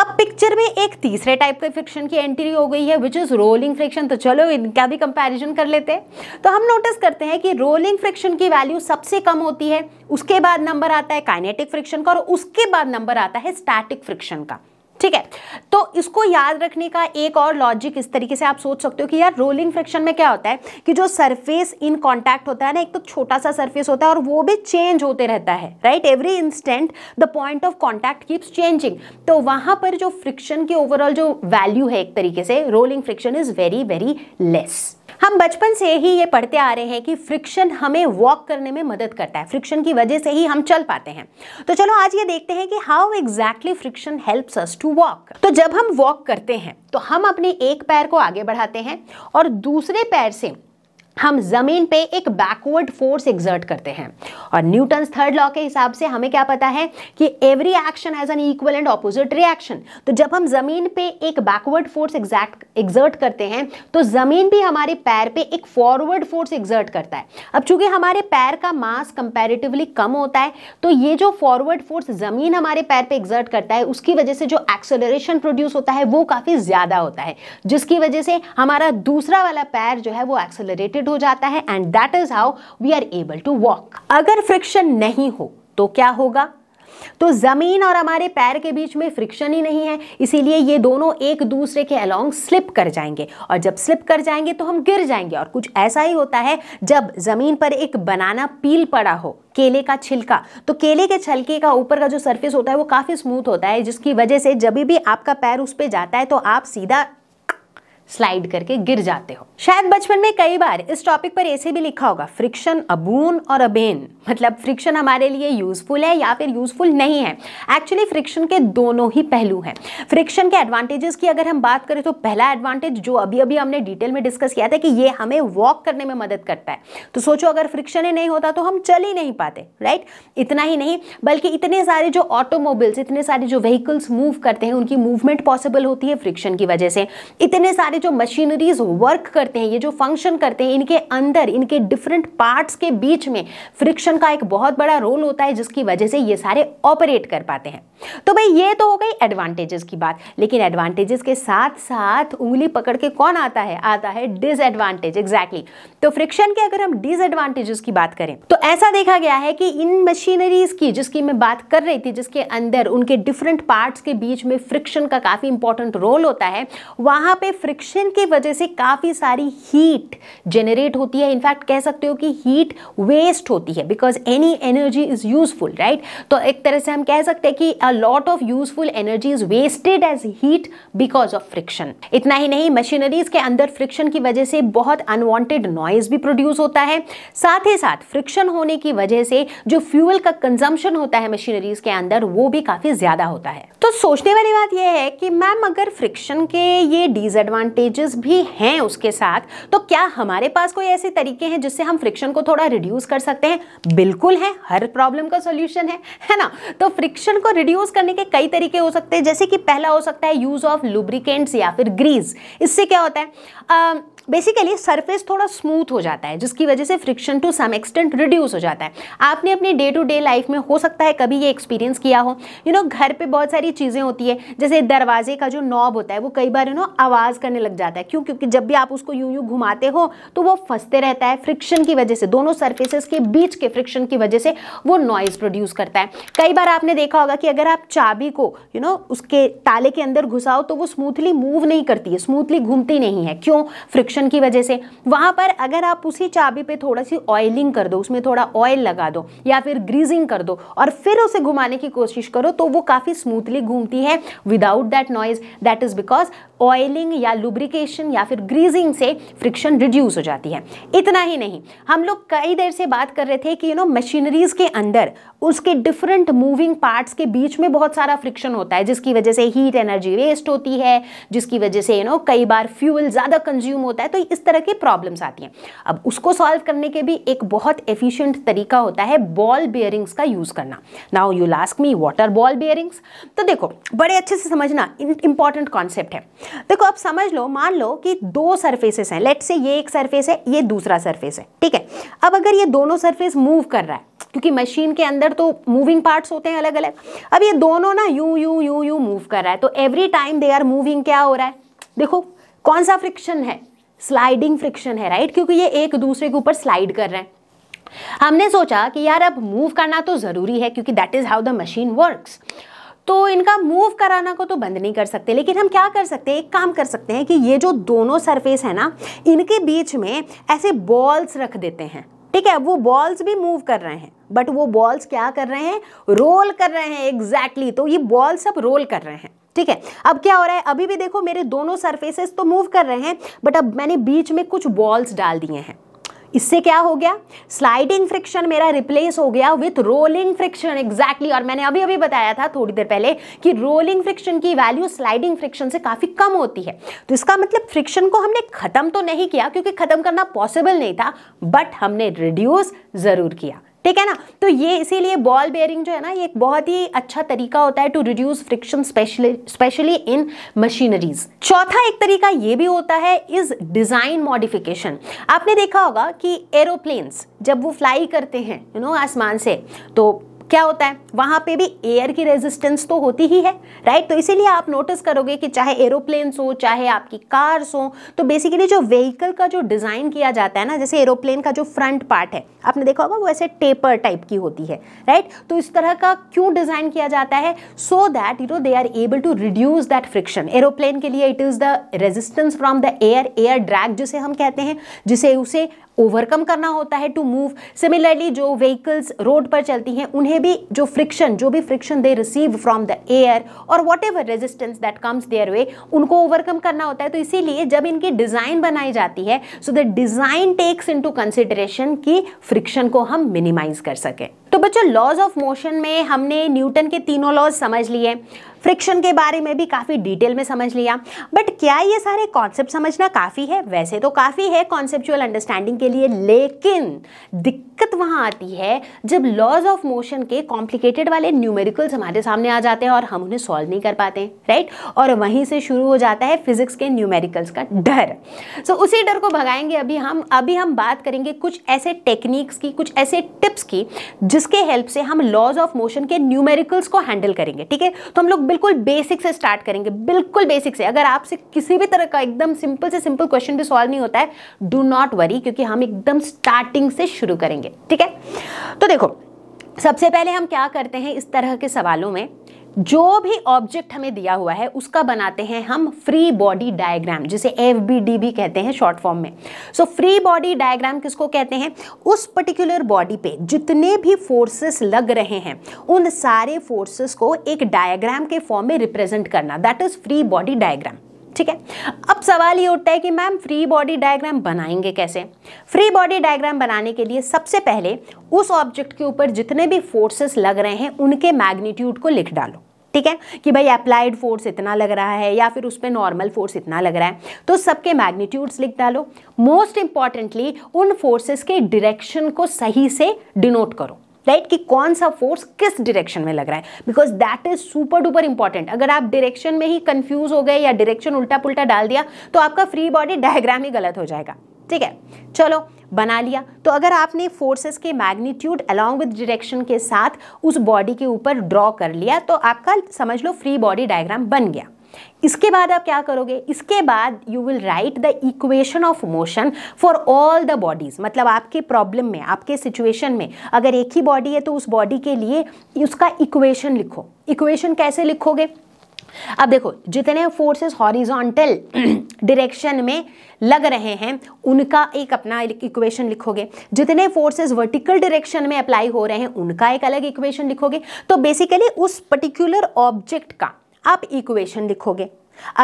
अब पिक्चर में एक तीसरे टाइप के फ्रिक्शन की एंट्री हो गई है विच इज़ रोलिंग फ्रिक्शन तो चलो इनका भी कंपैरिजन कर लेते हैं तो हम नोटिस करते हैं कि रोलिंग फ्रिक्शन की वैल्यू सबसे कम होती है उसके बाद नंबर आता है काइनेटिक फ्रिक्शन का और उसके बाद नंबर आता है स्टैटिक फ्रिक्शन का ठीक है तो इसको याद रखने का एक और लॉजिक इस तरीके से आप सोच सकते हो कि यार रोलिंग फ्रिक्शन में क्या होता है कि जो सरफेस इन कांटेक्ट होता है ना एक तो छोटा सा सरफेस होता है और वो भी चेंज होते रहता है right every instant the point of contact keeps changing तो वहां पर जो फ्रिक्शन की ओवरऑल जो वैल्यू है एक तरीके से rolling friction is very very less हम बचपन से ही ये पढ़ते आ रहे हैं कि फ्रिक्शन हमें वॉक करने में मदद करता है फ्रिक्शन की वजह से ही हम चल पाते हैं तो चलो आज ये देखते हैं कि how exactly friction helps us to walk तो जब हम वॉक करते हैं तो हम अपने एक पैर को आगे बढ़ाते हैं और दूसरे पैर से हम ज़मीन पे एक बैकवर्ड फोर्स एग्जर्ट करते हैं और न्यूटन थर्ड लॉ के हिसाब से हमें क्या पता है कि every action has an equal and opposite reaction तो जब हम ज़मीन पे एक बैकवर्ड फोर्स एग्जैक्ट एग्जर्ट करते हैं तो ज़मीन भी हमारे पैर पे एक फॉरवर्ड फोर्स एग्जर्ट करता है अब चूंकि हमारे पैर का मास कंपेरेटिवली कम होता है तो ये जो फॉरवर्ड फोर्स ज़मीन हमारे पैर पर एग्जर्ट करता है उसकी वजह से जो एक्सेलरेशन प्रोड्यूस होता है वो काफ़ी ज़्यादा होता है जिसकी वजह से हमारा दूसरा वाला पैर जो है वो एक्सेलरेटेड स्प्रेड हो जाता है and that is how we are able to walk अगर फ्रिक्शन नहीं हो तो क्या होगा तो ज़मीन और हमारे पैर के बीच में फ्रिक्शन ही नहीं है इसीलिए ये दोनों एक दूसरे के अलोंग स्लिप कर जाएंगे और जब स्लिप कर जाएंगे तो हम गिर जाएंगे और कुछ ऐसा ही होता है जब ज़मीन पर एक बनाना पील पड़ा हो केले का छिलका तो केले के छलके का ऊपर का जो सरफेस होता है वो काफ़ी स्मूथ होता है जिसकी वजह से जब भी आपका पैर उस पर जाता है तो आप सीधा स्लाइड करके गिर जाते हो शायद बचपन में कई बार इस टॉपिक पर ऐसे भी लिखा होगा फ्रिक्शन अबून और अबेन मतलब फ्रिक्शन हमारे लिए यूजफुल है या फिर यूजफुल नहीं है एक्चुअली फ्रिक्शन के दोनों ही पहलू हैं फ्रिक्शन के एडवांटेजेस की अगर हम बात करें तो पहला एडवांटेज जो अभी अभी हमने डिटेल में डिस्कस किया था कि ये हमें वॉक करने में मदद करता है तो सोचो अगर फ्रिक्शन ही नहीं होता तो हम चल ही नहीं पाते राइट इतना ही नहीं बल्कि इतने सारे जो ऑटोमोबल्स इतने सारे जो व्हीकल्स मूव करते हैं उनकी मूवमेंट पॉसिबल होती है फ्रिक्शन की वजह से इतने सारे सारे जो मशीनरीज वर्क करते हैं ये जो फंक्शन करते हैं इनके अंदर इनके डिफरेंट पार्ट्स के बीच में फ्रिक्शन का एक बहुत बड़ा रोल होता है जिसकी वजह से ये सारे ऑपरेट कर पाते हैं तो भाई ये तो हो गई एडवांटेजेस की बात लेकिन एडवांटेजेस के साथ साथ उंगली पकड़ के कौन आता है आता है डिसएडवांटेज एग्जैक्टली exactly. तो फ्रिक्शन के अगर हम डिसएडवांटेजेस की बात करें तो ऐसा देखा गया है कि इन मशीनरीज की जिसकी मैं बात कर रही थी जिसके अंदर उनके डिफरेंट पार्ट्स के बीच में फ्रिक्शन का काफ़ी इंपॉर्टेंट रोल होता है वहां पर फ्रिक्शन फ्रिक्शन के वजह से काफ़ी सारी हीट जनरेट होती है इनफैक्ट कह सकते हो कि हीट वेस्ट होती है because any energy is useful right तो एक तरह से हम कह सकते हैं कि a lot of useful energy is wasted as heat because of friction इतना ही नहीं मशीनरीज के अंदर फ्रिक्शन की वजह से बहुत अनवांटेड नॉइज भी प्रोड्यूस होता है साथ ही साथ फ्रिक्शन होने की वजह से जो फ्यूल का कंजम्पशन होता है मशीनरीज के अंदर वो भी काफ़ी ज़्यादा होता है तो सोचने वाली बात यह है कि मैम अगर फ्रिक्शन के ये डिसएडवांटेज एडवांटेजेस भी हैं उसके साथ तो क्या हमारे पास कोई ऐसे तरीके हैं जिससे हम फ्रिक्शन को थोड़ा रिड्यूस कर सकते हैं बिल्कुल है हर प्रॉब्लम का सोल्यूशन है है ना तो फ्रिक्शन को रिड्यूस करने के कई तरीके हो सकते हैं जैसे कि पहला हो सकता है यूज़ ऑफ लुब्रिकेंट्स या फिर ग्रीस इससे क्या होता है बेसिकली सरफेस थोड़ा स्मूथ हो जाता है जिसकी वजह से friction to some extent reduce हो जाता है आपने अपनी डे टू डे लाइफ में हो सकता है कभी ये एक्सपीरियंस किया हो यू नो घर पे बहुत सारी चीज़ें होती है जैसे दरवाजे का जो नॉब होता है वो कई बार यू नो आवाज़ करने लग जाता है क्यों क्योंकि जब भी आप उसको यूं यूं घुमाते हो तो वो फंसते रहता है फ्रिक्शन की वजह से दोनों सर्फेसेस के बीच के फ्रिक्शन की वजह से वो नॉइज़ प्रोड्यूस करता है कई बार आपने देखा होगा कि अगर आप चाबी को यू you नो know, उसके ताले के अंदर घुसाओ तो वो स्मूथली मूव नहीं करती है स्मूथली घूमती नहीं है क्यों फ्रिक्शन पोल्यूशन की वजह से वहाँ पर अगर आप उसी चाबी पे थोड़ा सी ऑयलिंग कर दो उसमें थोड़ा ऑयल लगा दो या फिर ग्रीजिंग कर दो और फिर उसे घुमाने की कोशिश करो तो वो काफ़ी स्मूथली घूमती है without that noise that is because oiling या लुब्रिकेशन या फिर ग्रीजिंग से फ्रिक्शन रिड्यूस हो जाती है इतना ही नहीं हम लोग कई देर से बात कर रहे थे कि यू नो मशीनरीज के अंदर उसके डिफरेंट मूविंग पार्ट्स के बीच में बहुत सारा फ्रिक्शन होता है जिसकी वजह से हीट एनर्जी वेस्ट होती है जिसकी वजह से यू you नो know, कई बार फ्यूल ज़्यादा कंज्यूम होता है है तो इस तरह की प्रॉब्लम्स आती हैं अब उसको सॉल्व करने के भी एक बहुत एफिशिएंट तरीका होता है बॉल बेयरिंग्स का यूज़ करना now you ask me what are ball bearings तो देखो बड़े अच्छे से समझना इंपॉर्टेंट कॉन्सेप्ट है देखो अब समझ लो मान लो कि दो सर्फेसेस हैं लेट से ये एक सर्फेस है ये दूसरा सर्फेस है ठीक है अब अगर ये दोनों सर्फेस मूव कर रहा है क्योंकि मशीन के अंदर तो मूविंग पार्ट्स होते हैं अलग अलग अब ये दोनों ना you you you you move कर रहा है तो every time they are moving क्या हो रहा है देखो कौन सा फ्रिक्शन है स्लाइडिंग फ्रिक्शन है राइट क्योंकि ये एक दूसरे के ऊपर स्लाइड कर रहे हैं हमने सोचा कि यार अब मूव करना तो ज़रूरी है क्योंकि that is how the machine works तो इनका मूव कराना को तो बंद नहीं कर सकते लेकिन हम क्या कर सकते हैं एक काम कर सकते हैं कि ये जो दोनों सरफेस है ना इनके बीच में ऐसे बॉल्स रख देते हैं ठीक है वो बॉल्स भी मूव कर रहे हैं बट वो बॉल्स क्या कर रहे हैं रोल कर रहे हैं एग्जैक्टली exactly, तो ये बॉल्स अब रोल कर रहे हैं ठीक है अब क्या हो रहा है अभी भी देखो मेरे दोनों सरफेसेस तो मूव कर रहे हैं बट अब मैंने बीच में कुछ बॉल्स डाल दिए हैं इससे क्या हो गया स्लाइडिंग फ्रिक्शन मेरा रिप्लेस हो गया विथ रोलिंग फ्रिक्शन एग्जैक्टली और मैंने अभी अभी बताया था थोड़ी देर पहले कि रोलिंग फ्रिक्शन की वैल्यू स्लाइडिंग फ्रिक्शन से काफ़ी कम होती है तो इसका मतलब फ्रिक्शन को हमने ख़त्म तो नहीं किया क्योंकि ख़त्म करना पॉसिबल नहीं था बट हमने रिड्यूस ज़रूर किया ठीक है ना तो ये इसीलिए बॉल बेयरिंग जो है ना ये एक बहुत ही अच्छा तरीका होता है to reduce friction specially in machineries चौथा एक तरीका ये भी होता है इज डिज़ाइन मॉडिफिकेशन आपने देखा होगा कि एरोप्लेन्स जब वो फ्लाई करते हैं यू नो आसमान से तो क्या होता है वहां पे भी एयर की रेजिस्टेंस तो होती ही है राइट तो इसीलिए आप नोटिस करोगे कि चाहे एरोप्लेन्स हो चाहे आपकी कार्स हो तो बेसिकली जो व्हीकल का जो डिज़ाइन किया जाता है ना जैसे एरोप्लेन का जो फ्रंट पार्ट है आपने देखा होगा वो ऐसे टेपर टाइप की होती है राइट तो इस तरह का क्यों डिज़ाइन किया जाता है so that you know they are able to reduce that friction aeroplane के लिए it is the resistance from the air air drag जिसे हम कहते हैं जिसे उसे ओवरकम करना होता है टू मूव सिमिलरली जो व्हीकल्स रोड पर चलती हैं उन्हें भी जो फ्रिक्शन जो भी friction they receive from the air और whatever resistance that comes their way उनको ओवरकम करना होता है तो इसीलिए जब इनकी डिज़ाइन बनाई जाती है so the design takes into consideration कि फ्रिक्शन को हम मिनिमाइज कर सकें तो बच्चों लॉज ऑफ मोशन में हमने न्यूटन के तीनों लॉज समझ लिए फ्रिक्शन के बारे में भी काफ़ी डिटेल में समझ लिया बट क्या ये सारे कॉन्सेप्ट समझना काफ़ी है वैसे तो काफ़ी है कॉन्सेप्चुअल अंडरस्टैंडिंग के लिए लेकिन दिक्कत वहाँ आती है जब लॉज ऑफ मोशन के कॉम्प्लिकेटेड वाले न्यूमेरिकल्स हमारे सामने आ जाते हैं और हम उन्हें सॉल्व नहीं कर पाते राइट और वहीं से शुरू हो जाता है फिजिक्स के न्यूमेरिकल्स का डर सो so, उसी डर को भगाएंगे अभी हम अभी हम बात करेंगे कुछ ऐसे टेक्निक्स की कुछ ऐसे टिप्स की जिसके हेल्प से हम लॉज ऑफ मोशन के न्यूमेरिकल्स को हैंडल करेंगे ठीक है तो हम लोग बिल्कुल बेसिक से स्टार्ट करेंगे बिल्कुल बेसिक से अगर आपसे किसी भी तरह का एकदम सिंपल से सिंपल क्वेश्चन भी सॉल्व नहीं होता है डू नॉट वरी क्योंकि हम एकदम स्टार्टिंग से शुरू करेंगे ठीक है तो देखो सबसे पहले हम क्या करते हैं इस तरह के सवालों में जो भी ऑब्जेक्ट हमें दिया हुआ है उसका बनाते हैं हम फ्री बॉडी डायग्राम जिसे एफ बी डी भी कहते हैं शॉर्ट फॉर्म में सो फ्री बॉडी डायग्राम किसको कहते हैं उस पर्टिकुलर बॉडी पे जितने भी फोर्सेस लग रहे हैं उन सारे फोर्सेस को एक डायग्राम के फॉर्म में रिप्रेजेंट करना that is free body diagram ठीक है अब सवाल ये उठता है कि मैम फ्री बॉडी डायग्राम बनाएंगे कैसे फ्री बॉडी डायग्राम बनाने के लिए सबसे पहले उस ऑब्जेक्ट के ऊपर जितने भी फोर्सेस लग रहे हैं उनके मैग्नीट्यूड को लिख डालो ठीक है कि भाई अप्लाइड फोर्स इतना लग रहा है या फिर उस पर नॉर्मल फोर्स इतना लग रहा है तो सबके मैग्नीट्यूड्स लिख डालो मोस्ट इंपॉर्टेंटली उन फोर्सेस के डिरेक्शन को सही से डिनोट करो राइट right? कि कौन सा फोर्स किस डायरेक्शन में लग रहा है because that is super duper important अगर आप डायरेक्शन में ही कंफ्यूज हो गए या डायरेक्शन उल्टा पुल्टा डाल दिया तो आपका फ्री बॉडी डायग्राम ही गलत हो जाएगा ठीक है चलो बना लिया तो अगर आपने फोर्सेस के मैग्नीट्यूड अलॉन्ग विद डायरेक्शन के साथ उस बॉडी के ऊपर ड्रॉ कर लिया तो आपका समझ लो फ्री बॉडी डायग्राम बन गया इसके बाद आप क्या करोगे इसके बाद you will write the equation of motion for all the bodies मतलब आपके प्रॉब्लम में आपके सिचुएशन में अगर एक ही बॉडी है तो उस बॉडी के लिए उसका इक्वेशन लिखो इक्वेशन कैसे लिखोगे अब देखो जितने फोर्सेस हॉरिजॉन्टल डायरेक्शन में लग रहे हैं उनका एक अपना इक्वेशन लिखोगे जितने फोर्सेस वर्टिकल डायरेक्शन में अप्लाई हो रहे हैं उनका एक अलग इक्वेशन लिखोगे तो बेसिकली उस पर्टिकुलर ऑब्जेक्ट का आप इक्वेशन लिखोगे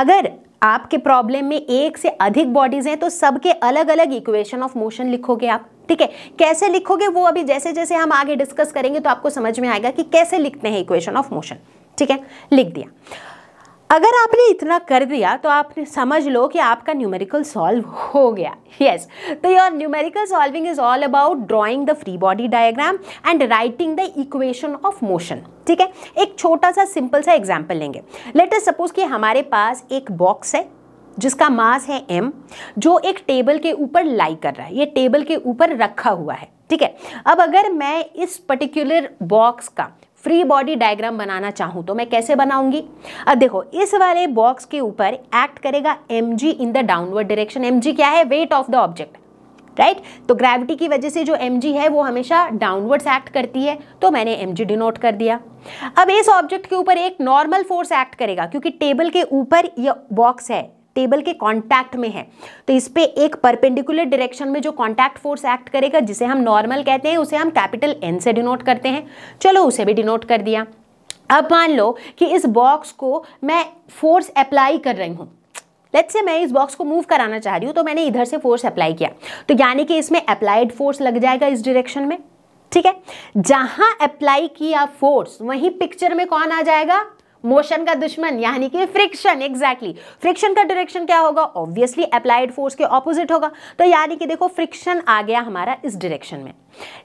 अगर आपके प्रॉब्लम में एक से अधिक बॉडीज हैं तो सबके अलग अलग इक्वेशन ऑफ मोशन लिखोगे आप ठीक है कैसे लिखोगे वो अभी जैसे जैसे हम आगे डिस्कस करेंगे तो आपको समझ में आएगा कि कैसे लिखते हैं इक्वेशन ऑफ मोशन ठीक है लिख दिया अगर आपने इतना कर दिया तो आप समझ लो कि आपका न्यूमेरिकल सॉल्व हो गया यस yes. तो your numerical solving is all about drawing the free body diagram and writing the equation of motion ठीक है एक छोटा सा सिंपल सा एग्जाम्पल लेंगे लेट अस सपोज कि हमारे पास एक बॉक्स है जिसका मास है एम जो एक टेबल के ऊपर लाई कर रहा है ये टेबल के ऊपर रखा हुआ है ठीक है अब अगर मैं इस पर्टिकुलर बॉक्स का फ्री बॉडी डायग्राम बनाना चाहूँ तो मैं कैसे बनाऊंगी अब देखो इस वाले बॉक्स के ऊपर एक्ट करेगा M G in the downward direction M G क्या है weight of the object right तो ग्रेविटी की वजह से जो एम जी है वो हमेशा डाउनवर्ड्स एक्ट करती है तो मैंने एम जी डिनोट कर दिया अब इस ऑब्जेक्ट के ऊपर एक नॉर्मल फोर्स एक्ट करेगा क्योंकि टेबल के ऊपर यह बॉक्स है टेबल के कॉन्टैक्ट में है तो इस पर एक परपेंडिकुलर डायरेक्शन में जो कॉन्टैक्ट फोर्स एक्ट करेगा जिसे हम नॉर्मल कहते हैं उसे हम कैपिटल एन से डिनोट करते हैं चलो उसे भी डिनोट कर दिया अब मान लो कि इस बॉक्स को मैं फोर्स अप्लाई कर रही हूँ लेट्स से मैं इस बॉक्स को मूव कराना चाह रही हूँ तो मैंने इधर से फोर्स अप्लाई किया तो यानी कि इसमें अप्लाइड फोर्स लग जाएगा इस डायरेक्शन में ठीक है जहां अप्लाई किया फोर्स वहीं पिक्चर में कौन आ जाएगा मोशन का दुश्मन यानी कि फ्रिक्शन एग्जैक्टली फ्रिक्शन का डायरेक्शन क्या होगा ऑब्वियसली अप्लाइड फोर्स के ऑपोजिट होगा तो यानी कि देखो फ्रिक्शन आ गया हमारा इस डायरेक्शन में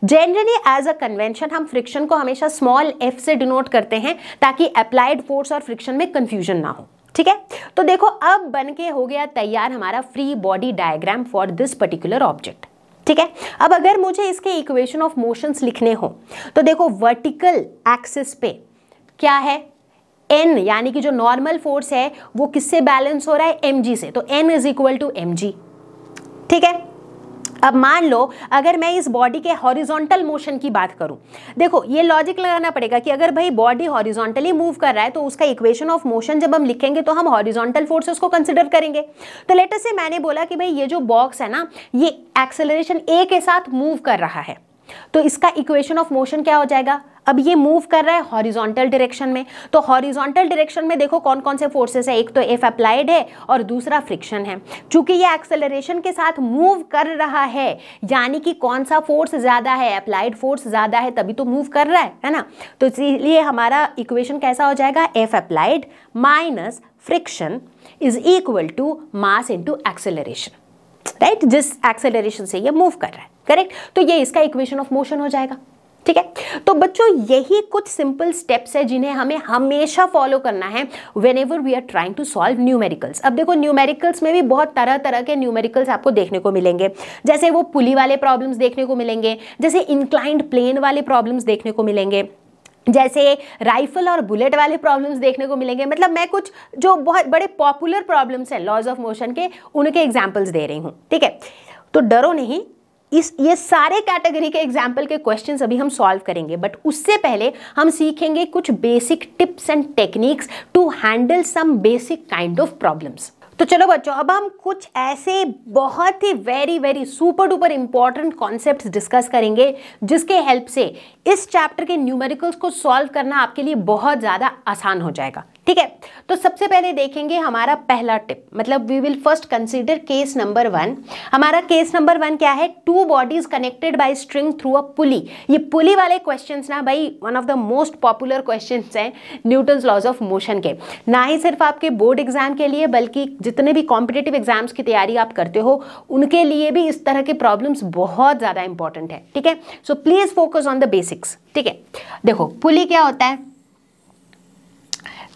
जनरली एज अ कन्वेंशन हम फ्रिक्शन को हमेशा स्मॉल एफ से डिनोट करते हैं ताकि अप्लाइड फोर्स और फ्रिक्शन में कंफ्यूजन ना हो ठीक है तो देखो अब बन के हो गया तैयार हमारा free body diagram for this particular object ठीक है अब अगर मुझे इसके इक्वेशन ऑफ मोशंस लिखने हो तो देखो वर्टिकल एक्सिस पे क्या है एन यानी कि जो नॉर्मल फोर्स है वो किससे बैलेंस हो रहा है एम से तो N is equal to M ठीक है अब मान लो अगर मैं इस बॉडी के हॉरिजॉन्टल मोशन की बात करूं देखो ये लॉजिक लगाना पड़ेगा कि अगर भाई बॉडी हॉरिजॉन्टली मूव कर रहा है तो उसका इक्वेशन ऑफ मोशन जब हम लिखेंगे तो हम हॉरिजॉन्टल फोर्सेस को कंसिडर करेंगे तो लेटर से मैंने बोला कि भाई ये जो बॉक्स है ना ये एक्सेलरेशन ए के साथ मूव कर रहा है तो इसका इक्वेशन ऑफ मोशन क्या हो जाएगा अब ये मूव कर रहा है हॉरिजॉन्टल डायरेक्शन में तो हॉरिजॉन्टल डायरेक्शन में देखो कौन कौन से फोर्सेस है एक तो एफ अप्लाइड है और दूसरा फ्रिक्शन है चूंकि ये एक्सेलरेशन के साथ मूव कर रहा है यानी कि कौन सा फोर्स ज़्यादा है अप्लाइड फोर्स ज़्यादा है तभी तो मूव कर रहा है है ना तो इसीलिए हमारा इक्वेशन कैसा हो जाएगा F applied minus friction is equal to mass into acceleration right जिस एक्सेलरेशन से ये मूव कर रहा है करेक्ट तो ये इसका इक्वेशन ऑफ मोशन हो जाएगा ठीक है तो बच्चों यही कुछ सिंपल स्टेप्स है जिन्हें हमें हमेशा फॉलो करना है whenever we are trying to solve numericals अब देखो न्यूमेरिकल्स में भी बहुत तरह तरह के न्यूमेरिकल्स आपको देखने को मिलेंगे जैसे वो पुली वाले प्रॉब्लम्स देखने को मिलेंगे जैसे इंक्लाइंड प्लेन वाले प्रॉब्लम्स देखने को मिलेंगे जैसे राइफल और बुलेट वाले प्रॉब्लम्स देखने को मिलेंगे मतलब मैं कुछ जो बहुत बड़े पॉपुलर प्रॉब्लम्स हैं लॉज ऑफ मोशन के उनके एग्जाम्पल्स दे रही हूँ ठीक है तो डरो नहीं इस ये सारे कैटेगरी के एग्जाम्पल के क्वेश्चंस अभी हम सॉल्व करेंगे बट उससे पहले हम सीखेंगे कुछ basic tips and techniques to handle some basic kind of problems तो चलो बच्चों अब हम कुछ ऐसे बहुत ही very very super duper important concept discuss करेंगे जिसके हेल्प से इस चैप्टर के न्यूमेरिकल्स को सॉल्व करना आपके लिए बहुत ज़्यादा आसान हो जाएगा ठीक है तो सबसे पहले देखेंगे हमारा पहला टिप मतलब we will first consider case number one हमारा केस नंबर वन क्या है two bodies connected by string through a pulley ये पुली वाले क्वेश्चन ना भाई one of the most popular question हैं न्यूटन लॉज ऑफ मोशन के ना ही सिर्फ आपके बोर्ड एग्जाम के लिए बल्कि जितने भी कॉम्पिटेटिव एग्जाम्स की तैयारी आप करते हो उनके लिए भी इस तरह के प्रॉब्लम्स बहुत ज़्यादा इंपॉर्टेंट है ठीक है so please focus on the basics ठीक है देखो पुली क्या होता है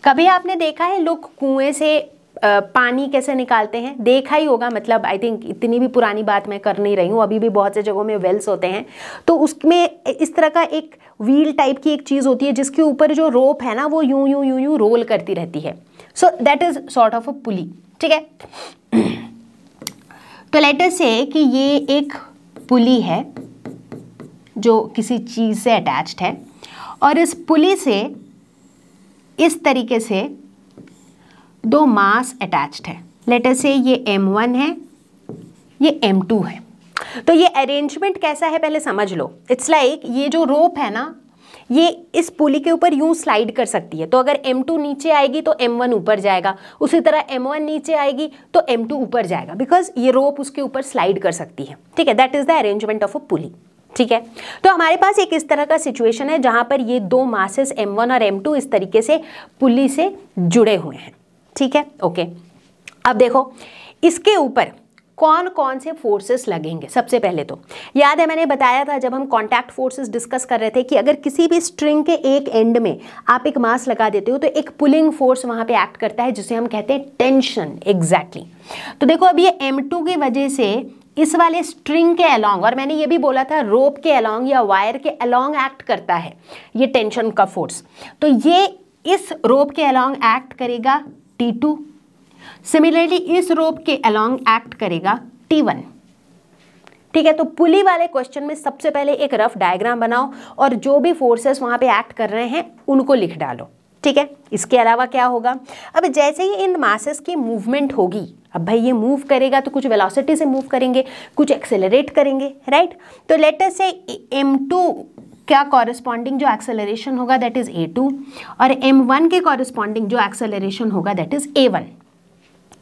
कभी आपने देखा है लोग कुएं से पानी कैसे निकालते हैं देखा ही होगा मतलब आई थिंक इतनी भी पुरानी बात मैं कर नहीं रही हूँ अभी भी बहुत से जगहों में वेल्स होते हैं तो उसमें इस तरह का एक व्हील टाइप की एक चीज़ होती है जिसके ऊपर जो रोप है ना वो यूं यूं यूं यूं रोल करती रहती है so that is sort of a pulley ठीक है तो लेटर से कि ये एक पुली है जो किसी चीज़ से अटैच्ड है और इस पुली से इस तरीके से दो मास अटैच्ड है लेटर से ये M1 है ये M2 है तो ये अरेंजमेंट कैसा है पहले समझ लो इट्स लाइक like, ये जो रोप है ना ये इस पुली के ऊपर यूं स्लाइड कर सकती है तो अगर M2 नीचे आएगी तो M1 ऊपर जाएगा उसी तरह M1 नीचे आएगी तो M2 ऊपर जाएगा बिकॉज ये रोप उसके ऊपर स्लाइड कर सकती है ठीक है that is the arrangement of a pulley ठीक है तो हमारे पास एक इस तरह का सिचुएशन है जहां पर ये दो मासेस M1 और M2 इस तरीके से पुली से जुड़े हुए हैं ठीक है ओके अब देखो इसके ऊपर कौन कौन से फोर्सेस लगेंगे सबसे पहले तो याद है मैंने बताया था जब हम कॉन्टैक्ट फोर्सेस डिस्कस कर रहे थे कि अगर किसी भी स्ट्रिंग के एक एंड में आप एक मास लगा देते हो तो एक पुलिंग फोर्स वहाँ पे एक्ट करता है जिसे हम कहते हैं टेंशन एग्जैक्टली exactly. तो देखो अब ये M2 की वजह से इस वाले स्ट्रिंग के अलोंग और मैंने ये भी बोला था रोप के अलोंग या वायर के अलोंग एक्ट करता है ये टेंशन का फोर्स तो ये इस रोप के अलोंग एक्ट करेगा टी टू सिमिलरली इस रोप के अलोंग एक्ट करेगा टी वन ठीक है तो पुली वाले क्वेश्चन में सबसे पहले एक रफ डायग्राम बनाओ और जो भी फोर्सेस वहां पे एक्ट कर रहे हैं उनको लिख डालो ठीक है इसके अलावा क्या होगा अब जैसे ही इन मासेस की मूवमेंट होगी अब भाई ये मूव करेगा तो कुछ वेलोसिटी से मूव करेंगे कुछ एक्सेलरेट करेंगे राइट तो लेटेस्ट से एम टू क्या कॉरेस्पॉन्डिंग जो एक्सेलरेशन होगा दैट इज़ ए टू और एम वन के कॉरेस्पॉन्डिंग जो एक्सेलरेशन होगा दैट इज़ ए वन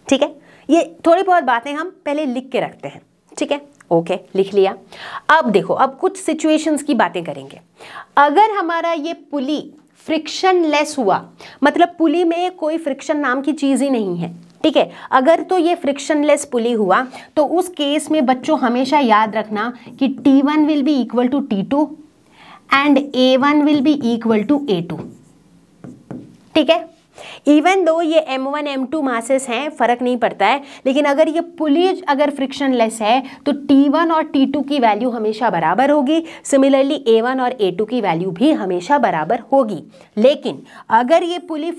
ठीक है ये थोड़ी बहुत बातें हम पहले लिख के रखते हैं ठीक है ओके okay, लिख लिया अब देखो अब कुछ सिचुएशंस की बातें करेंगे अगर हमारा ये पुली फ्रिक्शन लेस हुआ मतलब पुली में कोई फ्रिक्शन नाम की चीज़ ही नहीं है ठीक है अगर तो ये फ्रिक्शनलेस पुली हुआ तो उस केस में बच्चों हमेशा याद रखना कि T1 one will be equal to T two and A one will be equal to A two ठीक है इवन दो ये M one M two masses हैं फ़र्क नहीं पड़ता है लेकिन अगर ये पुली अगर फ्रिक्शन लेस है तो टी वन और टी टू की वैल्यू हमेशा बराबर होगी सिमिलरली ए वन और ए टू की वैल्यू भी हमेशा बराबर होगी लेकिन अगर ये पुली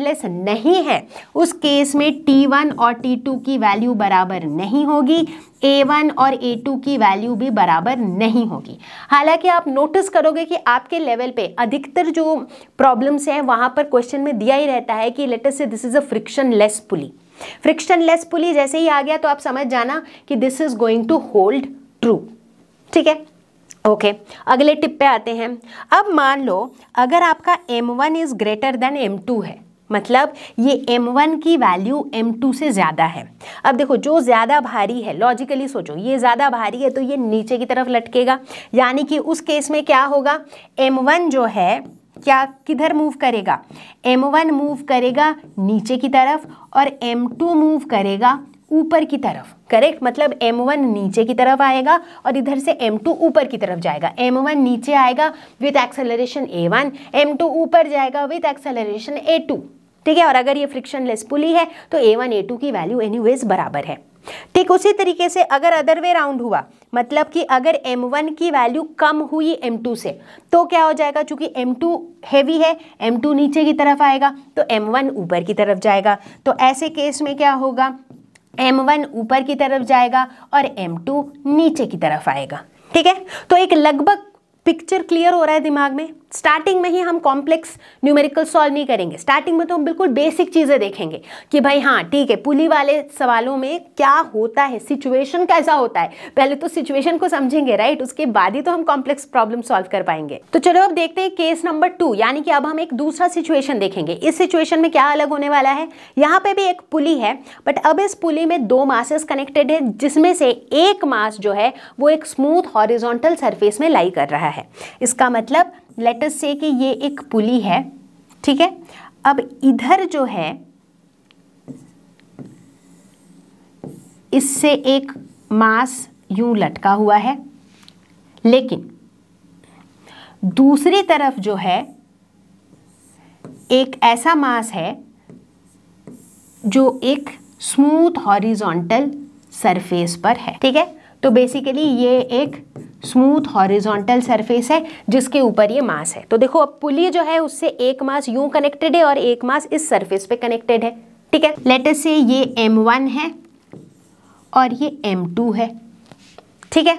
लेस नहीं है उस केस में टी वन और टी टू की वैल्यू बराबर नहीं होगी ए वन और ए टू की वैल्यू भी बराबर नहीं होगी हालांकि आप नोटिस करोगे कि आपके लेवल पे अधिकतर जो प्रॉब्लम्स हैं वहाँ पर क्वेश्चन में दिया ही रहता है है कि let's say this is a frictionless pulley frictionless pulley जैसे ही आ गया तो आप समझ जाना कि this is going to hold true ठीक है ओके okay. अगले टिप पे आते हैं अब मान लो अगर आपका M one is greater than M two है मतलब ये M1 की वैल्यू M2 से ज़्यादा है अब देखो जो ज़्यादा भारी है लॉजिकली सोचो ये ज़्यादा भारी है तो ये नीचे की तरफ लटकेगा यानी कि उस केस में क्या होगा M1 जो है क्या किधर मूव करेगा M1 मूव करेगा नीचे की तरफ और M2 मूव करेगा ऊपर की तरफ करेक्ट मतलब M1 नीचे की तरफ आएगा और इधर से M2 ऊपर की तरफ जाएगा M1 नीचे आएगा विथ एक्सेलरेशन A1 M2 ऊपर जाएगा विथ एक्सेलरेशन A2 ठीक है और अगर ये फ्रिक्शनलेस पुली है तो A1 A2 की वैल्यू एनी बराबर है ठीक उसी तरीके से अगर अदर वे राउंड हुआ मतलब कि अगर M1 की वैल्यू कम हुई M2 से तो क्या हो जाएगा चूंकि M2 हैवी है M2 नीचे की तरफ आएगा तो M1 ऊपर की तरफ जाएगा तो ऐसे केस में क्या होगा M1 ऊपर की तरफ जाएगा और M2 नीचे की तरफ आएगा ठीक है तो एक लगभग पिक्चर क्लियर हो रहा है दिमाग में स्टार्टिंग में ही हम कॉम्प्लेक्स न्यूमेरिकल सॉल्व नहीं करेंगे स्टार्टिंग में तो हम बिल्कुल बेसिक चीज़ें देखेंगे कि भाई हाँ ठीक है पुली वाले सवालों में क्या होता है सिचुएशन कैसा होता है पहले तो सिचुएशन को समझेंगे राइट उसके बाद ही तो हम कॉम्प्लेक्स प्रॉब्लम सॉल्व कर पाएंगे तो चलो अब देखते हैं केस नंबर टू यानी कि अब हम एक दूसरा सिचुएशन देखेंगे इस सिचुएशन में क्या अलग होने वाला है यहाँ पे भी एक पुली है बट अब इस पुली में दो मासेस कनेक्टेड है जिसमें से एक मास जो है वो एक स्मूथ हॉरिजोंटल सरफेस में लाई कर रहा है इसका मतलब लेटस से कि ये एक पुली है ठीक है अब इधर जो है इससे एक मास यूं लटका हुआ है लेकिन दूसरी तरफ जो है एक ऐसा मास है जो एक स्मूथ हॉरिजॉन्टल सरफेस पर है ठीक है तो बेसिकली ये एक स्मूथ हॉरिजॉन्टल सरफेस है जिसके ऊपर ये मास है तो देखो अब पुली जो है उससे एक मास यूं कनेक्टेड है और एक मास इस सरफेस पे कनेक्टेड है ठीक है लेटेस्ट से ये M1 है और ये M2 है ठीक है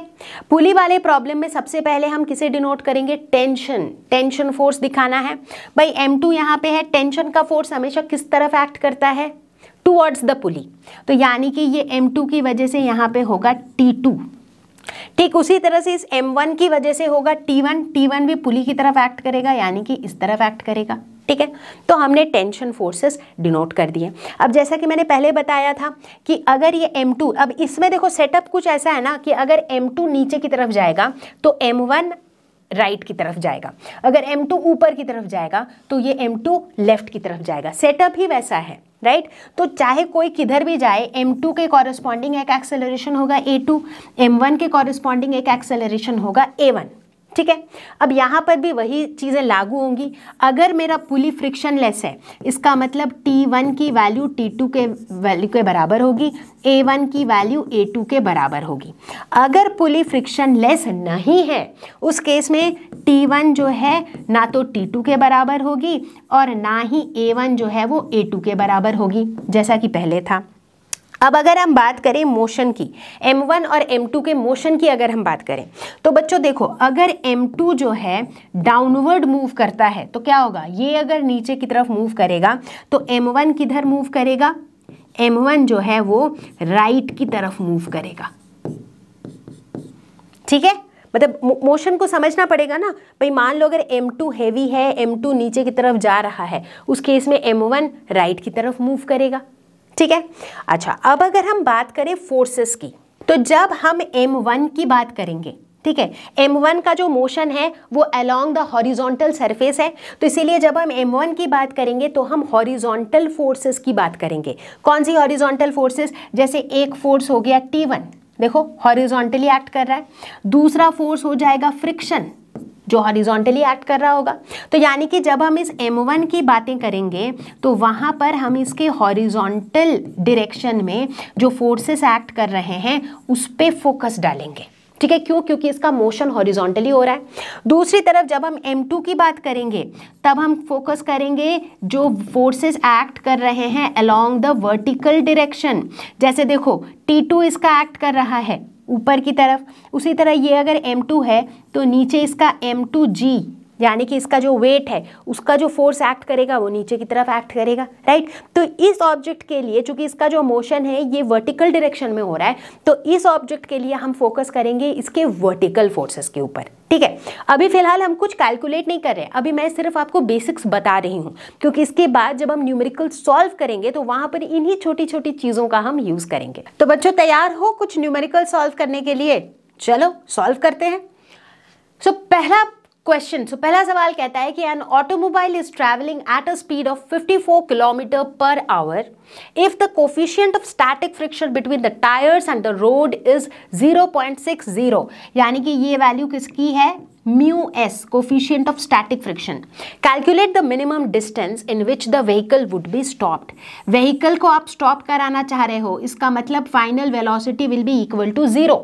पुली वाले प्रॉब्लम में सबसे पहले हम किसे डिनोट करेंगे टेंशन टेंशन फोर्स दिखाना है भाई एम टू यहाँ पे है टेंशन का फोर्स हमेशा किस तरफ एक्ट करता है टूवर्ड्स द पुली तो यानी कि ये एम टू की वजह से यहाँ पे होगा टी टू ठीक उसी तरह से इस M1 की वजह से होगा T1 T1 भी पुली की तरफ एक्ट करेगा यानी कि इस तरफ एक्ट करेगा ठीक है तो हमने टेंशन फोर्सेस डिनोट कर दिए अब जैसा कि मैंने पहले बताया था कि अगर ये M2 अब इसमें देखो सेटअप कुछ ऐसा है ना कि अगर M2 नीचे की तरफ जाएगा तो M1 राइट की तरफ जाएगा अगर एम टू ऊपर की तरफ जाएगा तो ये एम टू लेफ्ट की तरफ जाएगा सेटअप ही वैसा है राइट right? तो चाहे कोई किधर भी जाए m2 के कॉरेस्पॉन्डिंग एक एक्सेलरेशन होगा a2 m1 के कॉरेस्पॉन्डिंग एक एक्सेलरेशन होगा a1 ठीक है अब यहाँ पर भी वही चीज़ें लागू होंगी अगर मेरा पुली फ्रिक्शन लेस है इसका मतलब T1 की वैल्यू T2 के वैल्यू के बराबर होगी A1 की वैल्यू A2 के बराबर होगी अगर पुली फ्रिक्शन लेस नहीं है उस केस में T1 जो है ना तो T2 के बराबर होगी और ना ही A1 जो है वो A2 के बराबर होगी जैसा कि पहले था अब अगर हम बात करें मोशन की M1 और M2 के मोशन की अगर हम बात करें तो बच्चों देखो अगर M2 जो है डाउनवर्ड मूव करता है तो क्या होगा ये अगर नीचे की तरफ मूव करेगा तो M1 किधर मूव करेगा M1 जो है वो राइट की तरफ मूव करेगा ठीक है मतलब मोशन को समझना पड़ेगा ना भाई मान लो अगर M2 हैवी है M2 नीचे की तरफ जा रहा है उस केस में M1 राइट की तरफ मूव करेगा ठीक है अच्छा अब अगर हम बात करें फोर्सेस की तो जब हम M1 की बात करेंगे ठीक है M1 का जो मोशन है वो अलोंग द हॉरिजॉन्टल सरफेस है तो इसीलिए जब हम M1 की बात करेंगे तो हम हॉरिजॉन्टल फोर्सेस की बात करेंगे कौन सी हॉरिजॉन्टल फोर्सेस जैसे एक फोर्स हो गया T1 देखो हॉरिजॉन्टली एक्ट कर रहा है दूसरा फोर्स हो जाएगा फ्रिक्शन जो हॉरिजॉन्टली एक्ट कर रहा होगा तो यानी कि जब हम इस एम की बातें करेंगे तो वहाँ पर हम इसके हॉरिजॉन्टल डिरेक्शन में जो फोर्सेस एक्ट कर रहे हैं उस पर फोकस डालेंगे ठीक है क्यों क्योंकि इसका मोशन हॉरिजॉन्टली हो रहा है दूसरी तरफ जब हम M2 की बात करेंगे तब हम फोकस करेंगे जो फोर्सेस एक्ट कर रहे हैं अलोंग द वर्टिकल डायरेक्शन जैसे देखो T2 इसका एक्ट कर रहा है ऊपर की तरफ उसी तरह ये अगर एम टू है तो नीचे इसका एम टू जी यानी कि इसका जो वेट है उसका जो फोर्स एक्ट करेगा वो नीचे की तरफ एक्ट करेगा राइट तो इस ऑब्जेक्ट के लिए चूंकि इसका जो मोशन है ये वर्टिकल डायरेक्शन में हो रहा है तो इस ऑब्जेक्ट के लिए हम फोकस करेंगे इसके वर्टिकल फोर्सेस के ऊपर ठीक है अभी फिलहाल हम कुछ कैलकुलेट नहीं कर रहे हैं अभी मैं सिर्फ आपको बेसिक्स बता रही हूँ क्योंकि इसके बाद जब हम न्यूमेरिकल सॉल्व करेंगे तो वहाँ पर इन्हीं छोटी छोटी चीज़ों का हम यूज़ करेंगे तो बच्चों तैयार हो कुछ न्यूमेरिकल सॉल्व करने के लिए चलो सॉल्व करते हैं सो so, पहला क्वेश्चन सो पहला सवाल कहता है कि an automobile is travelling at a speed of 54 kilometre per hour if the coefficient of static friction between the tyres and the road is 0.60 यानी कि ये वैल्यू किसकी है mu S coefficient of static friction calculate the minimum distance in which the vehicle would be stop vehicle को आप stop कराना चाह रहे हो इसका मतलब final velocity will be equal to zero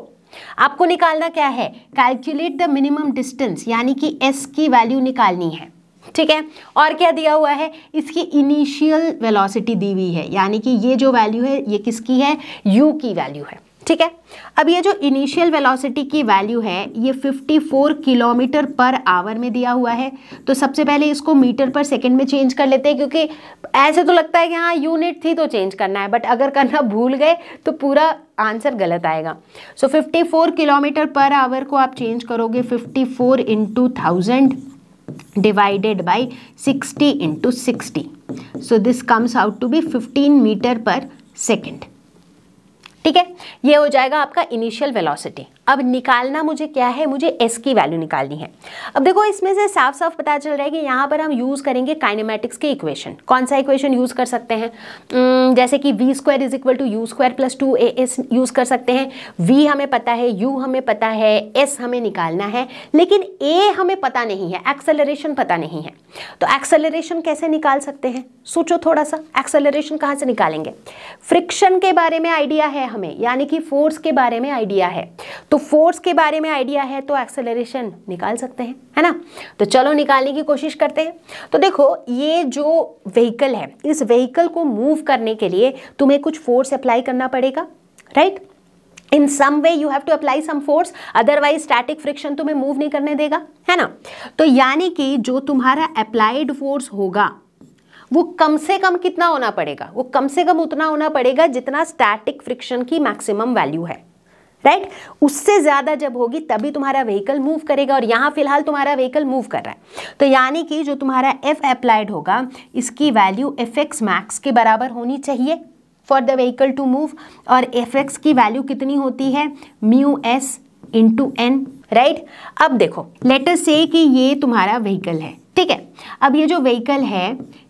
आपको निकालना क्या है कैलकुलेट द मिनिमम डिस्टेंस यानी कि एस की वैल्यू निकालनी है ठीक है और क्या दिया हुआ है इसकी इनिशियल वेलोसिटी दी हुई है यानी कि ये जो वैल्यू है ये किसकी है यू की वैल्यू है ठीक है अब ये जो इनिशियल वेलोसिटी की वैल्यू है ये 54 किलोमीटर पर आवर में दिया हुआ है तो सबसे पहले इसको मीटर पर सेकंड में चेंज कर लेते हैं क्योंकि ऐसे तो लगता है कि हाँ यूनिट थी तो चेंज करना है बट अगर करना भूल गए तो पूरा आंसर गलत आएगा so so, 54 kilometre per hour को आप चेंज करोगे 54 four into thousand divided by sixty into sixty so this comes out to be fifteen metre पर सेकेंड ठीक है ये हो जाएगा आपका इनिशियल वेलोसिटी अब निकालना मुझे क्या है मुझे एस की वैल्यू निकालनी है अब देखो इसमें से साफ साफ पता चल रहा है कि यहाँ पर हम यूज़ करेंगे काइनेमेटिक्स के इक्वेशन कौन सा इक्वेशन यूज़ कर सकते हैं जैसे कि we square is equal to U square plus two A S use कर सकते हैं वी हमें पता है यू हमें पता है एस हमें निकालना है लेकिन ए हमें पता नहीं है एक्सेलरेशन पता नहीं है तो एक्सेलरेशन कैसे निकाल सकते हैं सोचो थोड़ा सा एक्सेलरेशन कहाँ से निकालेंगे फ्रिक्शन के बारे में आइडिया है हमें यानी कि फोर्स के बारे में आइडिया है तो फोर्स के बारे में आइडिया है तो एक्सेलरेशन निकाल सकते हैं है ना तो चलो निकालने की कोशिश करते हैं तो देखो ये जो व्हीकल है इस व्हीकल को मूव करने के लिए तुम्हें कुछ फोर्स अप्लाई करना पड़ेगा right in some way you have to apply some force otherwise static friction तुम्हें मूव नहीं करने देगा है ना तो यानी कि जो तुम्हारा अप्लाइड फोर्स होगा वो कम से कम कितना होना पड़ेगा वो कम से कम उतना होना पड़ेगा जितना स्टैटिक फ्रिक्शन की मैक्सिमम वैल्यू है राइट right? उससे ज़्यादा जब होगी तभी तुम्हारा व्हीकल मूव करेगा और यहाँ फिलहाल तुम्हारा व्हीकल मूव कर रहा है तो यानी कि जो तुम्हारा एफ अप्लाइड होगा इसकी वैल्यू एफ एक्स मैक्स के बराबर होनी चाहिए for the vehicle to move और एफ एक्स की वैल्यू कितनी होती है mu S into N right अब देखो लेटर से कि ये तुम्हारा व्हीकल है ठीक है अब ये जो व्हीकल है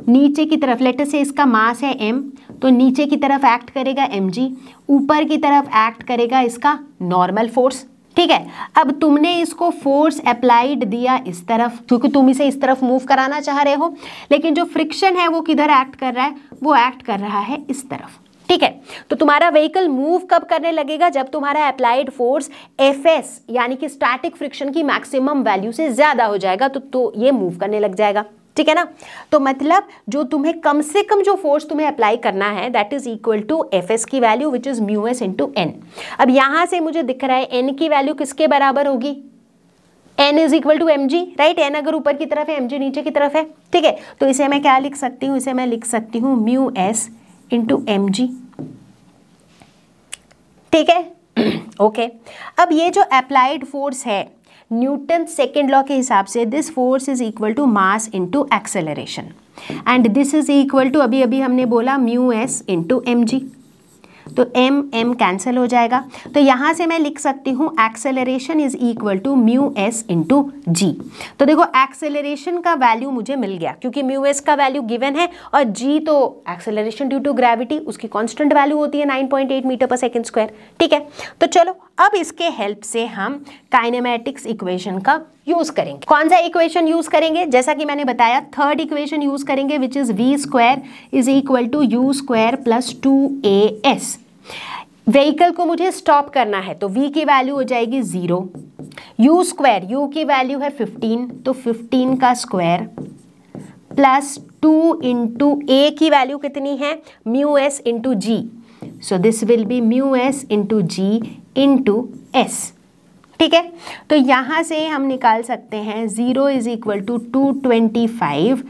नीचे की तरफ लेटर से इसका मास है एम तो नीचे की तरफ एक्ट करेगा एम जी ऊपर की तरफ एक्ट करेगा इसका नॉर्मल फोर्स ठीक है अब तुमने इसको फोर्स अप्लाइड दिया इस तरफ क्योंकि तुम इसे इस तरफ मूव कराना चाह रहे हो लेकिन जो फ्रिक्शन है वो किधर एक्ट कर रहा है वो एक्ट कर रहा है इस तरफ ठीक है तो तुम्हारा व्हीकल मूव कब करने लगेगा जब तुम्हारा अप्लाइड फोर्स एफ एस यानी कि स्टैटिक फ्रिक्शन की मैक्सिमम वैल्यू से ज़्यादा हो जाएगा तो, तो ये मूव करने लग जाएगा ठीक है ना तो मतलब जो तुम्हें कम से कम जो फोर्स तुम्हें अप्लाई करना है that is equal to F S की value which is mu S into N अब यहां से मुझे दिख रहा है एन की वैल्यू किसके बराबर होगी N is equal to M G right N अगर ऊपर की तरफ है एम जी नीचे की तरफ है ठीक है तो इसे मैं क्या लिख सकती हूँ इसे मैं लिख सकती हूँ mu S into M G ठीक है ओके okay. अब ये जो अप्लाइड फोर्स है न्यूटन सेकेंड लॉ के हिसाब से this force is equal to mass into acceleration and this is equal to अभी अभी हमने बोला mu S into M G तो एम एम कैंसिल हो जाएगा तो यहाँ से मैं लिख सकती हूँ acceleration is equal to mu S into G तो देखो एक्सेलरेशन का वैल्यू मुझे मिल गया क्योंकि म्यू एस का वैल्यू गिवन है और जी तो एक्सेलरेशन ड्यू टू ग्रेविटी उसकी कॉन्स्टेंट वैल्यू होती है 9.8 मीटर पर सेकेंड स्क्वायर ठीक है तो चलो अब इसके हेल्प से हम काइनेमेटिक्स इक्वेशन का यूज करेंगे कौन सा इक्वेशन यूज करेंगे जैसा कि मैंने बताया थर्ड इक्वेशन यूज करेंगे which is V square is equal to U square plus two A S vehicle को मुझे स्टॉप करना है तो वी की वैल्यू हो जाएगी ज़ीरो यू स्क्वायर यू की वैल्यू है फिफ्टीन तो फिफ्टीन का square plus two into A की वैल्यू कितनी है mu S into G so this will be mu S into G into S ठीक है तो यहाँ से हम निकाल सकते हैं zero is equal to two twenty five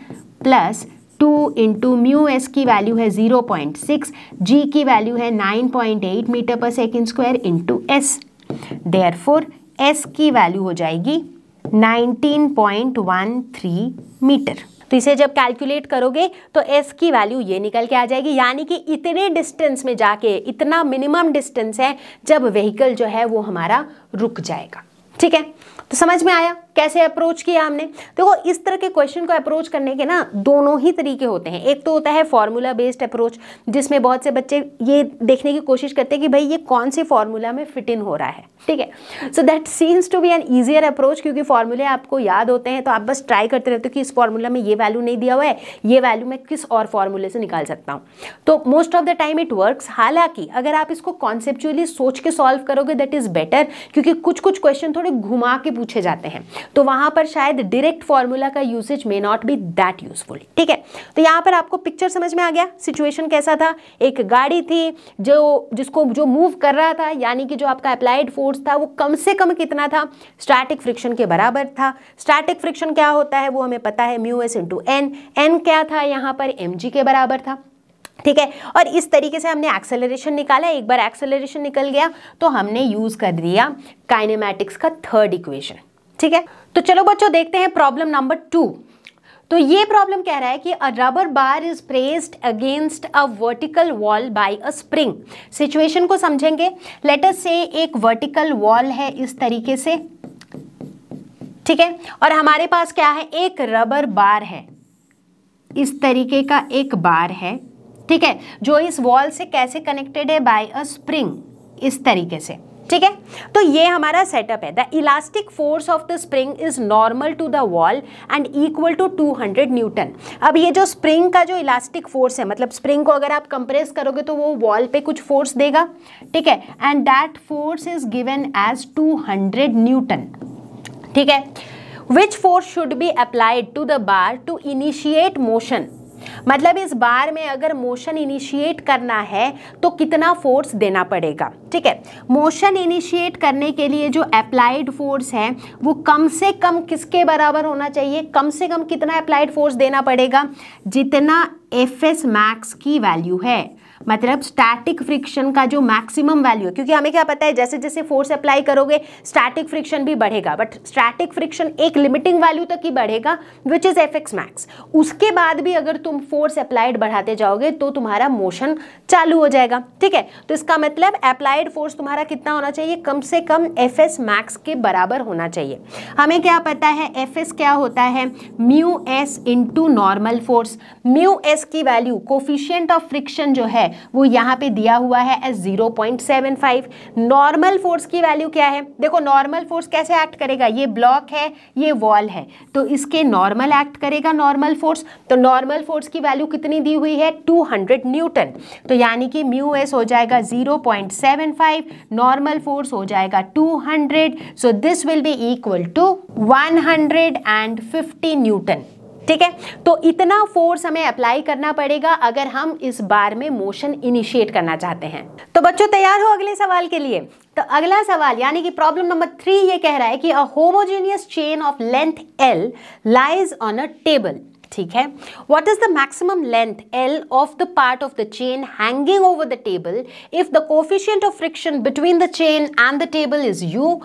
plus two into mu S की वैल्यू है ज़ीरो पॉइंट सिक्स जी की वैल्यू है नाइन पॉइंट एट मीटर पर second square into S therefore S की वैल्यू हो जाएगी nineteen point one three metre तो इसे जब कैलकुलेट करोगे तो एस की वैल्यू ये निकल के आ जाएगी यानी कि इतने डिस्टेंस में जाके इतना मिनिमम डिस्टेंस है जब व्हीकल जो है वो हमारा रुक जाएगा ठीक है तो समझ में आया कैसे अप्रोच किया हमने देखो तो इस तरह के क्वेश्चन को अप्रोच करने के ना दोनों ही तरीके होते हैं एक तो होता है फॉर्मूला बेस्ड अप्रोच जिसमें बहुत से बच्चे ये देखने की कोशिश करते हैं कि भाई ये कौन से फॉर्मूला में फिट इन हो रहा है ठीक है so that seems to be an easier approach क्योंकि फॉर्मूले आपको याद होते हैं तो आप बस ट्राई करते रहते हो कि इस फॉर्मूला में ये वैल्यू नहीं दिया हुआ है ये वैल्यू मैं किस और फॉर्मूले से निकाल सकता हूँ तो most of the time it work हालांकि अगर आप इसको कॉन्सेप्चुअली सोच के सॉल्व करोगे दैट इज़ बेटर क्योंकि कुछ कुछ क्वेश्चन थोड़े घुमा के पूछे जाते हैं तो वहां पर शायद डायरेक्ट फॉर्मूला का usage may not be that useful ठीक है तो यहां पर आपको पिक्चर समझ में आ गया सिचुएशन कैसा था एक गाड़ी थी जो जिसको जो मूव कर रहा था यानी कि जो आपका अप्लाइड फोर्स था वो कम से कम कितना था स्टैटिक फ्रिक्शन के बराबर था स्टैटिक फ्रिक्शन क्या होता है वो हमें पता है mu S into N N क्या था यहाँ पर एम जी के बराबर था ठीक है और इस तरीके से हमने एक्सेलरेशन निकाला एक बार एक्सेलरेशन निकल गया तो हमने यूज़ कर दिया काइनेमैटिक्स का थर्ड इक्वेशन ठीक है तो चलो बच्चों देखते हैं प्रॉब्लम नंबर टू तो ये प्रॉब्लम कह रहा है कि a rubber bar is pressed against a vertical wall by a spring situation को समझेंगे लेटर से एक वर्टिकल वॉल है इस तरीके से ठीक है और हमारे पास क्या है एक रबर बार है इस तरीके का एक बार है ठीक है जो इस वॉल से कैसे कनेक्टेड है बाय अ स्प्रिंग इस तरीके से ठीक है तो ये हमारा सेटअप है the elastic force of the spring is normal to the wall and equal to 200 newton अब ये जो स्प्रिंग का जो इलास्टिक फोर्स है मतलब स्प्रिंग को अगर आप कंप्रेस करोगे तो वो वॉल पे कुछ फोर्स देगा ठीक है and that force is given as 200 newton ठीक है which force should be applied to the bar to initiate motion मतलब इस बार में अगर मोशन इनिशिएट करना है तो कितना फोर्स देना पड़ेगा ठीक है मोशन इनिशिएट करने के लिए जो अप्लाइड फोर्स है वो कम से कम किसके बराबर होना चाहिए कम से कम कितना अप्लाइड फोर्स देना पड़ेगा जितना एफ एस मैक्स की वैल्यू है मतलब स्टैटिक फ्रिक्शन का जो मैक्सिमम वैल्यू क्योंकि हमें क्या पता है जैसे जैसे फोर्स अप्लाई करोगे स्टैटिक फ्रिक्शन भी बढ़ेगा बट स्टैटिक फ्रिक्शन एक लिमिटिंग वैल्यू तक ही बढ़ेगा which is F X max उसके बाद भी अगर तुम फोर्स अप्लाइड बढ़ाते जाओगे तो तुम्हारा मोशन चालू हो जाएगा ठीक है तो इसका मतलब अप्लाइड फोर्स तुम्हारा कितना होना चाहिए कम से कम एफ एस मैक्स के बराबर होना चाहिए हमें क्या पता है एफ एस क्या होता है mu S into normal force mu S की वैल्यू कोफिशियंट ऑफ फ्रिक्शन जो है है वो यहाँ पे दिया हुआ है एज फाइव नॉर्मल फोर्स की वैल्यू क्या है देखो नॉर्मल फोर्स कैसे एक्ट करेगा ये ब्लॉक है ये वॉल है तो इसके नॉर्मल एक्ट करेगा नॉर्मल फोर्स तो नॉर्मल फोर्स की वैल्यू कितनी दी हुई है 200 न्यूटन तो यानी कि म्यू एस हो जाएगा 0.75 नॉर्मल फोर्स हो जाएगा 200 so this will be equal to one and fifty newton ठीक है तो इतना फोर्स हमें अप्लाई करना पड़ेगा अगर हम इस बार में मोशन इनिशिएट करना चाहते हैं तो बच्चों तैयार हो अगले सवाल के लिए तो अगला सवाल यानी कि प्रॉब्लम नंबर थ्री ये कह रहा है कि a homogeneous chain of length L lies on a table ठीक है what is the maximum length L of the part of the chain hanging over the table if the coefficient of friction between the chain and the table is u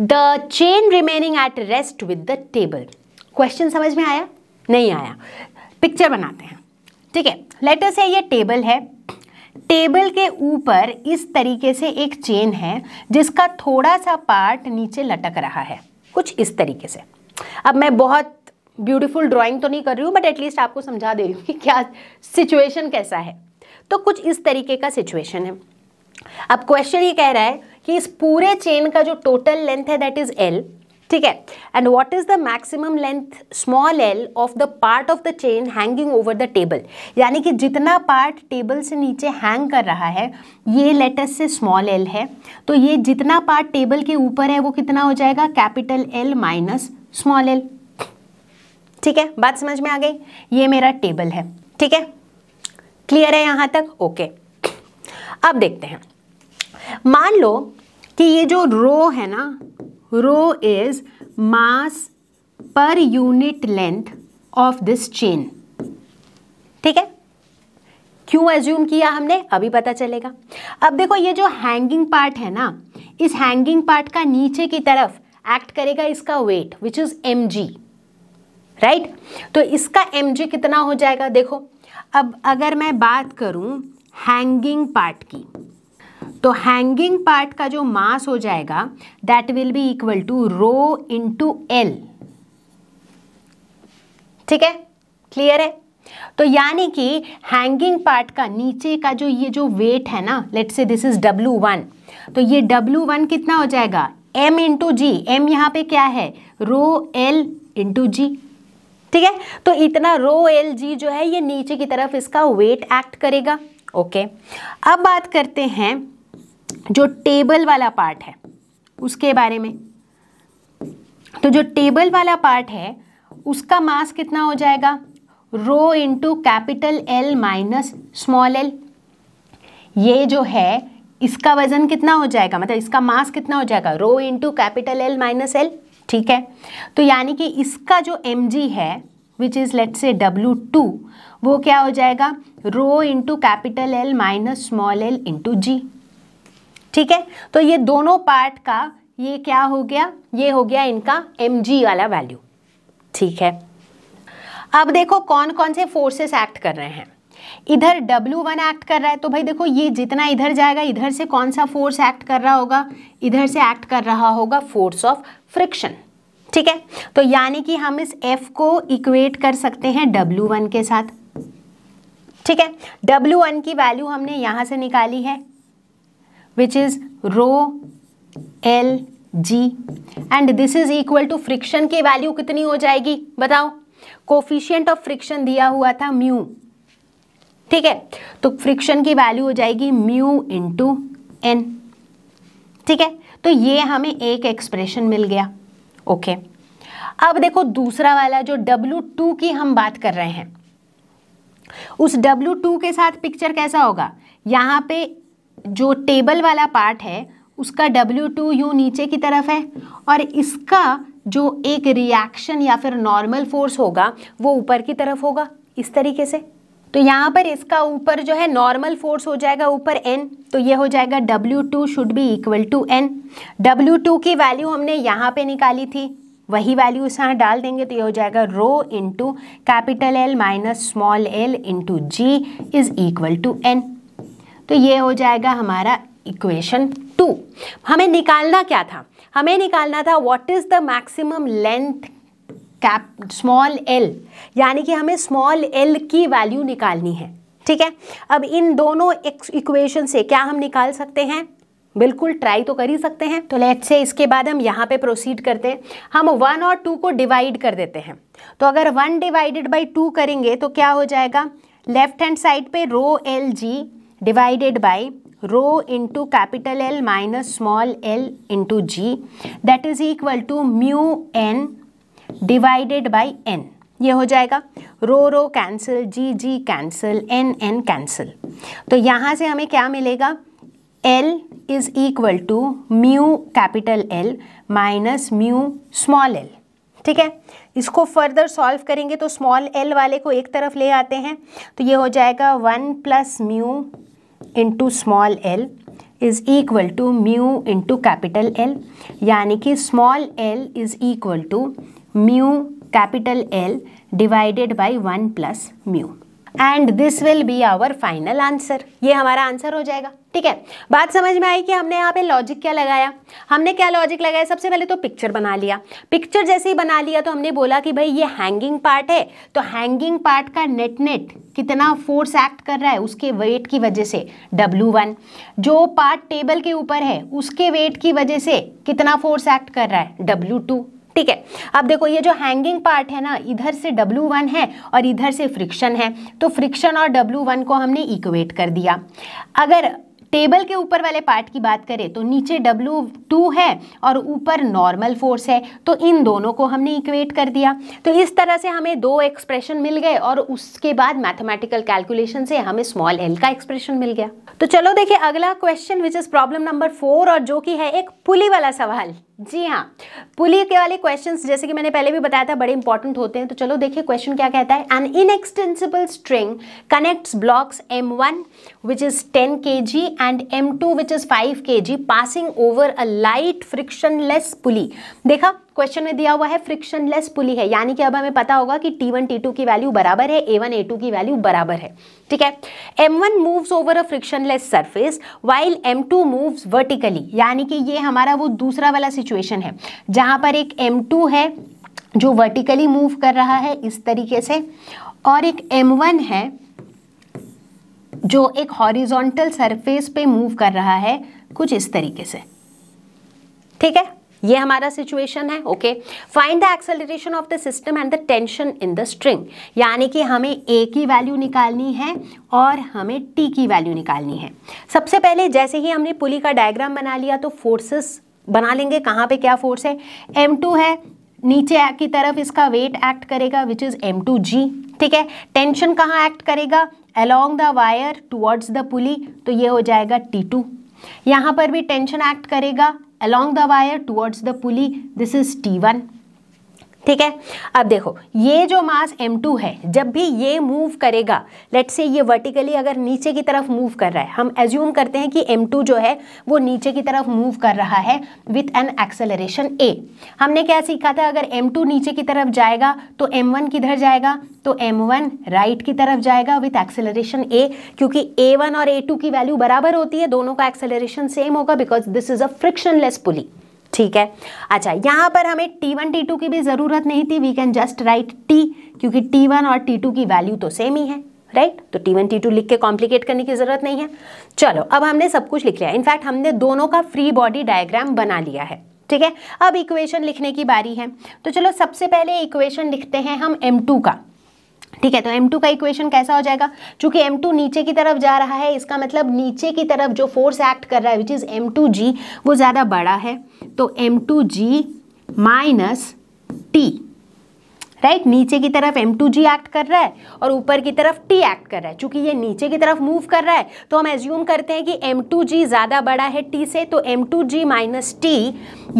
the chain remaining at rest with the table question समझ में आया नहीं आया picture बनाते हैं ठीक है letter से ये टेबल है टेबल के ऊपर इस तरीके से एक चेन है जिसका थोड़ा सा पार्ट नीचे लटक रहा है कुछ इस तरीके से अब मैं बहुत ब्यूटीफुल ड्राइंग तो नहीं कर रही हूँ बट एटलीस्ट आपको समझा दे रही हूँ कि क्या सिचुएशन कैसा है तो कुछ इस तरीके का सिचुएशन है अब क्वेश्चन ये कह रहा है कि इस पूरे चेन का जो टोटल लेंथ है दैट इज़ एल ठीक है and what is the maximum length small L of the part of the chain hanging over the table यानी कि जितना पार्ट टेबल से नीचे हैंग कर रहा है ये लेटस से स्मॉल एल है तो ये जितना पार्ट टेबल के ऊपर है वो कितना हो जाएगा capital L minus small L ठीक है बात समझ में आ गई ये मेरा टेबल है ठीक है क्लियर है यहां तक ओके अब देखते हैं मान लो कि ये जो रो है ना rho is mass per unit length of this chain ठीक है क्यों एज्यूम किया हमने अभी पता चलेगा अब देखो ये जो हैंगिंग पार्ट है ना इस हैंगिंग पार्ट का नीचे की तरफ एक्ट करेगा इसका weight which is M G right तो इसका एम जी कितना हो जाएगा देखो अब अगर मैं बात करूं हैंगिंग पार्ट की तो हैंगिंग पार्ट का जो मास हो जाएगा that will be equal to rho into L ठीक है क्लियर है तो यानी कि हैंगिंग पार्ट का नीचे का जो ये जो वेट है ना लेट से दिस इज W1 तो ये डब्ल्यू वन कितना हो जाएगा एम इंटू जी एम यहां पे क्या है रो एल इंटू जी ठीक है तो इतना रो एल जी जो है ये नीचे की तरफ इसका वेट एक्ट करेगा ओके okay. अब बात करते हैं जो टेबल वाला पार्ट है उसके बारे में तो जो टेबल वाला पार्ट है उसका मास कितना हो जाएगा rho into capital L minus small L ये जो है इसका वजन कितना हो जाएगा मतलब इसका मास कितना हो जाएगा rho into capital L minus L ठीक है तो यानी कि इसका जो एम जी है which is let say W two वो क्या हो जाएगा rho into capital L minus small L into G ठीक है तो ये दोनों पार्ट का ये क्या हो गया ये हो गया इनका एम वाला वैल्यू ठीक है अब देखो कौन कौन से फोर्सेस एक्ट कर रहे हैं इधर W1 एक्ट कर रहा है तो भाई देखो ये जितना इधर जाएगा इधर से कौन सा फोर्स एक्ट कर रहा होगा इधर से एक्ट कर रहा होगा फोर्स ऑफ फ्रिक्शन ठीक है तो यानी कि हम इस F को इक्वेट कर सकते हैं W1 के साथ ठीक है W1 की वैल्यू हमने यहां से निकाली है which is rho L G and this is equal to friction की वैल्यू कितनी हो जाएगी बताओ कोफिशियंट ऑफ फ्रिक्शन दिया हुआ था म्यू ठीक है तो फ्रिक्शन की वैल्यू हो जाएगी म्यू टू एन ठीक है तो ये हमें एक एक्सप्रेशन मिल गया ओके okay. अब देखो दूसरा वाला जो W2 की हम बात कर रहे हैं उस W2 के साथ पिक्चर कैसा होगा यहां पे जो टेबल वाला पार्ट है उसका डब्ल्यू टू यू नीचे की तरफ है और इसका जो एक रिएक्शन या फिर नॉर्मल फोर्स होगा वो ऊपर की तरफ होगा इस तरीके से तो यहाँ पर इसका ऊपर जो है नॉर्मल फोर्स हो जाएगा ऊपर एन तो ये हो जाएगा W two should be equal to N W two की वैल्यू हमने यहाँ पे निकाली थी वही वैल्यू यहाँ डाल देंगे तो ये हो जाएगा rho into capital L minus small L into G is equal to N तो ये हो जाएगा हमारा इक्वेशन टू हमें निकालना क्या था हमें निकालना था what is the maximum length cap small L यानी कि हमें स्मॉल एल की वैल्यू निकालनी है ठीक है अब इन दोनों इक्वेशन से क्या हम निकाल सकते हैं बिल्कुल ट्राई तो कर ही सकते हैं तो लेट्स से इसके बाद हम यहाँ पे प्रोसीड करते हैं हम वन और टू को डिवाइड कर देते हैं तो अगर वन डिवाइडेड बाई टू करेंगे तो क्या हो जाएगा लेफ्ट हैंड साइड पे rho L G divided by rho into capital L minus small l into g that is equal to mu n divided by n. ये हो जाएगा rho rho cancel G G cancel N N cancel तो यहाँ से हमें क्या मिलेगा L is equal to mu capital L minus mu small L ठीक है इसको फर्दर सॉल्व करेंगे तो स्मॉल एल वाले को एक तरफ ले आते हैं तो ये हो जाएगा one plus mu into small L is equal to mu into capital L यानी कि small L is equal to mu capital L divided by one plus mu and this will be our final answer ये हमारा answer हो जाएगा ठीक है बात समझ में आई कि हमने यहाँ पे लॉजिक क्या लगाया हमने क्या लॉजिक लगाया सबसे पहले तो पिक्चर बना लिया पिक्चर जैसे ही बना लिया तो हमने बोला कि भाई ये हैंगिंग पार्ट है तो हैंगिंग पार्ट का नेट नेट कितना फोर्स एक्ट कर रहा है उसके वेट की वजह से डब्लू वन जो पार्ट टेबल के ऊपर है उसके वेट की वजह से कितना फोर्स एक्ट कर रहा है डब्ल्यू टू ठीक है अब देखो ये जो हैंगिंग पार्ट है ना इधर से डब्ल्यू वन है और इधर से फ्रिक्शन है तो फ्रिक्शन और डब्ल्यू वन को हमने इक्वेट कर दिया अगर टेबल के ऊपर वाले पार्ट की बात करें तो नीचे W2 है और ऊपर नॉर्मल फोर्स है तो इन दोनों को हमने इक्वेट कर दिया तो इस तरह से हमें दो एक्सप्रेशन मिल गए और उसके बाद मैथमेटिकल कैलकुलेशन से हमें स्मॉल एल का एक्सप्रेशन मिल गया तो चलो देखिए अगला question which is problem number four और जो कि है एक पुली वाला सवाल जी हाँ पुली के वाले क्वेश्चंस जैसे कि मैंने पहले भी बताया था बड़े इंपॉर्टेंट होते हैं तो चलो देखिए क्वेश्चन क्या कहता है an inextensible string connects blocks M one which is 10 kg and M2 which is 5 kg passing over a light frictionless pulley देखा क्वेश्चन में दिया हुआ है फ्रिक्शनलेस पुली है यानी कि अब हमें पता होगा कि T1 T2 की वैल्यू बराबर है A1 A2 की वैल्यू बराबर है ठीक है M1 moves over a frictionless surface while M2 moves vertically यानी कि ये हमारा वो दूसरा वाला सिचुएशन है जहां पर एक M2 है जो वर्टिकली मूव कर रहा है इस तरीके से और एक M1 है जो एक हॉरिजॉन्टल सरफेस पे मूव कर रहा है कुछ इस तरीके से ठीक है ये हमारा सिचुएशन है okay find the acceleration of the system and the tension in the string यानी कि हमें ए की वैल्यू निकालनी है और हमें टी की वैल्यू निकालनी है सबसे पहले जैसे ही हमने पुली का डायग्राम बना लिया तो फोर्सेस बना लेंगे कहाँ पे क्या फोर्स है एम टू है नीचे की तरफ इसका वेट एक्ट करेगा which is M two G ठीक है टेंशन कहाँ एक्ट करेगा along the wire towards the pulley तो ये हो जाएगा टी टू यहाँ पर भी टेंशन एक्ट करेगा along the wire towards the pulley this is T one ठीक है अब देखो ये जो मास m2 है जब भी ये मूव करेगा लेट से ये वर्टिकली अगर नीचे की तरफ मूव कर रहा है हम एज्यूम करते हैं कि m2 जो है वो नीचे की तरफ मूव कर रहा है विथ एन एक्सेलरेशन a हमने क्या सीखा था अगर m2 नीचे की तरफ जाएगा तो m1 किधर जाएगा तो m1 राइट की तरफ जाएगा विथ एक्सेलरेशन a क्योंकि a1 और a2 की वैल्यू बराबर होती है दोनों का एक्सेलरेशन सेम होगा because this is a frictionless pulley ठीक है अच्छा यहाँ पर हमें टी वन टी टू की भी ज़रूरत नहीं थी we can just write T क्योंकि टी वन और टी टू की वैल्यू तो सेम ही है राइट right? तो टी वन टी टू लिख के कॉम्प्लिकेट करने की ज़रूरत नहीं है चलो अब हमने सब कुछ लिख लिया इनफैक्ट हमने दोनों का फ्री बॉडी डायग्राम बना लिया है ठीक है अब इक्वेशन लिखने की बारी है तो चलो सबसे पहले इक्वेशन लिखते हैं हम एम टू का ठीक है तो M2 का इक्वेशन कैसा हो जाएगा क्योंकि M2 नीचे की तरफ जा रहा है इसका मतलब नीचे की तरफ जो फोर्स एक्ट कर रहा है विच इज़ एम वो ज़्यादा बड़ा है तो M two G minus T right नीचे की तरफ एम टू जी एक्ट कर रहा है और ऊपर की तरफ टी एक्ट कर रहा है चूंकि ये नीचे की तरफ मूव कर रहा है तो हम एज्यूम करते हैं कि एम टू जी ज़्यादा बड़ा है टी से तो M two G minus T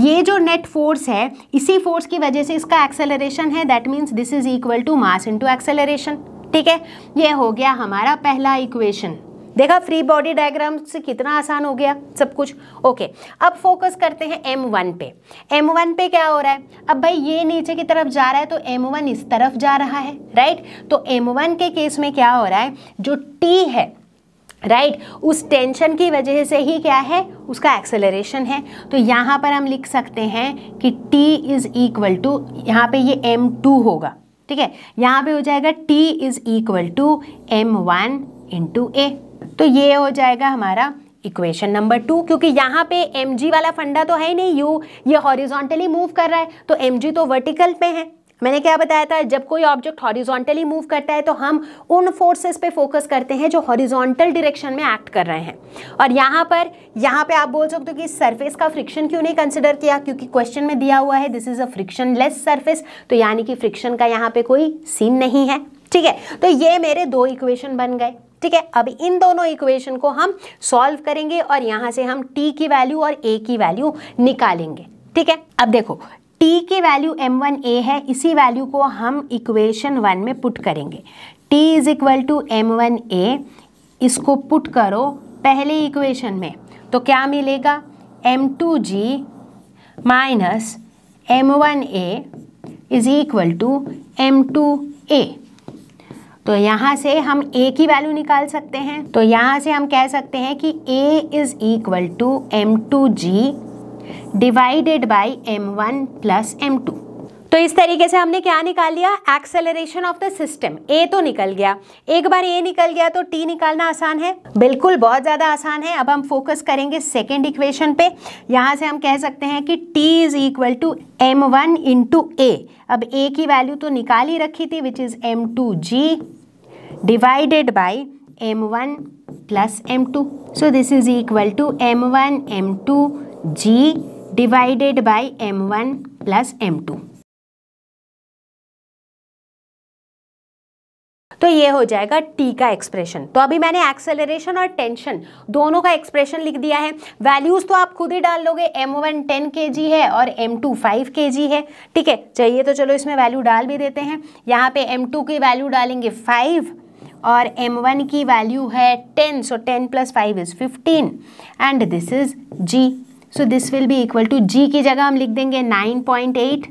ये जो नेट फोर्स है इसी फोर्स की वजह से इसका एक्सेलरेशन है that means this is equal to mass into acceleration ठीक है ये हो गया हमारा पहला इक्वेशन देखा फ्री बॉडी डायग्राम से कितना आसान हो गया सब कुछ ओके अब फोकस करते हैं एम वन पे एम वन पे क्या हो रहा है अब भाई ये नीचे की तरफ जा रहा है तो एम वन इस तरफ जा रहा है राइट तो एम वन के केस में क्या हो रहा है जो टी है राइट right? उस टेंशन की वजह से ही क्या है उसका एक्सेलरेशन है तो यहाँ पर हम लिख सकते हैं कि t इज़ इक्वल टू यहाँ पे ये m2 होगा ठीक है यहाँ पे हो जाएगा t is equal to m1 one into A तो ये हो जाएगा हमारा इक्वेशन नंबर टू क्योंकि यहाँ पे एम वाला फंडा तो है नहीं यू ये हॉरिजॉन्टली मूव कर रहा है तो एम तो वर्टिकल पे है मैंने क्या बताया था जब कोई ऑब्जेक्ट हॉरिजॉन्टली मूव करता है तो हम उन फोर्सेस पे फोकस करते हैं जो हॉरिजॉन्टल डायरेक्शन में एक्ट कर रहे हैं और यहाँ पर यहाँ पे आप बोल सकते हो कि सरफेस का फ्रिक्शन क्यों नहीं कंसिडर किया क्योंकि क्वेश्चन में दिया हुआ है this is a frictionless surface तो यानी कि फ्रिक्शन का यहाँ पे कोई सीन नहीं है ठीक है तो ये मेरे दो इक्वेशन बन गए ठीक है अब इन दोनों इक्वेशन को हम सॉल्व करेंगे और यहाँ से हम टी की वैल्यू और ए की वैल्यू निकालेंगे ठीक है अब देखो टी की वैल्यू एम वन ए है इसी वैल्यू को हम इक्वेशन वन में पुट करेंगे T is equal to M one A इसको पुट करो पहले इक्वेशन में तो क्या मिलेगा M two G minus M one A is equal to M two A तो यहाँ से हम ए की वैल्यू निकाल सकते हैं तो यहाँ से हम कह सकते हैं कि A is equal to M two G divided by M one plus M two तो इस तरीके से हमने क्या निकाल लिया acceleration of the system A तो निकल गया एक बार ए निकल गया तो टी निकालना आसान है बिल्कुल बहुत ज़्यादा आसान है अब हम फोकस करेंगे सेकेंड इक्वेशन पे यहाँ से हम कह सकते हैं कि T is equal to M one into A अब ए की वैल्यू तो निकाल ही रखी थी which is M two G divided by M one plus M two so this is equal to M one M two G divided by M one plus M two तो ये हो जाएगा टी का एक्सप्रेशन तो अभी मैंने acceleration और tension दोनों का एक्सप्रेशन लिख दिया है वैल्यूज तो आप खुद ही डाल लोगे एम वन टेन के जी है और एम टू फाइव के जी है ठीक है चाहिए तो चलो इसमें वैल्यू डाल भी देते हैं यहाँ पे एम टू की वैल्यू डालेंगे फाइव और m1 की वैल्यू है 10 so 10 plus five is 15 and this is g so this will be equal to g की जगह हम लिख देंगे 9.8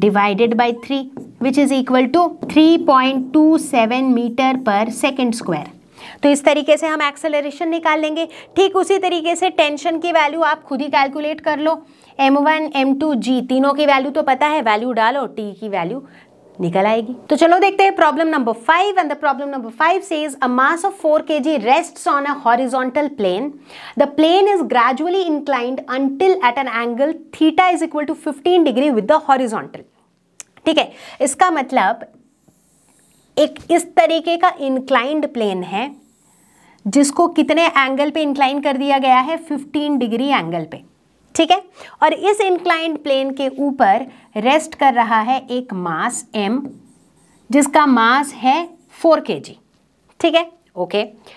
divided three which is equal to three point two seven metre पर सेकेंड स्क्वायर तो इस तरीके से हम एक्सेलरेशन निकाल लेंगे ठीक उसी तरीके से टेंशन की वैल्यू आप खुद ही कैलकुलेट कर लो m1, m2, g तीनों की वैल्यू तो पता है वैल्यू डालो t की वैल्यू निकल आएगी तो चलो देखते हैं problem number five and the problem number five says a mass of four K G rest on a horizontal plane the plane is gradually inclined until at an angle theta is equal to fifteen degree with the horizontal ठीक है इसका मतलब एक इस तरीके का inclined plane है जिसको कितने एंगल पे इंक्लाइन कर दिया गया है 15 डिग्री एंगल पे ठीक है और इस इंक्लाइंट प्लेन के ऊपर रेस्ट कर रहा है एक मास एम जिसका मास है फोर के ठीक है okay okay.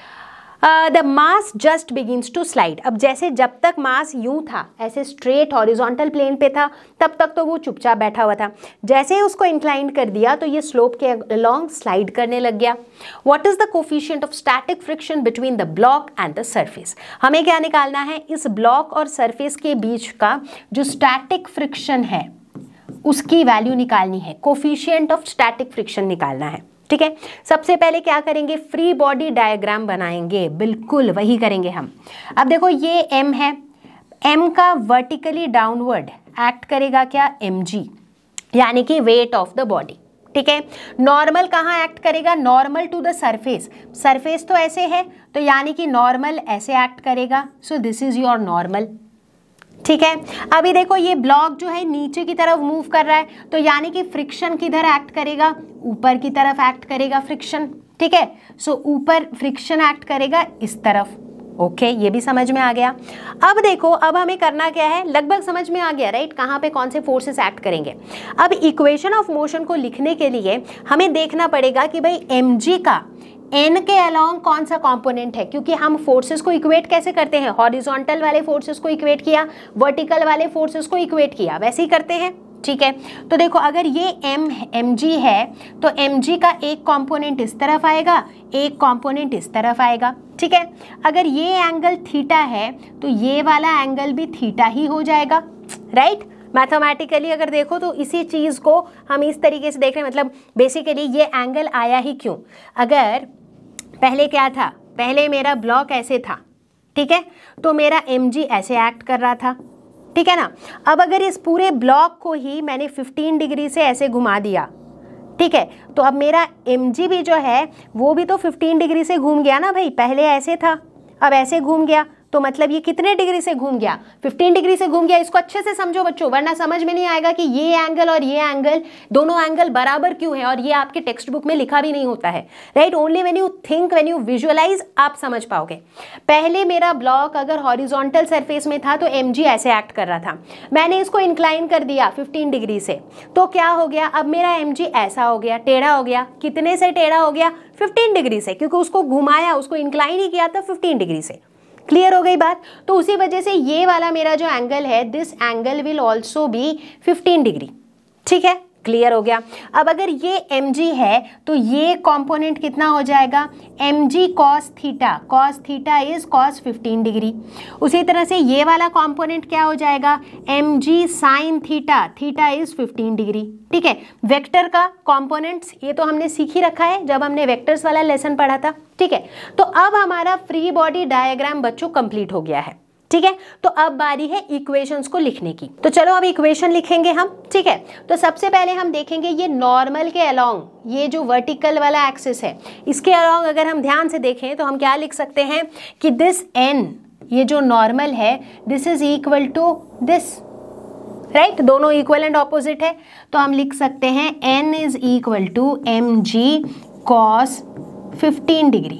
The mass just begins to slide अब जैसे जब तक मास यूं था ऐसे स्ट्रेट हॉरिजॉन्टल प्लेन पे था तब तक तो वो चुपचाप बैठा हुआ था जैसे उसको इंक्लाइन कर दिया तो ये स्लोप के अलॉन्ग स्लाइड करने लग गया what is the coefficient of static friction between the block and the surface हमें क्या निकालना है इस ब्लॉक और सर्फेस के बीच का जो स्टैटिक फ्रिक्शन है उसकी वैल्यू निकालनी है कोफिशियंट ऑफ स्टैटिक फ्रिक्शन निकालना है ठीक है सबसे पहले क्या करेंगे फ्री बॉडी डायग्राम बनाएंगे बिल्कुल वही करेंगे हम अब देखो ये एम है एम का वर्टिकली डाउनवर्ड एक्ट करेगा क्या एम यानी कि वेट ऑफ द बॉडी ठीक है नॉर्मल कहाँ एक्ट करेगा normal to the surface surface तो ऐसे है तो यानी कि नॉर्मल ऐसे एक्ट करेगा so this is your normal ठीक है अभी देखो ये ब्लॉक जो है नीचे की तरफ मूव कर रहा है तो यानी कि फ्रिक्शन किधर एक्ट करेगा ऊपर की तरफ एक्ट करेगा फ्रिक्शन ठीक है सो ऊपर फ्रिक्शन एक्ट करेगा इस तरफ ओके okay, ये भी समझ में आ गया अब देखो अब हमें करना क्या है लगभग समझ में आ गया राइट कहाँ पे कौन से फोर्सेस एक्ट करेंगे अब इक्वेशन ऑफ मोशन को लिखने के लिए हमें देखना पड़ेगा कि भाई एम का एन के अलॉन्ग कौन सा कॉम्पोनेंट है क्योंकि हम फोर्सेस को इक्वेट कैसे करते हैं हॉरिजोंटल वाले फोर्सेस को इक्वेट किया वर्टिकल वाले फोर्सेस को इक्वेट किया वैसे ही करते हैं ठीक है तो देखो अगर ये एम एम जी है तो एम जी का एक कॉम्पोनेंट इस तरफ आएगा एक कॉम्पोनेंट इस तरफ आएगा ठीक है अगर ये एंगल थीटा है तो ये वाला एंगल भी थीटा ही हो जाएगा राइट मैथमेटिकली अगर देखो तो इसी चीज़ को हम इस तरीके से देख रहे हैं मतलब बेसिकली ये एंगल आया ही क्यों अगर पहले क्या था पहले मेरा ब्लॉक ऐसे था ठीक है तो मेरा एम ऐसे एक्ट कर रहा था ठीक है ना अब अगर इस पूरे ब्लॉक को ही मैंने 15 डिग्री से ऐसे घुमा दिया ठीक है तो अब मेरा एम भी जो है वो भी तो 15 डिग्री से घूम गया ना भाई पहले ऐसे था अब ऐसे घूम गया तो मतलब ये कितने डिग्री से घूम गया 15 डिग्री से घूम गया इसको अच्छे से समझो बच्चों वरना समझ में नहीं आएगा कि ये एंगल और ये एंगल दोनों एंगल बराबर क्यों है और ये आपके टेक्स्ट बुक में लिखा भी नहीं होता है right only when you think when you visualise आप समझ पाओगे पहले मेरा ब्लॉक अगर हॉरिजोंटल सरफेस में था तो एम ऐसे एक्ट कर रहा था मैंने इसको इंक्लाइन कर दिया फिफ्टीन डिग्री से तो क्या हो गया अब मेरा एम ऐसा हो गया टेढ़ा हो गया कितने से टेढ़ा हो गया 15 डिग्री से क्योंकि उसको घुमाया उसको इंक्लाइन ही किया था 15 डिग्री से क्लियर हो गई बात तो उसी वजह से ये वाला मेरा जो एंगल है this angle will also be fifteen degree ठीक है क्लियर हो गया अब अगर ये एम है तो ये कॉम्पोनेंट कितना हो जाएगा M G cos theta cos theta is cos fifteen degree उसी तरह से ये वाला कॉम्पोनेंट क्या हो जाएगा M G sine theta theta is fifteen degree ठीक है वेक्टर का कॉम्पोनेंट्स ये तो हमने सीख ही रखा है जब हमने वेक्टर्स वाला लेसन पढ़ा था ठीक है तो अब हमारा फ्री बॉडी डायग्राम बच्चों कंप्लीट हो गया है ठीक है तो अब बारी है इक्वेशंस को लिखने की तो चलो अब इक्वेशन लिखेंगे हम ठीक है तो सबसे पहले हम देखेंगे ये नॉर्मल के अलोंग ये जो वर्टिकल वाला एक्सिस है इसके अलोंग अगर हम ध्यान से देखें तो हम क्या लिख सकते हैं कि दिस एन ये जो नॉर्मल है this is equal to this right दोनों इक्वल एंड ऑपोजिट है तो हम लिख सकते हैं N is equal to M ji cos fifteen degree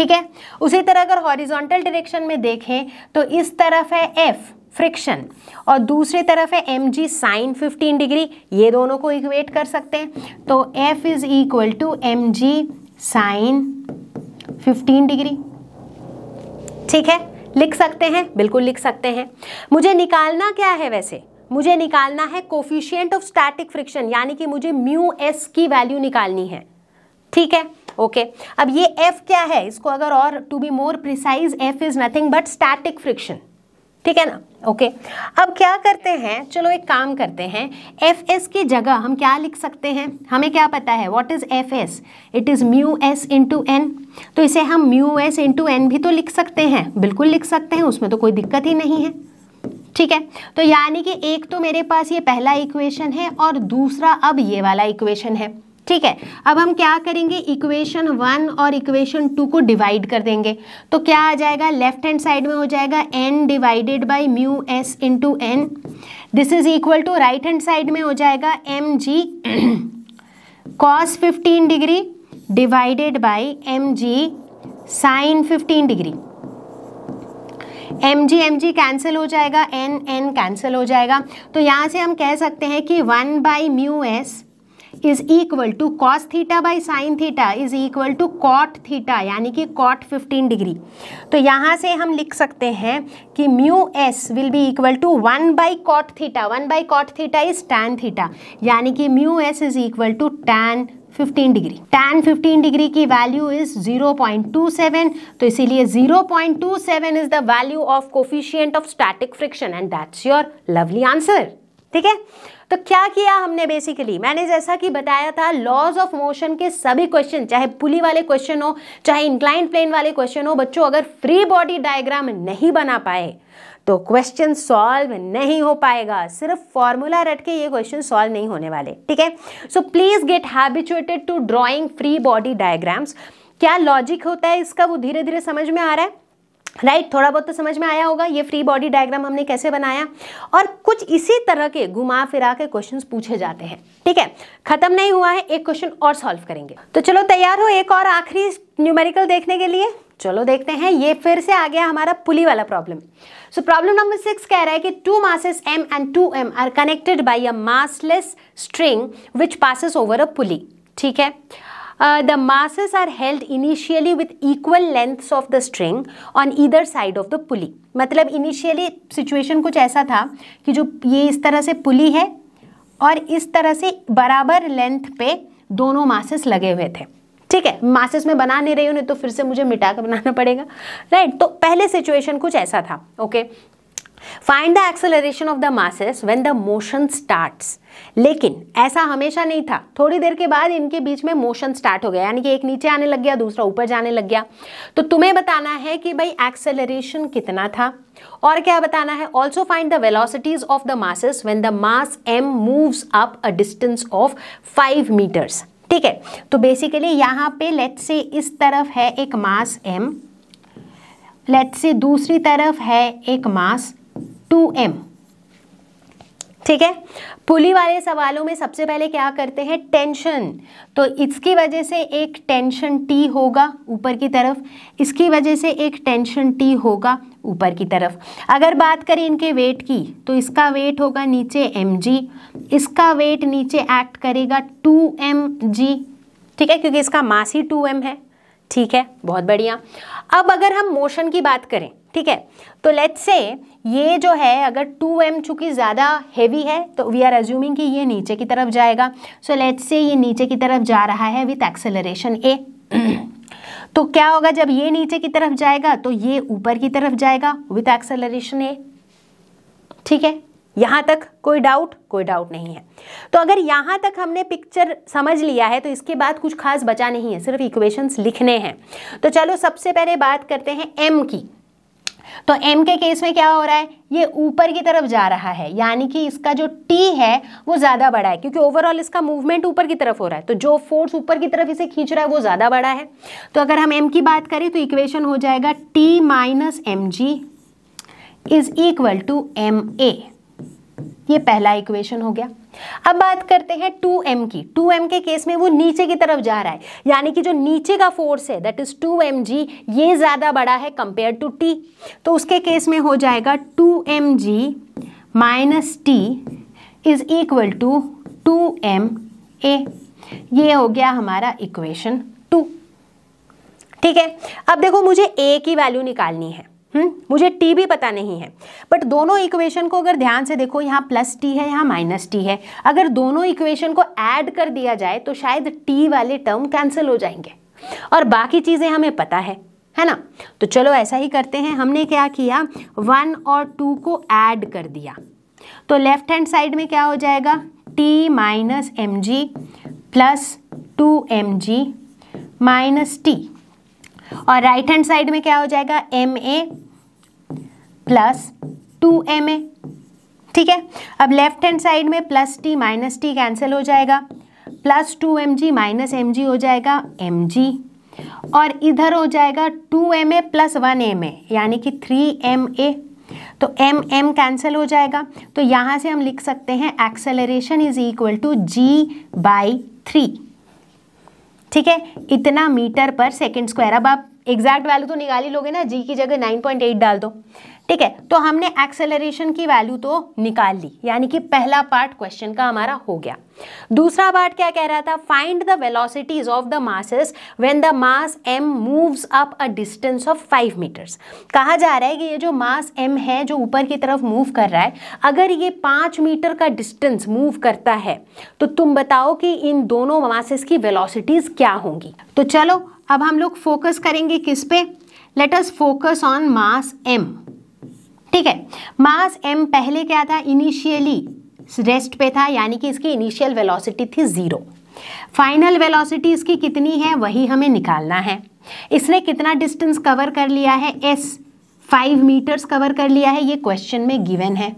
ठीक है उसी तरह अगर हॉरिजॉन्टल डायरेक्शन में देखें तो इस तरफ है एफ फ्रिक्शन और दूसरी तरफ है एम जी साइन फिफ्टीन डिग्री ये दोनों को इक्वेट कर सकते हैं तो F is equal to M ji sine fifteen degree ठीक है लिख सकते हैं बिल्कुल लिख सकते हैं मुझे निकालना क्या है वैसे मुझे निकालना है कोफिशियंट ऑफ स्टैटिक फ्रिक्शन यानी कि मुझे म्यू एस की वैल्यू निकालनी है ठीक है ओके अब ये एफ क्या है इसको अगर और to be more precise F is nothing but static friction ठीक है ना ओके okay. अब क्या करते हैं चलो एक काम करते हैं एफ एस की जगह हम क्या लिख सकते हैं हमें क्या पता है what is F S it is mu S into N तो इसे हम म्यू एस इंटू एन भी तो लिख सकते हैं बिल्कुल लिख सकते हैं उसमें तो कोई दिक्कत ही नहीं है ठीक है तो यानी कि एक तो मेरे पास ये पहला इक्वेशन है और दूसरा अब ये वाला इक्वेशन है ठीक है अब हम क्या करेंगे इक्वेशन वन और इक्वेशन टू को डिवाइड कर देंगे तो क्या आ जाएगा लेफ्ट हैंड साइड में हो जाएगा N divided by mu S into N this is equal to right hand side में हो जाएगा M G cos fifteen degree divided by M ji sine fifteen degree M G M G cancel हो जाएगा N N cancel हो जाएगा तो यहाँ से हम कह सकते हैं कि one by mu S is equal to cos theta by sine theta is equal to cot theta यानी कि कॉट 15 डिग्री तो यहाँ से हम लिख सकते हैं कि mu S will be equal to one by cot theta one by cot theta is tan theta यानी कि mu S is equal to tan 15 degree tan 15 degree की वैल्यू इज 0.27 तो इसीलिए 0.27 point two seven is the value of coefficient of static friction and that's your lovely answer ठीक है तो क्या किया हमने बेसिकली मैंने जैसा कि बताया था लॉज ऑफ मोशन के सभी क्वेश्चन चाहे पुली वाले क्वेश्चन हो चाहे इंक्लाइन प्लेन वाले क्वेश्चन हो बच्चों अगर फ्री बॉडी डायग्राम नहीं बना पाए तो क्वेश्चन सॉल्व नहीं हो पाएगा सिर्फ फॉर्मूला रट के ये क्वेश्चन सॉल्व नहीं होने वाले ठीक है so please get habituated to drawing free body diagrams क्या लॉजिक होता है इसका वो धीरे धीरे समझ में आ रहा है राइट right, थोड़ा बहुत तो समझ में आया होगा ये फ्री बॉडी डायग्राम हमने कैसे बनाया और कुछ इसी तरह के घुमा फिरा के क्वेश्चंस पूछे जाते हैं ठीक है खत्म नहीं हुआ है एक क्वेश्चन और सॉल्व करेंगे तो चलो तैयार हो एक और आखिरी न्यूमेरिकल देखने के लिए चलो देखते हैं ये फिर से आ गया हमारा पुली वाला problem so problem number six कह रहा है कि two masses M and two M are connected by a massless string which passes over a pulley ठीक है the uh, the masses are held initially with equal lengths of the string on either side of the pulley मतलब initially situation कुछ ऐसा था कि जो ये इस तरह से पुली है और इस तरह से बराबर लेंथ पे दोनों मासेस लगे हुए थे ठीक है मासेस में बना नहीं रही नहीं तो फिर से मुझे मिटा कर बनाना पड़ेगा राइट तो पहले सिचुएशन कुछ ऐसा था okay find the acceleration of the masses when the motion starts लेकिन ऐसा हमेशा नहीं था थोड़ी देर के बाद इनके बीच में मोशन स्टार्ट हो गया यानी कि एक नीचे आने लग गया दूसरा ऊपर जाने लग गया तो तुम्हें बताना है कि भाई एक्सेलरेशन कितना था और क्या बताना है also find the velocities of the masses when the mass M moves up a distance of five metres ठीक है तो बेसिकली यहाँ पे लेट से इस तरफ है एक मास एम लेट से दूसरी तरफ है एक मास टू एम ठीक है पुली वाले सवालों में सबसे पहले क्या करते हैं टेंशन तो इसकी वजह से एक टेंशन टी होगा ऊपर की तरफ इसकी वजह से एक टेंशन टी होगा ऊपर की तरफ अगर बात करें इनके वेट की तो इसका वेट होगा नीचे एम जी इसका वेट नीचे एक्ट करेगा टू एम जी ठीक है क्योंकि इसका मास ही टू एम है ठीक है बहुत बढ़िया अब अगर हम मोशन की बात करें ठीक है तो लेट्स से ये जो है अगर टू एम चूंकि ज़्यादा हैवी है तो वी आर एज्यूमिंग कि ये नीचे की तरफ जाएगा सो लेट्स से ये नीचे की तरफ जा रहा है विथ एक्सेलरेशन ए तो क्या होगा जब ये नीचे की तरफ जाएगा तो ये ऊपर की तरफ जाएगा विथ एक्सेलरेशन ए ठीक है यहाँ तक कोई डाउट कोई डाउट नहीं है तो अगर यहाँ तक हमने पिक्चर समझ लिया है तो इसके बाद कुछ खास बचा नहीं है सिर्फ इक्वेशंस लिखने हैं तो चलो सबसे पहले बात करते हैं एम की तो m के केस में क्या हो रहा है ये ऊपर की तरफ जा रहा है यानी कि इसका जो t है वो ज़्यादा बड़ा है क्योंकि ओवरऑल इसका मूवमेंट ऊपर की तरफ हो रहा है तो जो फोर्स ऊपर की तरफ इसे खींच रहा है वो ज़्यादा बड़ा है तो अगर हम m की बात करें तो इक्वेशन हो जाएगा t minus M G is equal to M A ये पहला इक्वेशन हो गया अब बात करते हैं 2m की 2m के केस में वो नीचे की तरफ जा रहा है यानी कि जो नीचे का फोर्स है दैट इज 2mg ये ज़्यादा बड़ा है कंपेयर टू t तो उसके केस में हो जाएगा 2mg M G minus T is equal to two M A ये हो गया हमारा इक्वेशन टू ठीक है अब देखो मुझे ए की वैल्यू निकालनी है हुँ? हम्म? मुझे टी भी पता नहीं है बट दोनों इक्वेशन को अगर ध्यान से देखो यहाँ प्लस टी है यहाँ माइनस टी है अगर दोनों इक्वेशन को ऐड कर दिया जाए तो शायद टी वाले टर्म कैंसिल हो जाएंगे और बाकी चीज़ें हमें पता है है ना तो चलो ऐसा ही करते हैं हमने क्या किया वन और टू को ऐड कर दिया तो लेफ्ट हैंड साइड में क्या हो जाएगा T minus M G plus two M G minus T और राइट हैंड साइड में क्या हो जाएगा M A plus two M A ठीक है अब लेफ्ट हैंड साइड में plus T minus T cancel हो जाएगा plus two M G minus M G हो जाएगा एम जी और इधर हो जाएगा two M A plus one M A यानी कि थ्री एम ए तो एम एम कैंसिल हो जाएगा तो यहाँ से हम लिख सकते हैं acceleration is equal to G by three ठीक है इतना मीटर पर सेकेंड स्क्वायर अब आप एग्जैक्ट वैल्यू तो निकाल ही लोगे ना जी की जगह 9.8 डाल दो ठीक है तो हमने एक्सेलरेशन की वैल्यू तो निकाल ली यानी कि पहला पार्ट क्वेश्चन का हमारा हो गया दूसरा पार्ट क्या कह रहा था find the velocities of the masses when the mass M moves up a distance of five metres कहा जा रहा है कि ये जो मास एम है जो ऊपर की तरफ मूव कर रहा है अगर ये पांच मीटर का डिस्टेंस मूव करता है तो तुम बताओ कि इन दोनों मासेस की वेलोसिटीज क्या होंगी तो चलो अब हम लोग फोकस करेंगे किस पे let us focus on mass M ठीक है मास एम पहले क्या था इनिशियली रेस्ट पे था यानी कि इसकी इनिशियल वेलोसिटी थी ज़ीरो फाइनल वेलोसिटी इसकी कितनी है वही हमें निकालना है इसने कितना डिस्टेंस कवर कर लिया है एस फाइव मीटर्स कवर कर लिया है ये क्वेश्चन में गिवन है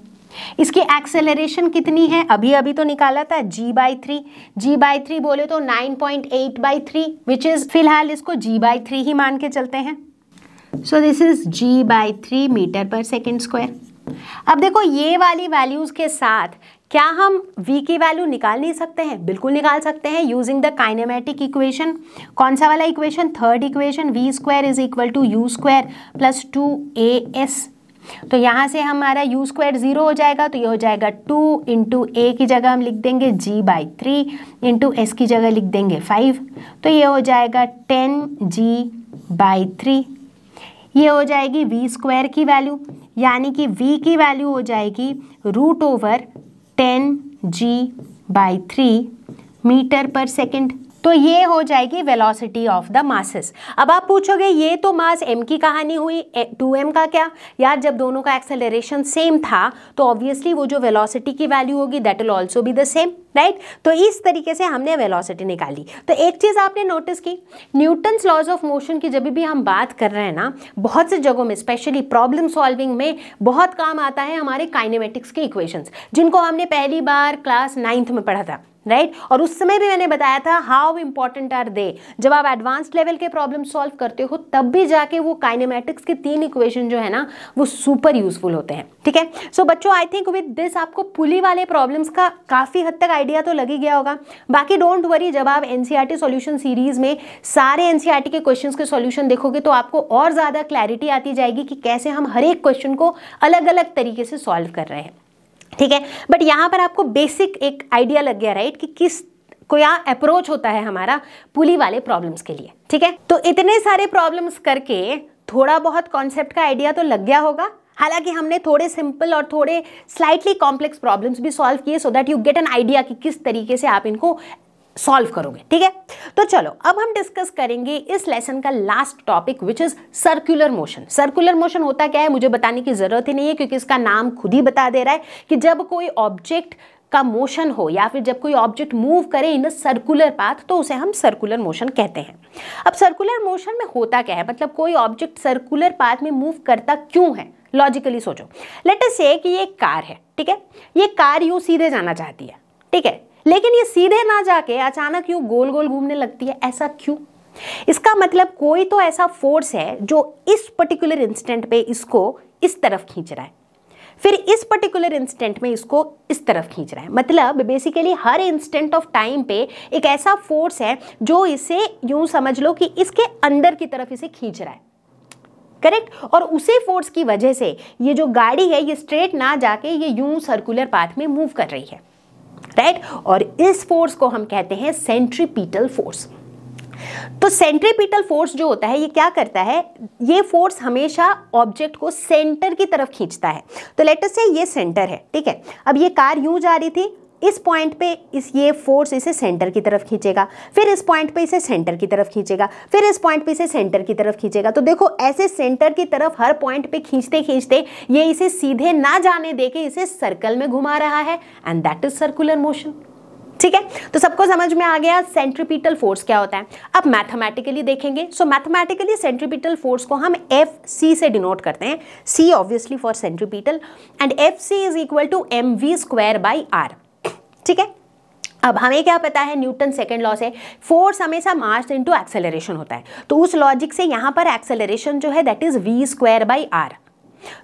इसकी एक्सेलरेशन कितनी है अभी अभी तो निकाला था g by three G by three बोले तो 9.8 point eight by three which is फिलहाल इसको g बाई थ्री ही मान के चलते हैं so this is G by three metre पर सेकेंड स्क्वायर अब देखो ये वाली वैल्यूज़ के साथ क्या हम v की वैल्यू निकाल नहीं सकते हैं बिल्कुल निकाल सकते हैं यूजिंग द काइनेमेटिक इक्वेशन कौन सा वाला equation third equation V square is equal to U square plus two A S तो यहाँ से हमारा यू स्क्वायर ज़ीरो हो जाएगा तो ये हो जाएगा टू इंटू ए की जगह हम लिख देंगे G by three into S की जगह लिख देंगे फाइव तो ये हो जाएगा टेन जी बाई थ्री ये हो जाएगी वी स्क्वायर की वैल्यू यानी कि वी की वैल्यू हो जाएगी root over ten G by three metre पर सेकेंड तो ये हो जाएगी वेलोसिटी ऑफ द मासेस अब आप पूछोगे ये तो मास m की कहानी हुई टू एम का क्या यार जब दोनों का एक्सेलरेशन सेम था तो ऑब्वियसली वो जो वेलोसिटी की वैल्यू होगी that will also be the same right right? तो इस तरीके से हमने वेलोसिटी निकाली तो एक चीज़ आपने नोटिस की न्यूटन्स लॉज ऑफ मोशन की जब भी हम बात कर रहे हैं ना बहुत से जगहों में स्पेशली प्रॉब्लम सॉल्विंग में बहुत काम आता है हमारे काइनेमेटिक्स के इक्वेशंस जिनको हमने पहली बार क्लास नाइन्थ में पढ़ा था राइट right? और उस समय भी मैंने बताया था हाउ इंपॉर्टेंट आर दे जब आप एडवांस्ड लेवल के प्रॉब्लम सॉल्व करते हो तब भी जाके वो काइनेमेटिक्स के तीन इक्वेशन जो है ना वो सुपर यूजफुल होते हैं ठीक है सो so, बच्चों आई थिंक विद दिस आपको पुली वाले प्रॉब्लम्स का काफ़ी हद तक आइडिया तो लग ही गया होगा बाकी डोंट वरी जब आप एनसीईआरटी सॉल्यूशन सीरीज में सारे एनसीईआरटी e के क्वेश्चंस के सॉल्यूशन देखोगे तो आपको और ज़्यादा क्लैरिटी आती जाएगी कि कैसे हम हर एक क्वेश्चन को अलग अलग तरीके से सॉल्व कर रहे हैं ठीक है बट यहां पर आपको बेसिक एक आइडिया लग गया राइट कि किस क्या अप्रोच होता है हमारा पुली वाले प्रॉब्लम्स के लिए ठीक है तो इतने सारे प्रॉब्लम्स करके थोड़ा बहुत कॉन्सेप्ट का आइडिया तो लग गया होगा हालांकि हमने थोड़े सिंपल और थोड़े स्लाइटली कॉम्प्लेक्स प्रॉब्लम्स भी सॉल्व किए so that you get an idea कि किस तरीके से आप इनको सॉल्व करोगे ठीक है तो चलो अब हम डिस्कस करेंगे इस लेसन का last topic which is circular motion circular motion होता क्या है मुझे बताने की जरूरत ही नहीं है क्योंकि इसका नाम खुद ही बता दे रहा है कि जब कोई ऑब्जेक्ट का मोशन हो या फिर जब कोई ऑब्जेक्ट मूव करे इन अ सर्कुलर पाथ तो उसे हम सर्कुलर मोशन कहते हैं अब सर्कुलर मोशन में होता क्या है मतलब कोई ऑब्जेक्ट सर्कुलर पाथ में मूव करता क्यों है लॉजिकली सोचो लेट अस से कि ये कार है ठीक है ये कार यूँ सीधे जाना चाहती है ठीक है लेकिन ये सीधे ना जाके अचानक यूँ गोल गोल घूमने लगती है ऐसा क्यों इसका मतलब कोई तो ऐसा फोर्स है जो इस पर्टिकुलर इंस्टेंट पे इसको इस तरफ खींच रहा है फिर इस पर्टिकुलर इंस्टेंट में इसको इस तरफ खींच रहा है मतलब बेसिकली हर इंस्टेंट ऑफ टाइम पे एक ऐसा फोर्स है जो इसे यूं समझ लो कि इसके अंदर की तरफ इसे खींच रहा है करेक्ट और उसी फोर्स की वजह से ये जो गाड़ी है ये स्ट्रेट ना जाके ये यूं सर्कुलर पाथ में मूव कर रही है राइट right? और इस फोर्स को हम कहते हैं सेंट्रीपीटल फोर्स तो सेंट्रीपीटल फोर्स जो होता है ये क्या करता है ये फोर्स हमेशा ऑब्जेक्ट को सेंटर की तरफ खींचता है तो लेटर से ये सेंटर है ठीक है अब ये कार यूं जा रही थी इस पॉइंट पे इस ये फोर्स इसे सेंटर की तरफ खींचेगा फिर इस पॉइंट पे इसे सेंटर की तरफ खींचेगा फिर इस पॉइंट पे इसे सेंटर की तरफ खींचेगा तो देखो ऐसे सेंटर की तरफ हर पॉइंट पे खींचते खींचते ये इसे सीधे ना जाने दे के इसे सर्कल में घुमा रहा है and that is circular motion ठीक है तो सबको समझ में आ गया सेंट्रीपिटल फोर्स क्या होता है अब मैथमेटिकली देखेंगे सो मैथमेटिकली सेंट्रीपिटल फोर्स को हम एफ सी से डिनोट करते हैं C obviously for centripetal and F C is equal to M we square by are ठीक है अब हमें क्या पता है न्यूटन सेकेंड लॉ से फोर्स हमेशा मास इनटू एक्सेलरेशन होता है तो उस लॉजिक से यहाँ पर एक्सेलरेशन जो है that is V square by are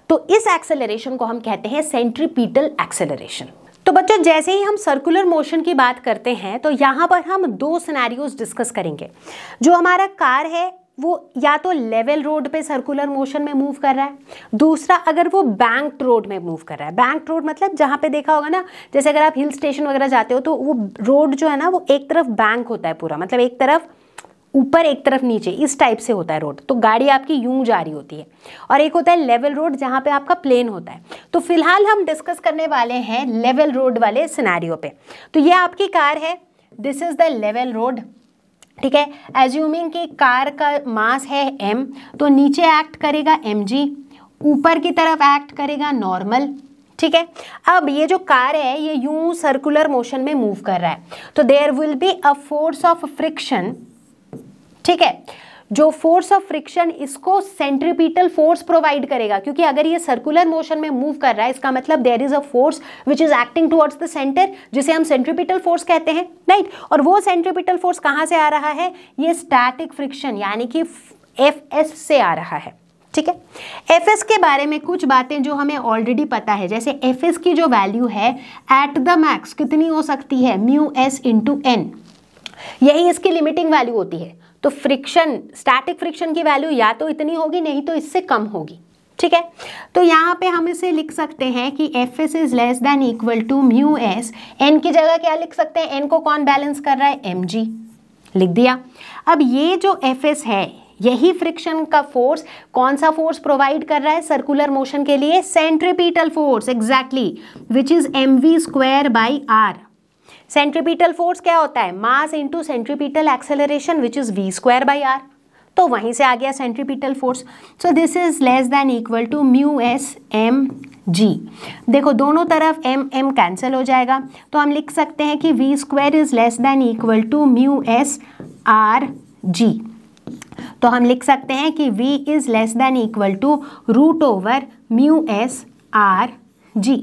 तो इस एक्सेलरेशन को हम कहते हैं सेंट्रीपीटल एक्सेलरेशन तो बच्चों जैसे ही हम सर्कुलर मोशन की बात करते हैं तो यहाँ पर हम दो सिनेरियोज डिस्कस करेंगे जो हमारा कार है वो या तो लेवल रोड पे सर्कुलर मोशन में मूव कर रहा है दूसरा अगर वो बैंक रोड में मूव कर रहा है बैंक रोड मतलब जहाँ पे देखा होगा ना जैसे अगर आप हिल स्टेशन वगैरह जाते हो तो वो रोड जो है ना वो एक तरफ बैंक होता है पूरा मतलब एक तरफ ऊपर एक तरफ नीचे इस टाइप से होता है रोड तो गाड़ी आपकी यूं जा रही होती है और एक होता है लेवल रोड जहाँ पे आपका प्लेन होता है तो फिलहाल हम डिस्कस करने वाले हैं लेवल रोड वाले सिनारियों पे तो ये आपकी कार है this is the level road ठीक है एज्यूमिंग कि कार का मास है एम तो नीचे एक्ट करेगा एम ऊपर की तरफ एक्ट करेगा नॉर्मल ठीक है अब ये जो कार है ये यू सर्कुलर मोशन में मूव कर रहा है तो there will be a force of friction ठीक है जो फोर्स ऑफ फ्रिक्शन इसको सेंट्रीपीटल फोर्स प्रोवाइड करेगा क्योंकि अगर ये सर्कुलर मोशन में मूव कर रहा है इसका मतलब there is a force which is acting towards the centre जिसे हम सेंट्रिपिटल फोर्स कहते हैं राइट और वो सेंट्रिपिटल फोर्स कहाँ से आ रहा है ये स्टैटिक फ्रिक्शन यानी कि एफ एस से आ रहा है ठीक है एफ एस के बारे में कुछ बातें जो हमें ऑलरेडी पता है जैसे एफ एस की जो वैल्यू है एट द मैक्स कितनी हो सकती है म्यू एस इंटू एन यही इसकी लिमिटिंग वैल्यू होती है तो फ्रिक्शन स्टैटिक फ्रिक्शन की वैल्यू या तो इतनी होगी नहीं तो इससे कम होगी ठीक है तो यहाँ पे हम इसे लिख सकते हैं कि F S is less than equal to mu S N की जगह क्या लिख सकते हैं एन को कौन बैलेंस कर रहा है एम जी लिख दिया अब ये जो एफ एस है यही फ्रिक्शन का फोर्स कौन सा फोर्स प्रोवाइड कर रहा है सर्कुलर मोशन के लिए centripetal force exactly which is M we square by R centripetal force क्या होता है mass into centripetal acceleration which is V square by are तो वहीं से आ गया centripetal force so this is less than equal to mu S M G देखो दोनों तरफ एम एम कैंसिल हो जाएगा तो हम लिख सकते हैं कि we square is less than equal to mu S R G तो हम लिख सकते हैं कि v is less than equal to root over mu S R G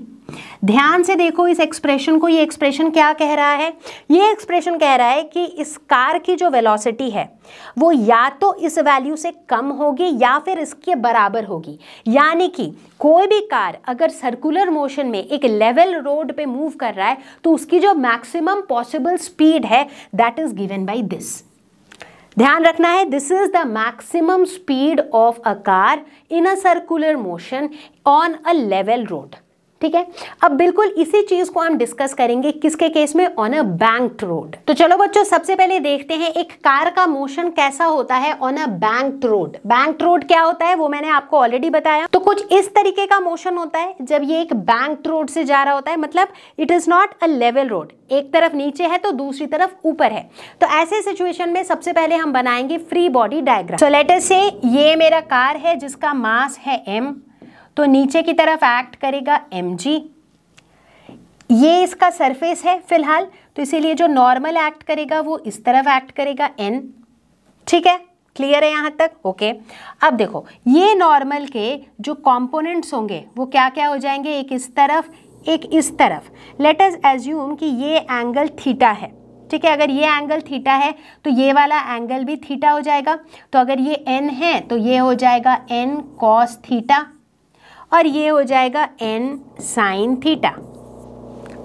ध्यान से देखो इस एक्सप्रेशन को ये एक्सप्रेशन क्या कह रहा है ये एक्सप्रेशन कह रहा है कि इस कार की जो वेलोसिटी है वो या तो इस वैल्यू से कम होगी या फिर इसके बराबर होगी यानी कि कोई भी कार अगर सर्कुलर मोशन में एक लेवल रोड पे मूव कर रहा है तो उसकी जो मैक्सिमम पॉसिबल स्पीड है that is given by this ध्यान रखना है this is the maximum speed of a car in a circular motion on a level road ठीक है अब बिल्कुल इसी चीज को हम डिस्कस करेंगे किसके केस में ऑन अ बैंक रोड तो चलो बच्चों सबसे पहले देखते हैं एक कार का मोशन कैसा होता है on a bank road bank road क्या होता है वो मैंने आपको ऑलरेडी बताया तो कुछ इस तरीके का मोशन होता है जब ये एक बैंक रोड से जा रहा होता है मतलब it is not a level road एक तरफ नीचे है तो दूसरी तरफ ऊपर है तो ऐसे सिचुएशन में सबसे पहले हम बनाएंगे फ्री बॉडी डायग्राम सो लेटर से ये मेरा कार है जिसका मास है एम तो नीचे की तरफ एक्ट करेगा एम ये इसका सरफेस है फिलहाल तो इसीलिए जो नॉर्मल एक्ट करेगा वो इस तरफ एक्ट करेगा एन ठीक है क्लियर है यहाँ तक ओके अब देखो ये नॉर्मल के जो कॉम्पोनेंट्स होंगे वो क्या क्या हो जाएंगे एक इस तरफ एक इस तरफ लेट अस एज्यूम कि ये एंगल थीटा है ठीक है अगर ये एंगल थीटा है तो ये वाला एंगल भी थीटा हो जाएगा तो अगर ये एन है तो ये हो जाएगा एन कॉस थीटा और ये हो जाएगा एन साइन थीटा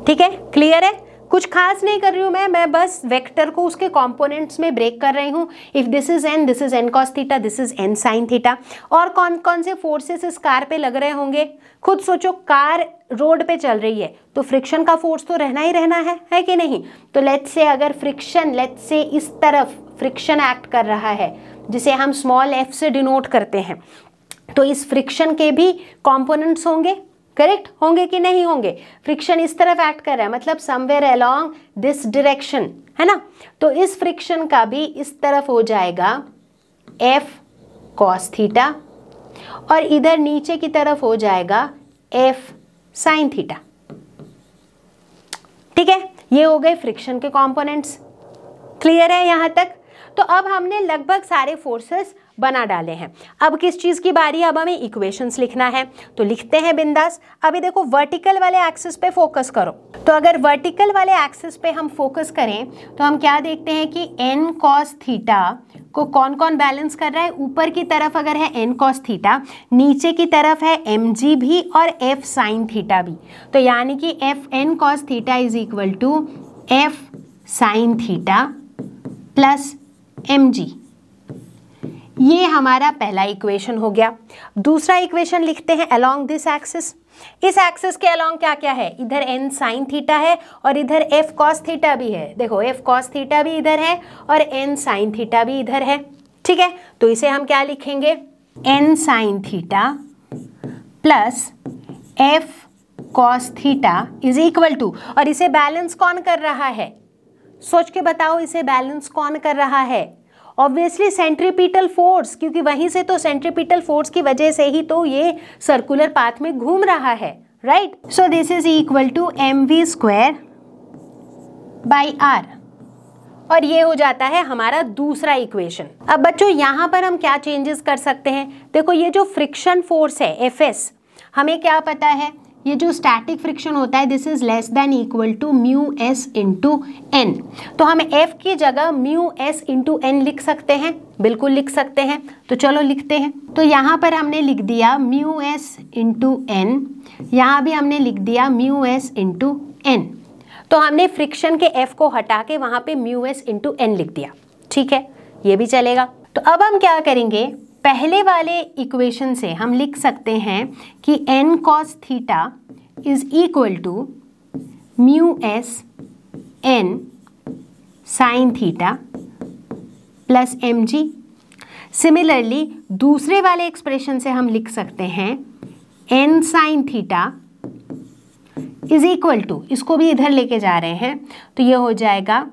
ठीक है क्लियर है कुछ खास नहीं कर रही हूँ मैं मैं बस वेक्टर को उसके कंपोनेंट्स में ब्रेक कर रही हूँ if this is N this is N cos theta this is N sine theta और कौन कौन से फोर्सेस इस कार पे लग रहे होंगे खुद सोचो कार रोड पे चल रही है तो फ्रिक्शन का फोर्स तो रहना ही रहना है है कि नहीं तो लेट से अगर फ्रिक्शन लेट से इस तरफ फ्रिक्शन एक्ट कर रहा है जिसे हम स्मॉल एफ से डिनोट करते हैं तो इस फ्रिक्शन के भी कंपोनेंट्स होंगे करेक्ट होंगे कि नहीं होंगे फ्रिक्शन इस तरफ एक्ट कर रहा है मतलब समवेयर अलोंग दिस डायरेक्शन है ना तो इस फ्रिक्शन का भी इस तरफ हो जाएगा एफ कॉस थीटा और इधर नीचे की तरफ हो जाएगा एफ साइन थीटा ठीक है ये हो गए फ्रिक्शन के कंपोनेंट्स क्लियर है यहां तक तो अब हमने लगभग सारे फोर्सेस बना डाले हैं अब किस चीज़ की बारी अब हमें इक्वेशंस लिखना है तो लिखते हैं बिंदास अभी देखो वर्टिकल वाले एक्सिस पे फोकस करो तो अगर वर्टिकल वाले एक्सिस पे हम फोकस करें तो हम क्या देखते हैं कि एन कॉस थीटा को कौन कौन बैलेंस कर रहा है ऊपर की तरफ अगर है एन कॉस थीटा नीचे की तरफ है एम जी भी और एफ साइन थीटा भी तो यानी कि F N cos theta is equal to F sine theta plus M G ये हमारा पहला इक्वेशन हो गया दूसरा इक्वेशन लिखते हैं अलोंग दिस एक्सिस इस एक्सिस के अलोंग क्या क्या है इधर एन साइन थीटा है और इधर एफ कॉस थीटा भी है देखो एफ कॉस थीटा भी इधर है और एन साइन थीटा भी इधर है ठीक है तो इसे हम क्या लिखेंगे N sine theta plus F cos theta is equal to और इसे बैलेंस कौन कर रहा है सोच के बताओ इसे बैलेंस कौन कर रहा है ऑब्वियसली सेंट्रीपिटल फोर्स क्योंकि वहीं से तो सेंट्रीपिटल फोर्स की वजह से ही तो ये सर्कुलर पाथ में घूम रहा है right so this is equal to M we square by R और ये हो जाता है हमारा दूसरा इक्वेशन अब बच्चों यहाँ पर हम क्या चेंजेस कर सकते हैं देखो ये जो फ्रिक्शन फोर्स है एफ एस हमें क्या पता है ये जो स्टैटिक फ्रिक्शन होता है this is less than equal to mu S into N तो हम एफ की जगह म्यू एस इंटू एन लिख सकते हैं बिल्कुल लिख सकते हैं तो चलो लिखते हैं तो यहाँ पर हमने लिख दिया म्यू एस इंटू एन यहाँ भी हमने लिख दिया म्यू एस इंटू एन तो हमने फ्रिक्शन के एफ को हटा के वहाँ पे म्यू एस इंटू एन लिख दिया ठीक है ये भी चलेगा तो अब हम क्या करेंगे पहले वाले इक्वेशन से हम लिख सकते हैं कि N cos theta is equal to mu S N sine theta plus M G similarly दूसरे वाले एक्सप्रेशन से हम लिख सकते हैं N sine theta is equal to इसको भी इधर लेके जा रहे हैं तो ये हो जाएगा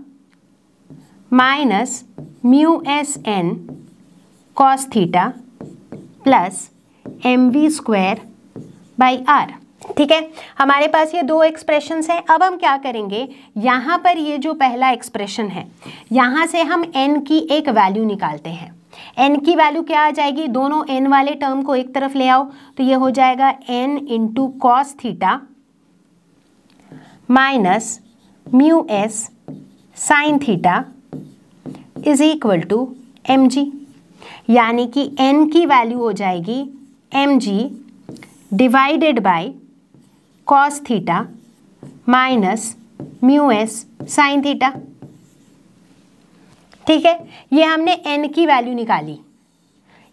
minus mu S N cos theta plus M we square by are ठीक है हमारे पास ये दो एक्सप्रेशंस हैं अब हम क्या करेंगे यहाँ पर ये जो पहला एक्सप्रेशन है यहाँ से हम एन की एक वैल्यू निकालते हैं एन की वैल्यू क्या आ जाएगी दोनों एन वाले टर्म को एक तरफ ले आओ तो ये हो जाएगा N into cos theta minus mu S sine theta is equal to M G यानी कि n की वैल्यू हो जाएगी M G divided by cos theta minus mu S sine theta ठीक है ये हमने n की वैल्यू निकाली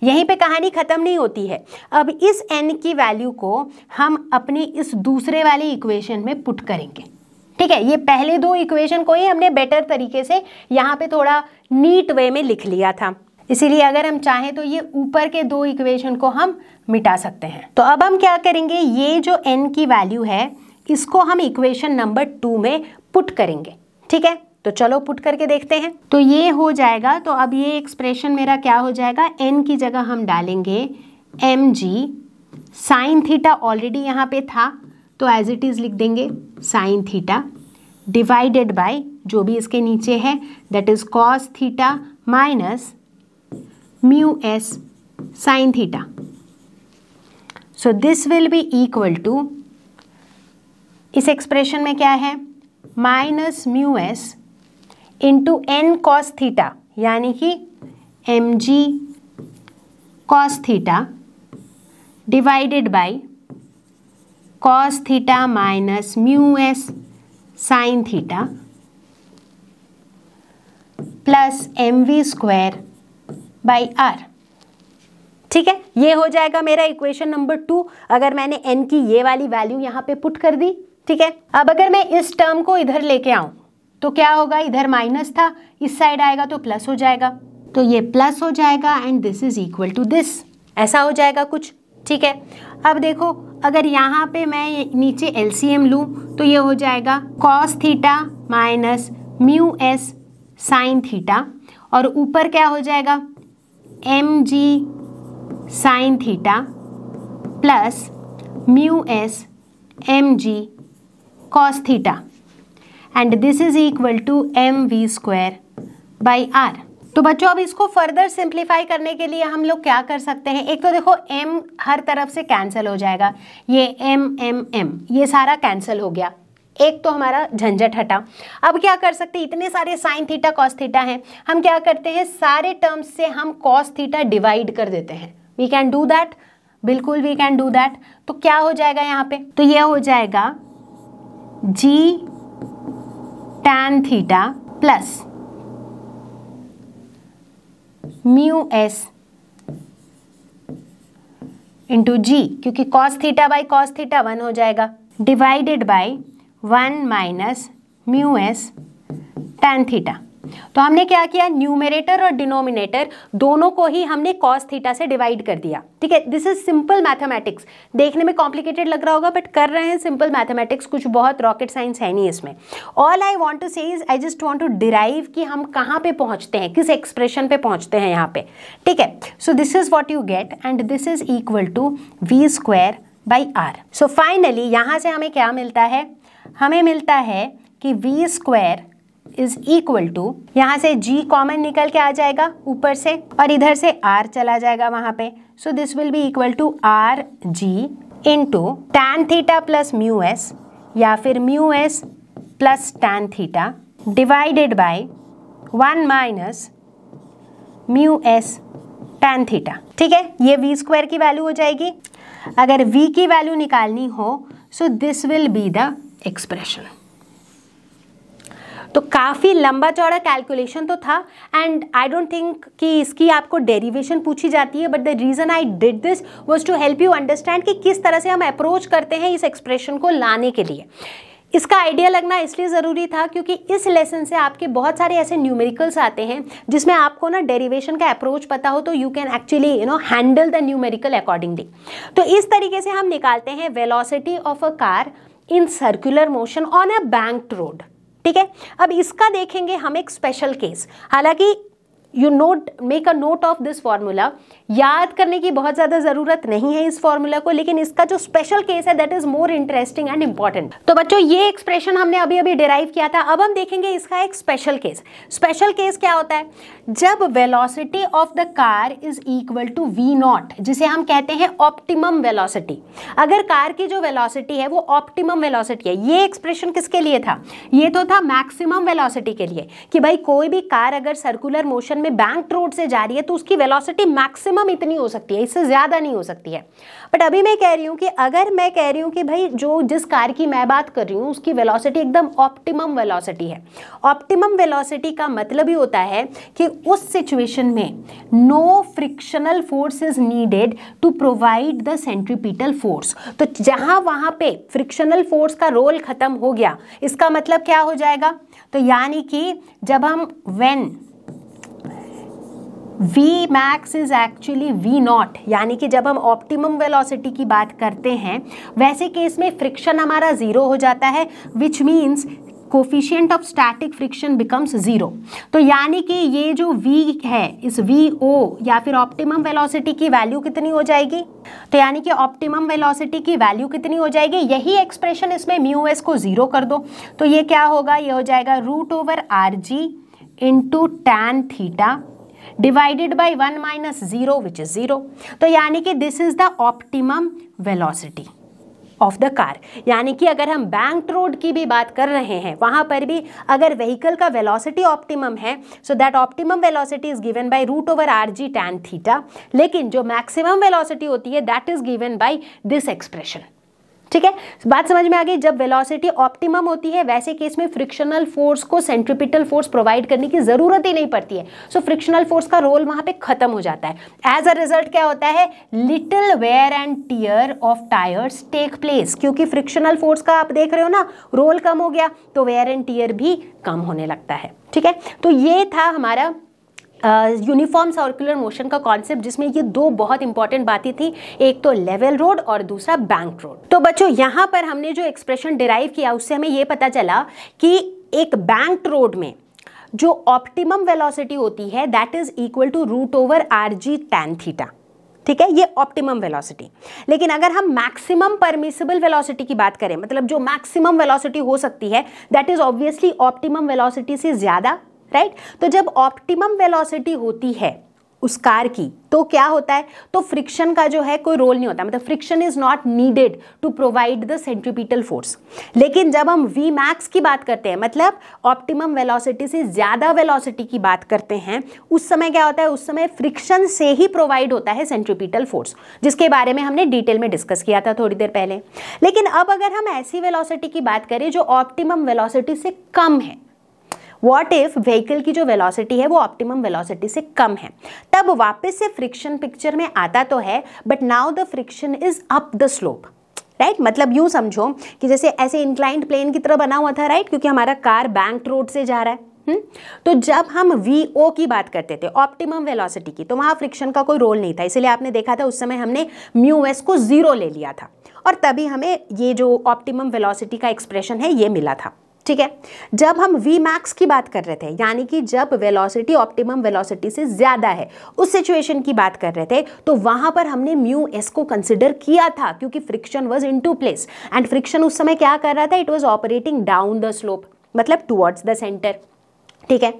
यहीं पे कहानी ख़त्म नहीं होती है अब इस n की वैल्यू को हम अपनी इस दूसरे वाली इक्वेशन में पुट करेंगे ठीक है ये पहले दो इक्वेशन को ही हमने बेटर तरीके से यहाँ पे थोड़ा नीट वे में लिख लिया था इसीलिए अगर हम चाहें तो ये ऊपर के दो इक्वेशन को हम मिटा सकते हैं तो अब हम क्या करेंगे ये जो एन की वैल्यू है इसको हम इक्वेशन नंबर टू में पुट करेंगे ठीक है तो चलो पुट करके देखते हैं तो ये हो जाएगा तो अब ये एक्सप्रेशन मेरा क्या हो जाएगा एन की जगह हम डालेंगे एम जी साइन थीटा ऑलरेडी यहाँ पे था तो एज इट इज़ लिख देंगे साइन थीटा डिवाइडेड बाय जो भी इसके नीचे है that is cos theta minus mu s sine theta. So this will be equal to इस एक्सप्रेशन में क्या है minus mu S into n cos theta यानी कि m ji cos theta divided by cos theta minus mu S sine theta plus M we square by are ठीक है ये हो जाएगा मेरा इक्वेशन नंबर टू अगर मैंने एन की ये वाली वैल्यू यहाँ पे पुट कर दी ठीक है अब अगर मैं इस टर्म को इधर लेके आऊँ तो क्या होगा इधर माइनस था इस साइड आएगा तो प्लस हो जाएगा तो ये प्लस हो जाएगा and this is equal to this ऐसा हो जाएगा कुछ ठीक है अब देखो अगर यहाँ पे मैं नीचे एल सी एम लूँ तो ये हो जाएगा cos theta minus mu S sine theta और ऊपर क्या हो जाएगा M G sine theta plus mu S M G cos theta and this is equal to M we square by are तो बच्चों अब इसको फर्दर सिंप्लीफाई करने के लिए हम लोग क्या कर सकते हैं एक तो देखो m हर तरफ से कैंसिल हो जाएगा ये m m m ये सारा कैंसिल हो गया एक तो हमारा झंझट हटा अब क्या कर सकते हैं इतने सारे साइन थीटा कॉस थीटा हैं हम क्या करते हैं सारे टर्म्स से हम कॉस थीटा डिवाइड कर देते हैं वी कैन डू दैट बिल्कुल वी कैन डू दैट तो क्या हो जाएगा यहाँ पे तो यह हो जाएगा g tan theta plus mu S into g क्योंकि cos theta by cos theta one हो जाएगा divided by one minus mu s tan theta तो हमने क्या किया न्यूमेरेटर और डिनोमिनेटर दोनों को ही हमने कॉस थीटा से डिवाइड कर दिया ठीक है दिस इज सिंपल मैथमेटिक्स देखने में कॉम्प्लिकेटेड लग रहा होगा बट कर रहे हैं सिंपल मैथमेटिक्स कुछ बहुत रॉकेट साइंस है नहीं इसमें all I want to say I just want to derive कि हम कहाँ पे पहुँचते हैं किस एक्सप्रेशन पे पहुँचते हैं यहाँ पे ठीक है so this is what you get and this is equal to v square by r so finally यहाँ से हमें क्या मिलता है हमें मिलता है कि we square is equal to यहाँ से g कॉमन निकल के आ जाएगा ऊपर से और इधर से r चला जाएगा वहाँ पे so this will be equal to r g into tan theta plus mu s या फिर mu s plus tan theta divided by one minus mu s tan theta ठीक है ये वी स्क्वायर की वैल्यू हो जाएगी अगर v की वैल्यू निकालनी हो so this will be the expression तो काफ़ी लंबा चौड़ा कैलकुलेशन तो था एंड आई डोंट थिंक कि इसकी आपको डेरिवेशन पूछी जाती है but the reason I did this was to help you understand कि किस तरह से हम अप्रोच करते हैं इस एक्सप्रेशन को लाने के लिए इसका आइडिया लगना इसलिए ज़रूरी था क्योंकि इस लेसन से आपके बहुत सारे ऐसे न्यूमेरिकल्स आते हैं जिसमें आपको ना डेरिवेशन का अप्रोच पता हो तो you can actually you know handle the numerical accordingly तो इस तरीके से हम निकालते हैं velocity of a car in circular motion on a bank road ठीक है अब इसका देखेंगे हम एक स्पेशल केस हालांकि you note make a note of this formula याद करने की बहुत ज़्यादा ज़रूरत नहीं है इस फॉर्मूला को लेकिन इसका जो स्पेशल केस है that is more interesting and important तो बच्चों ये एक्सप्रेशन हमने अभी अभी डिराइव किया था अब हम देखेंगे इसका एक स्पेशल केस स्पेशल केस क्या होता है जब velocity of the car is equal to v naught जिसे हम कहते हैं ऑप्टिमम वेलोसिटी अगर कार की जो वेलोसिटी है वो ऑप्टिमम वेलोसिटी है ये एक्सप्रेशन किसके लिए था ये तो था मैक्सिमम वेलोसिटी के लिए कि भाई कोई भी कार अगर सर्कुलर मोशन में बैंक रोड से जा रही है तो उसकी वेलोसिटी मैक्सिमम इतनी हो सकती है इससे ज़्यादा नहीं हो सकती है बट अभी मैं कह रही हूँ कि अगर मैं कह रही हूँ कि भाई जो जिस कार की मैं बात कर रही हूँ उसकी वेलोसिटी एकदम ऑप्टिमम वेलोसिटी है ऑप्टिमम वेलोसिटी का मतलब ही होता है कि उस सिचुएशन में no frictional force is needed to provide the centripetal force तो जहाँ वहाँ पर फ्रिक्शनल फोर्स का रोल ख़त्म हो गया इसका मतलब क्या हो जाएगा तो यानी कि जब हम when v max is actually v naught यानी कि जब हम ऑप्टिमम वेलोसिटी की बात करते हैं वैसे केस में फ्रिक्शन हमारा ज़ीरो हो जाता है which means coefficient of static friction becomes zero तो यानी कि ये जो v है इस वी ओ या फिर ऑप्टिमम वेलोसिटी की वैल्यू कितनी हो जाएगी तो यानी कि ऑप्टिमम वेलोसिटी की वैल्यू कितनी हो जाएगी यही एक्सप्रेशन इसमें म्यू एस को ज़ीरो कर दो तो ये क्या होगा ये हो जाएगा root over r g into tan theta divided by one minus zero which is zero तो यानी कि this is the optimum velocity of the car यानी कि अगर हम बैंक रोड की भी बात कर रहे हैं वहां पर भी अगर व्हीकल का वेलोसिटी ऑप्टिमम है so that optimum velocity is given by root over r g tan theta लेकिन जो मैक्सिमम वेलोसिटी होती है that is given by this expression ठीक है बात समझ में आ गई जब वेलोसिटी ऑप्टिमम होती है वैसे केस में फ्रिक्शनल फोर्स को सेंट्रिपिटल फोर्स प्रोवाइड करने की जरूरत ही नहीं पड़ती है सो फ्रिक्शनल फोर्स का रोल वहां पे खत्म हो जाता है एज अ रिजल्ट क्या होता है little wear and tear of tyres take place क्योंकि फ्रिक्शनल फोर्स का आप देख रहे हो ना रोल कम हो गया तो वेयर एंड टीयर भी कम होने लगता है ठीक है तो ये था हमारा यूनिफॉर्म सर्कुलर मोशन का कॉन्सेप्ट जिसमें ये दो बहुत इंपॉर्टेंट बातें थी एक तो लेवल रोड और दूसरा बैंक रोड तो बच्चों यहाँ पर हमने जो एक्सप्रेशन डिराइव किया उससे हमें ये पता चला कि एक बैंक रोड में जो ऑप्टिमम वेलोसिटी होती है that is equal to root over r g tan theta ठीक है ये ऑप्टिमम वेलोसिटी लेकिन अगर हम मैक्सिमम परमिसिबल वेलोसिटी की बात करें मतलब जो मैक्सिमम वेलोसिटी हो सकती है that is obviously optimum velocity से ज़्यादा राइट right? तो जब ऑप्टिमम वेलोसिटी होती है उस कार की तो क्या होता है तो फ्रिक्शन का जो है कोई रोल नहीं होता मतलब friction is not needed to provide the centripetal force लेकिन जब हम वी मैक्स की बात करते हैं मतलब ऑप्टिमम वेलोसिटी से ज़्यादा वेलोसिटी की बात करते हैं उस समय क्या होता है उस समय फ्रिक्शन से ही प्रोवाइड होता है सेंट्रीपिटल फोर्स जिसके बारे में हमने डिटेल में डिस्कस किया था थोड़ी देर पहले लेकिन अब अगर हम ऐसी वेलोसिटी की बात करें जो ऑप्टिमम वेलोसिटी से कम है वॉट इफ व्हीकल की जो वेलोसिटी है वो ऑप्टिमम वेलोसिटी से कम है तब वापस से फ्रिक्शन पिक्चर में आता तो है but now the friction is up the slope right right? मतलब यूँ समझो कि जैसे ऐसे इंक्लाइंट प्लेन की तरह बना हुआ था राइट right? क्योंकि हमारा कार बैंक रोड से जा रहा है हुँ? हम्म? तो जब हम वी ओ की बात करते थे ऑप्टिमम वेलोसिटी की तो वहाँ फ्रिक्शन का कोई रोल नहीं था इसलिए आपने देखा था उस समय हमने म्यू एस को ज़ीरो ले लिया था और तभी हमें ये जो ऑप्टिमम वेलोसिटी का एक्सप्रेशन है ये मिला था ठीक है जब हम वी मैक्स की बात कर रहे थे यानी कि जब वेलोसिटी ऑप्टिमम वेलोसिटी से ज़्यादा है उस सिचुएशन की बात कर रहे थे तो वहाँ पर हमने म्यू एस को कंसिडर किया था क्योंकि friction was into place and friction उस समय क्या कर रहा था it was operating down the slope मतलब टुवर्ड्स द सेंटर ठीक है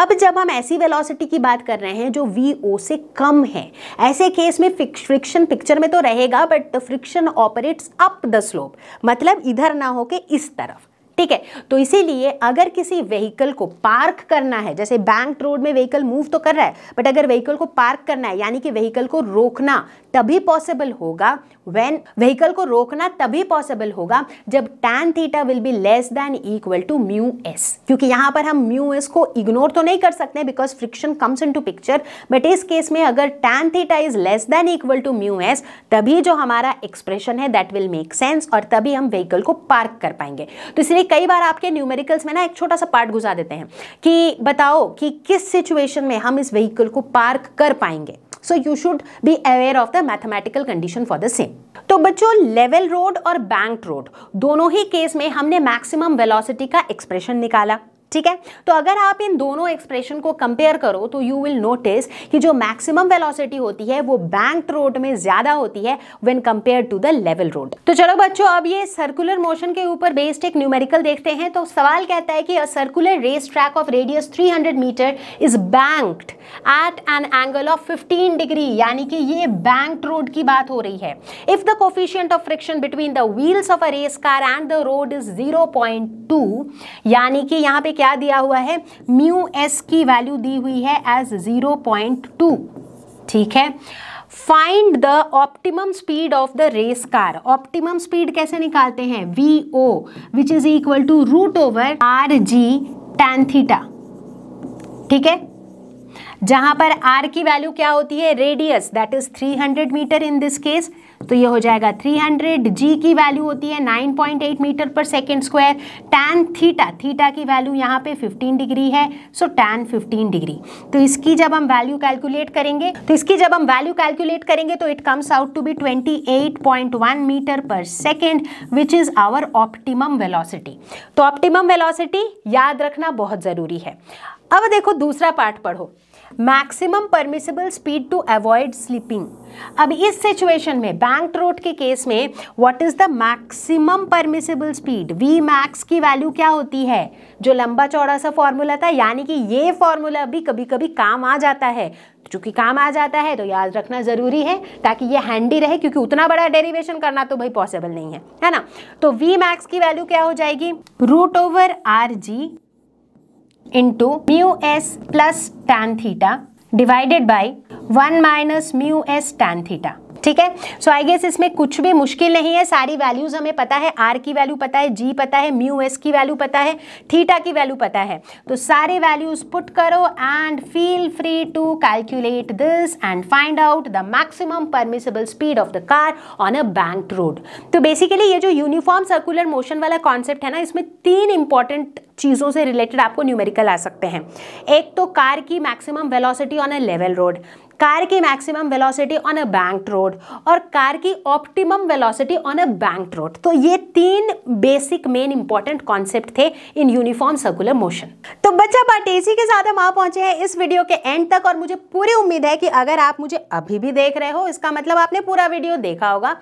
अब जब हम ऐसी वेलोसिटी की बात कर रहे हैं जो वी ओ से कम है ऐसे केस में फ्रिक्शन पिक्चर में तो रहेगा but the friction operates up the slope मतलब इधर ना होके इस तरफ ठीक है तो इसीलिए अगर किसी व्हीकल को पार्क करना है जैसे बैंक रोड में व्हीकल मूव तो कर रहा है बट अगर व्हीकल को पार्क करना है यानी कि व्हीकल को रोकना तभी पॉसिबल होगा व्हेन व्हीकल को रोकना तभी पॉसिबल होगा जब tan theta will be less than equal to mu s क्योंकि यहां पर हम म्यू एस को इग्नोर तो नहीं कर सकते because friction comes into picture but इस केस में अगर tan theta is less than equal to mu s तभी जो हमारा एक्सप्रेशन है दैट विल मेक सेंस और तभी हम व्हीकल को पार्क कर पाएंगे तो इसलिए कई बार आपके न्यूमेरिकल्स में ना एक छोटा सा पार्ट गुजार देते हैं कि बताओ कि किस सिचुएशन में हम इस व्हीकल को पार्क कर पाएंगे so you should be aware of the mathematical condition for the same तो बच्चों लेवल रोड और बैंक रोड दोनों ही केस में हमने मैक्सिमम वेलोसिटी का एक्सप्रेशन निकाला ठीक है तो अगर आप इन दोनों एक्सप्रेशन को कंपेयर करो तो यू विल नोटिस कि जो मैक्सिमम वेलोसिटी होती है वो बैंक रोड में ज्यादा होती है when compare to the level road तो चलो बच्चों अब ये सर्कुलर मोशन के ऊपर बेस्ड एक न्यूमेरिकल देखते हैं तो सवाल कहता है कि a circular race track of radius 300 metre is banked at an angle of fifteen degree यानी कि ये बैंक रोड की बात हो रही है if the coefficient of friction between the wheels of a race car and the road is zero यानी कि यहाँ पे क्या दिया हुआ है म्यू एस की वैल्यू दी हुई है एज ज़ीरो पॉइंट टू ठीक है find the optimum speed of the race car optimum speed कैसे निकालते हैं v o which is equal to root over r g tan theta ठीक है जहां पर आर की वैल्यू क्या होती है radius that is 300 metre in this case तो ये हो जाएगा 300 जी की वैल्यू होती है 9.8 मीटर पर second square tan theta theta की वैल्यू यहाँ पे 15 डिग्री है सो टैन 15 डिग्री तो इसकी जब हम वैल्यू कैलकुलेट करेंगे तो इसकी जब हम वैल्यू कैलकुलेट करेंगे तो it comes out to be 28.1 metre पर second which is our optimum velocity तो ऑप्टिमम वेलोसिटी याद रखना बहुत ज़रूरी है अब देखो दूसरा पार्ट पढ़ो maximum permissible speed to avoid slipping अब इस सिचुएशन में बैंक रोड के केस में what is the maximum permissible speed v max की वैल्यू क्या होती है जो लंबा चौड़ा सा फॉर्मूला था यानी कि ये फॉर्मूला भी कभी कभी काम आ जाता है तो चूंकि काम आ जाता है तो याद रखना ज़रूरी है ताकि ये हैंडी रहे क्योंकि उतना बड़ा डेरिवेशन करना तो भाई पॉसिबल नहीं है है ना तो वी मैक्स की वैल्यू क्या हो जाएगी root over r g into mu s plus tan theta divided by 1 minus mu s tan theta. ठीक है सो आई गेस इसमें कुछ भी मुश्किल नहीं है सारी वैल्यूज़ हमें पता है आर की वैल्यू पता है जी पता है म्यू एस की वैल्यू पता है थीटा की वैल्यू पता है तो सारे वैल्यूज़ पुट करो and feel free to calculate this and find out the maximum permissible speed of the car on a bank road तो बेसिकली ये जो यूनिफॉर्म सर्कुलर मोशन वाला कॉन्सेप्ट है ना इसमें तीन इंपॉर्टेंट चीज़ों से रिलेटेड आपको न्यूमेरिकल आ सकते हैं एक तो कार की maximum velocity on a level road car की maximum velocity on a bank road और कार की optimum velocity on a bank road तो ये तीन बेसिक मेन इंपॉर्टेंट कॉन्सेप्ट थे इन यूनिफॉर्म सर्कुलर मोशन तो बच्चा बात इसी के साथ हम आ पहुंचे हैं इस वीडियो के एंड तक और मुझे पूरी उम्मीद है कि अगर आप मुझे अभी भी देख रहे हो इसका मतलब आपने पूरा वीडियो देखा होगा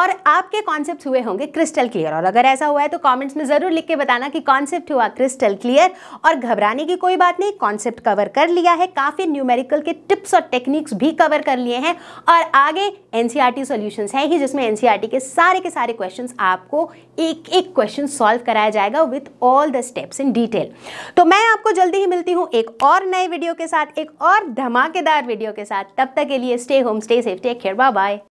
और आपके कॉन्सेप्ट हुए होंगे क्रिस्टल क्लियर और अगर ऐसा हुआ है तो कॉमेंट्स में ज़रूर लिख के बताना कि कॉन्सेप्ट हुआ क्रिस्टल क्लियर और घबराने की कोई बात नहीं कॉन्सेप्ट कवर कर लिया है काफ़ी न्यूमेरिकल के टिप्स और टेक्निक टेक्निक्स भी कवर कर लिए हैं और आगे एनसीआर सी सॉल्यूशंस है ही जिसमें एन e के सारे के सारे क्वेश्चन आपको एक एक क्वेश्चन सॉल्व कराया जाएगा with all the steps in detail तो मैं आपको जल्दी ही मिलती हूँ एक और नए वीडियो के साथ एक और धमाकेदार वीडियो के साथ तब तक के लिए stay home stay safe take care bye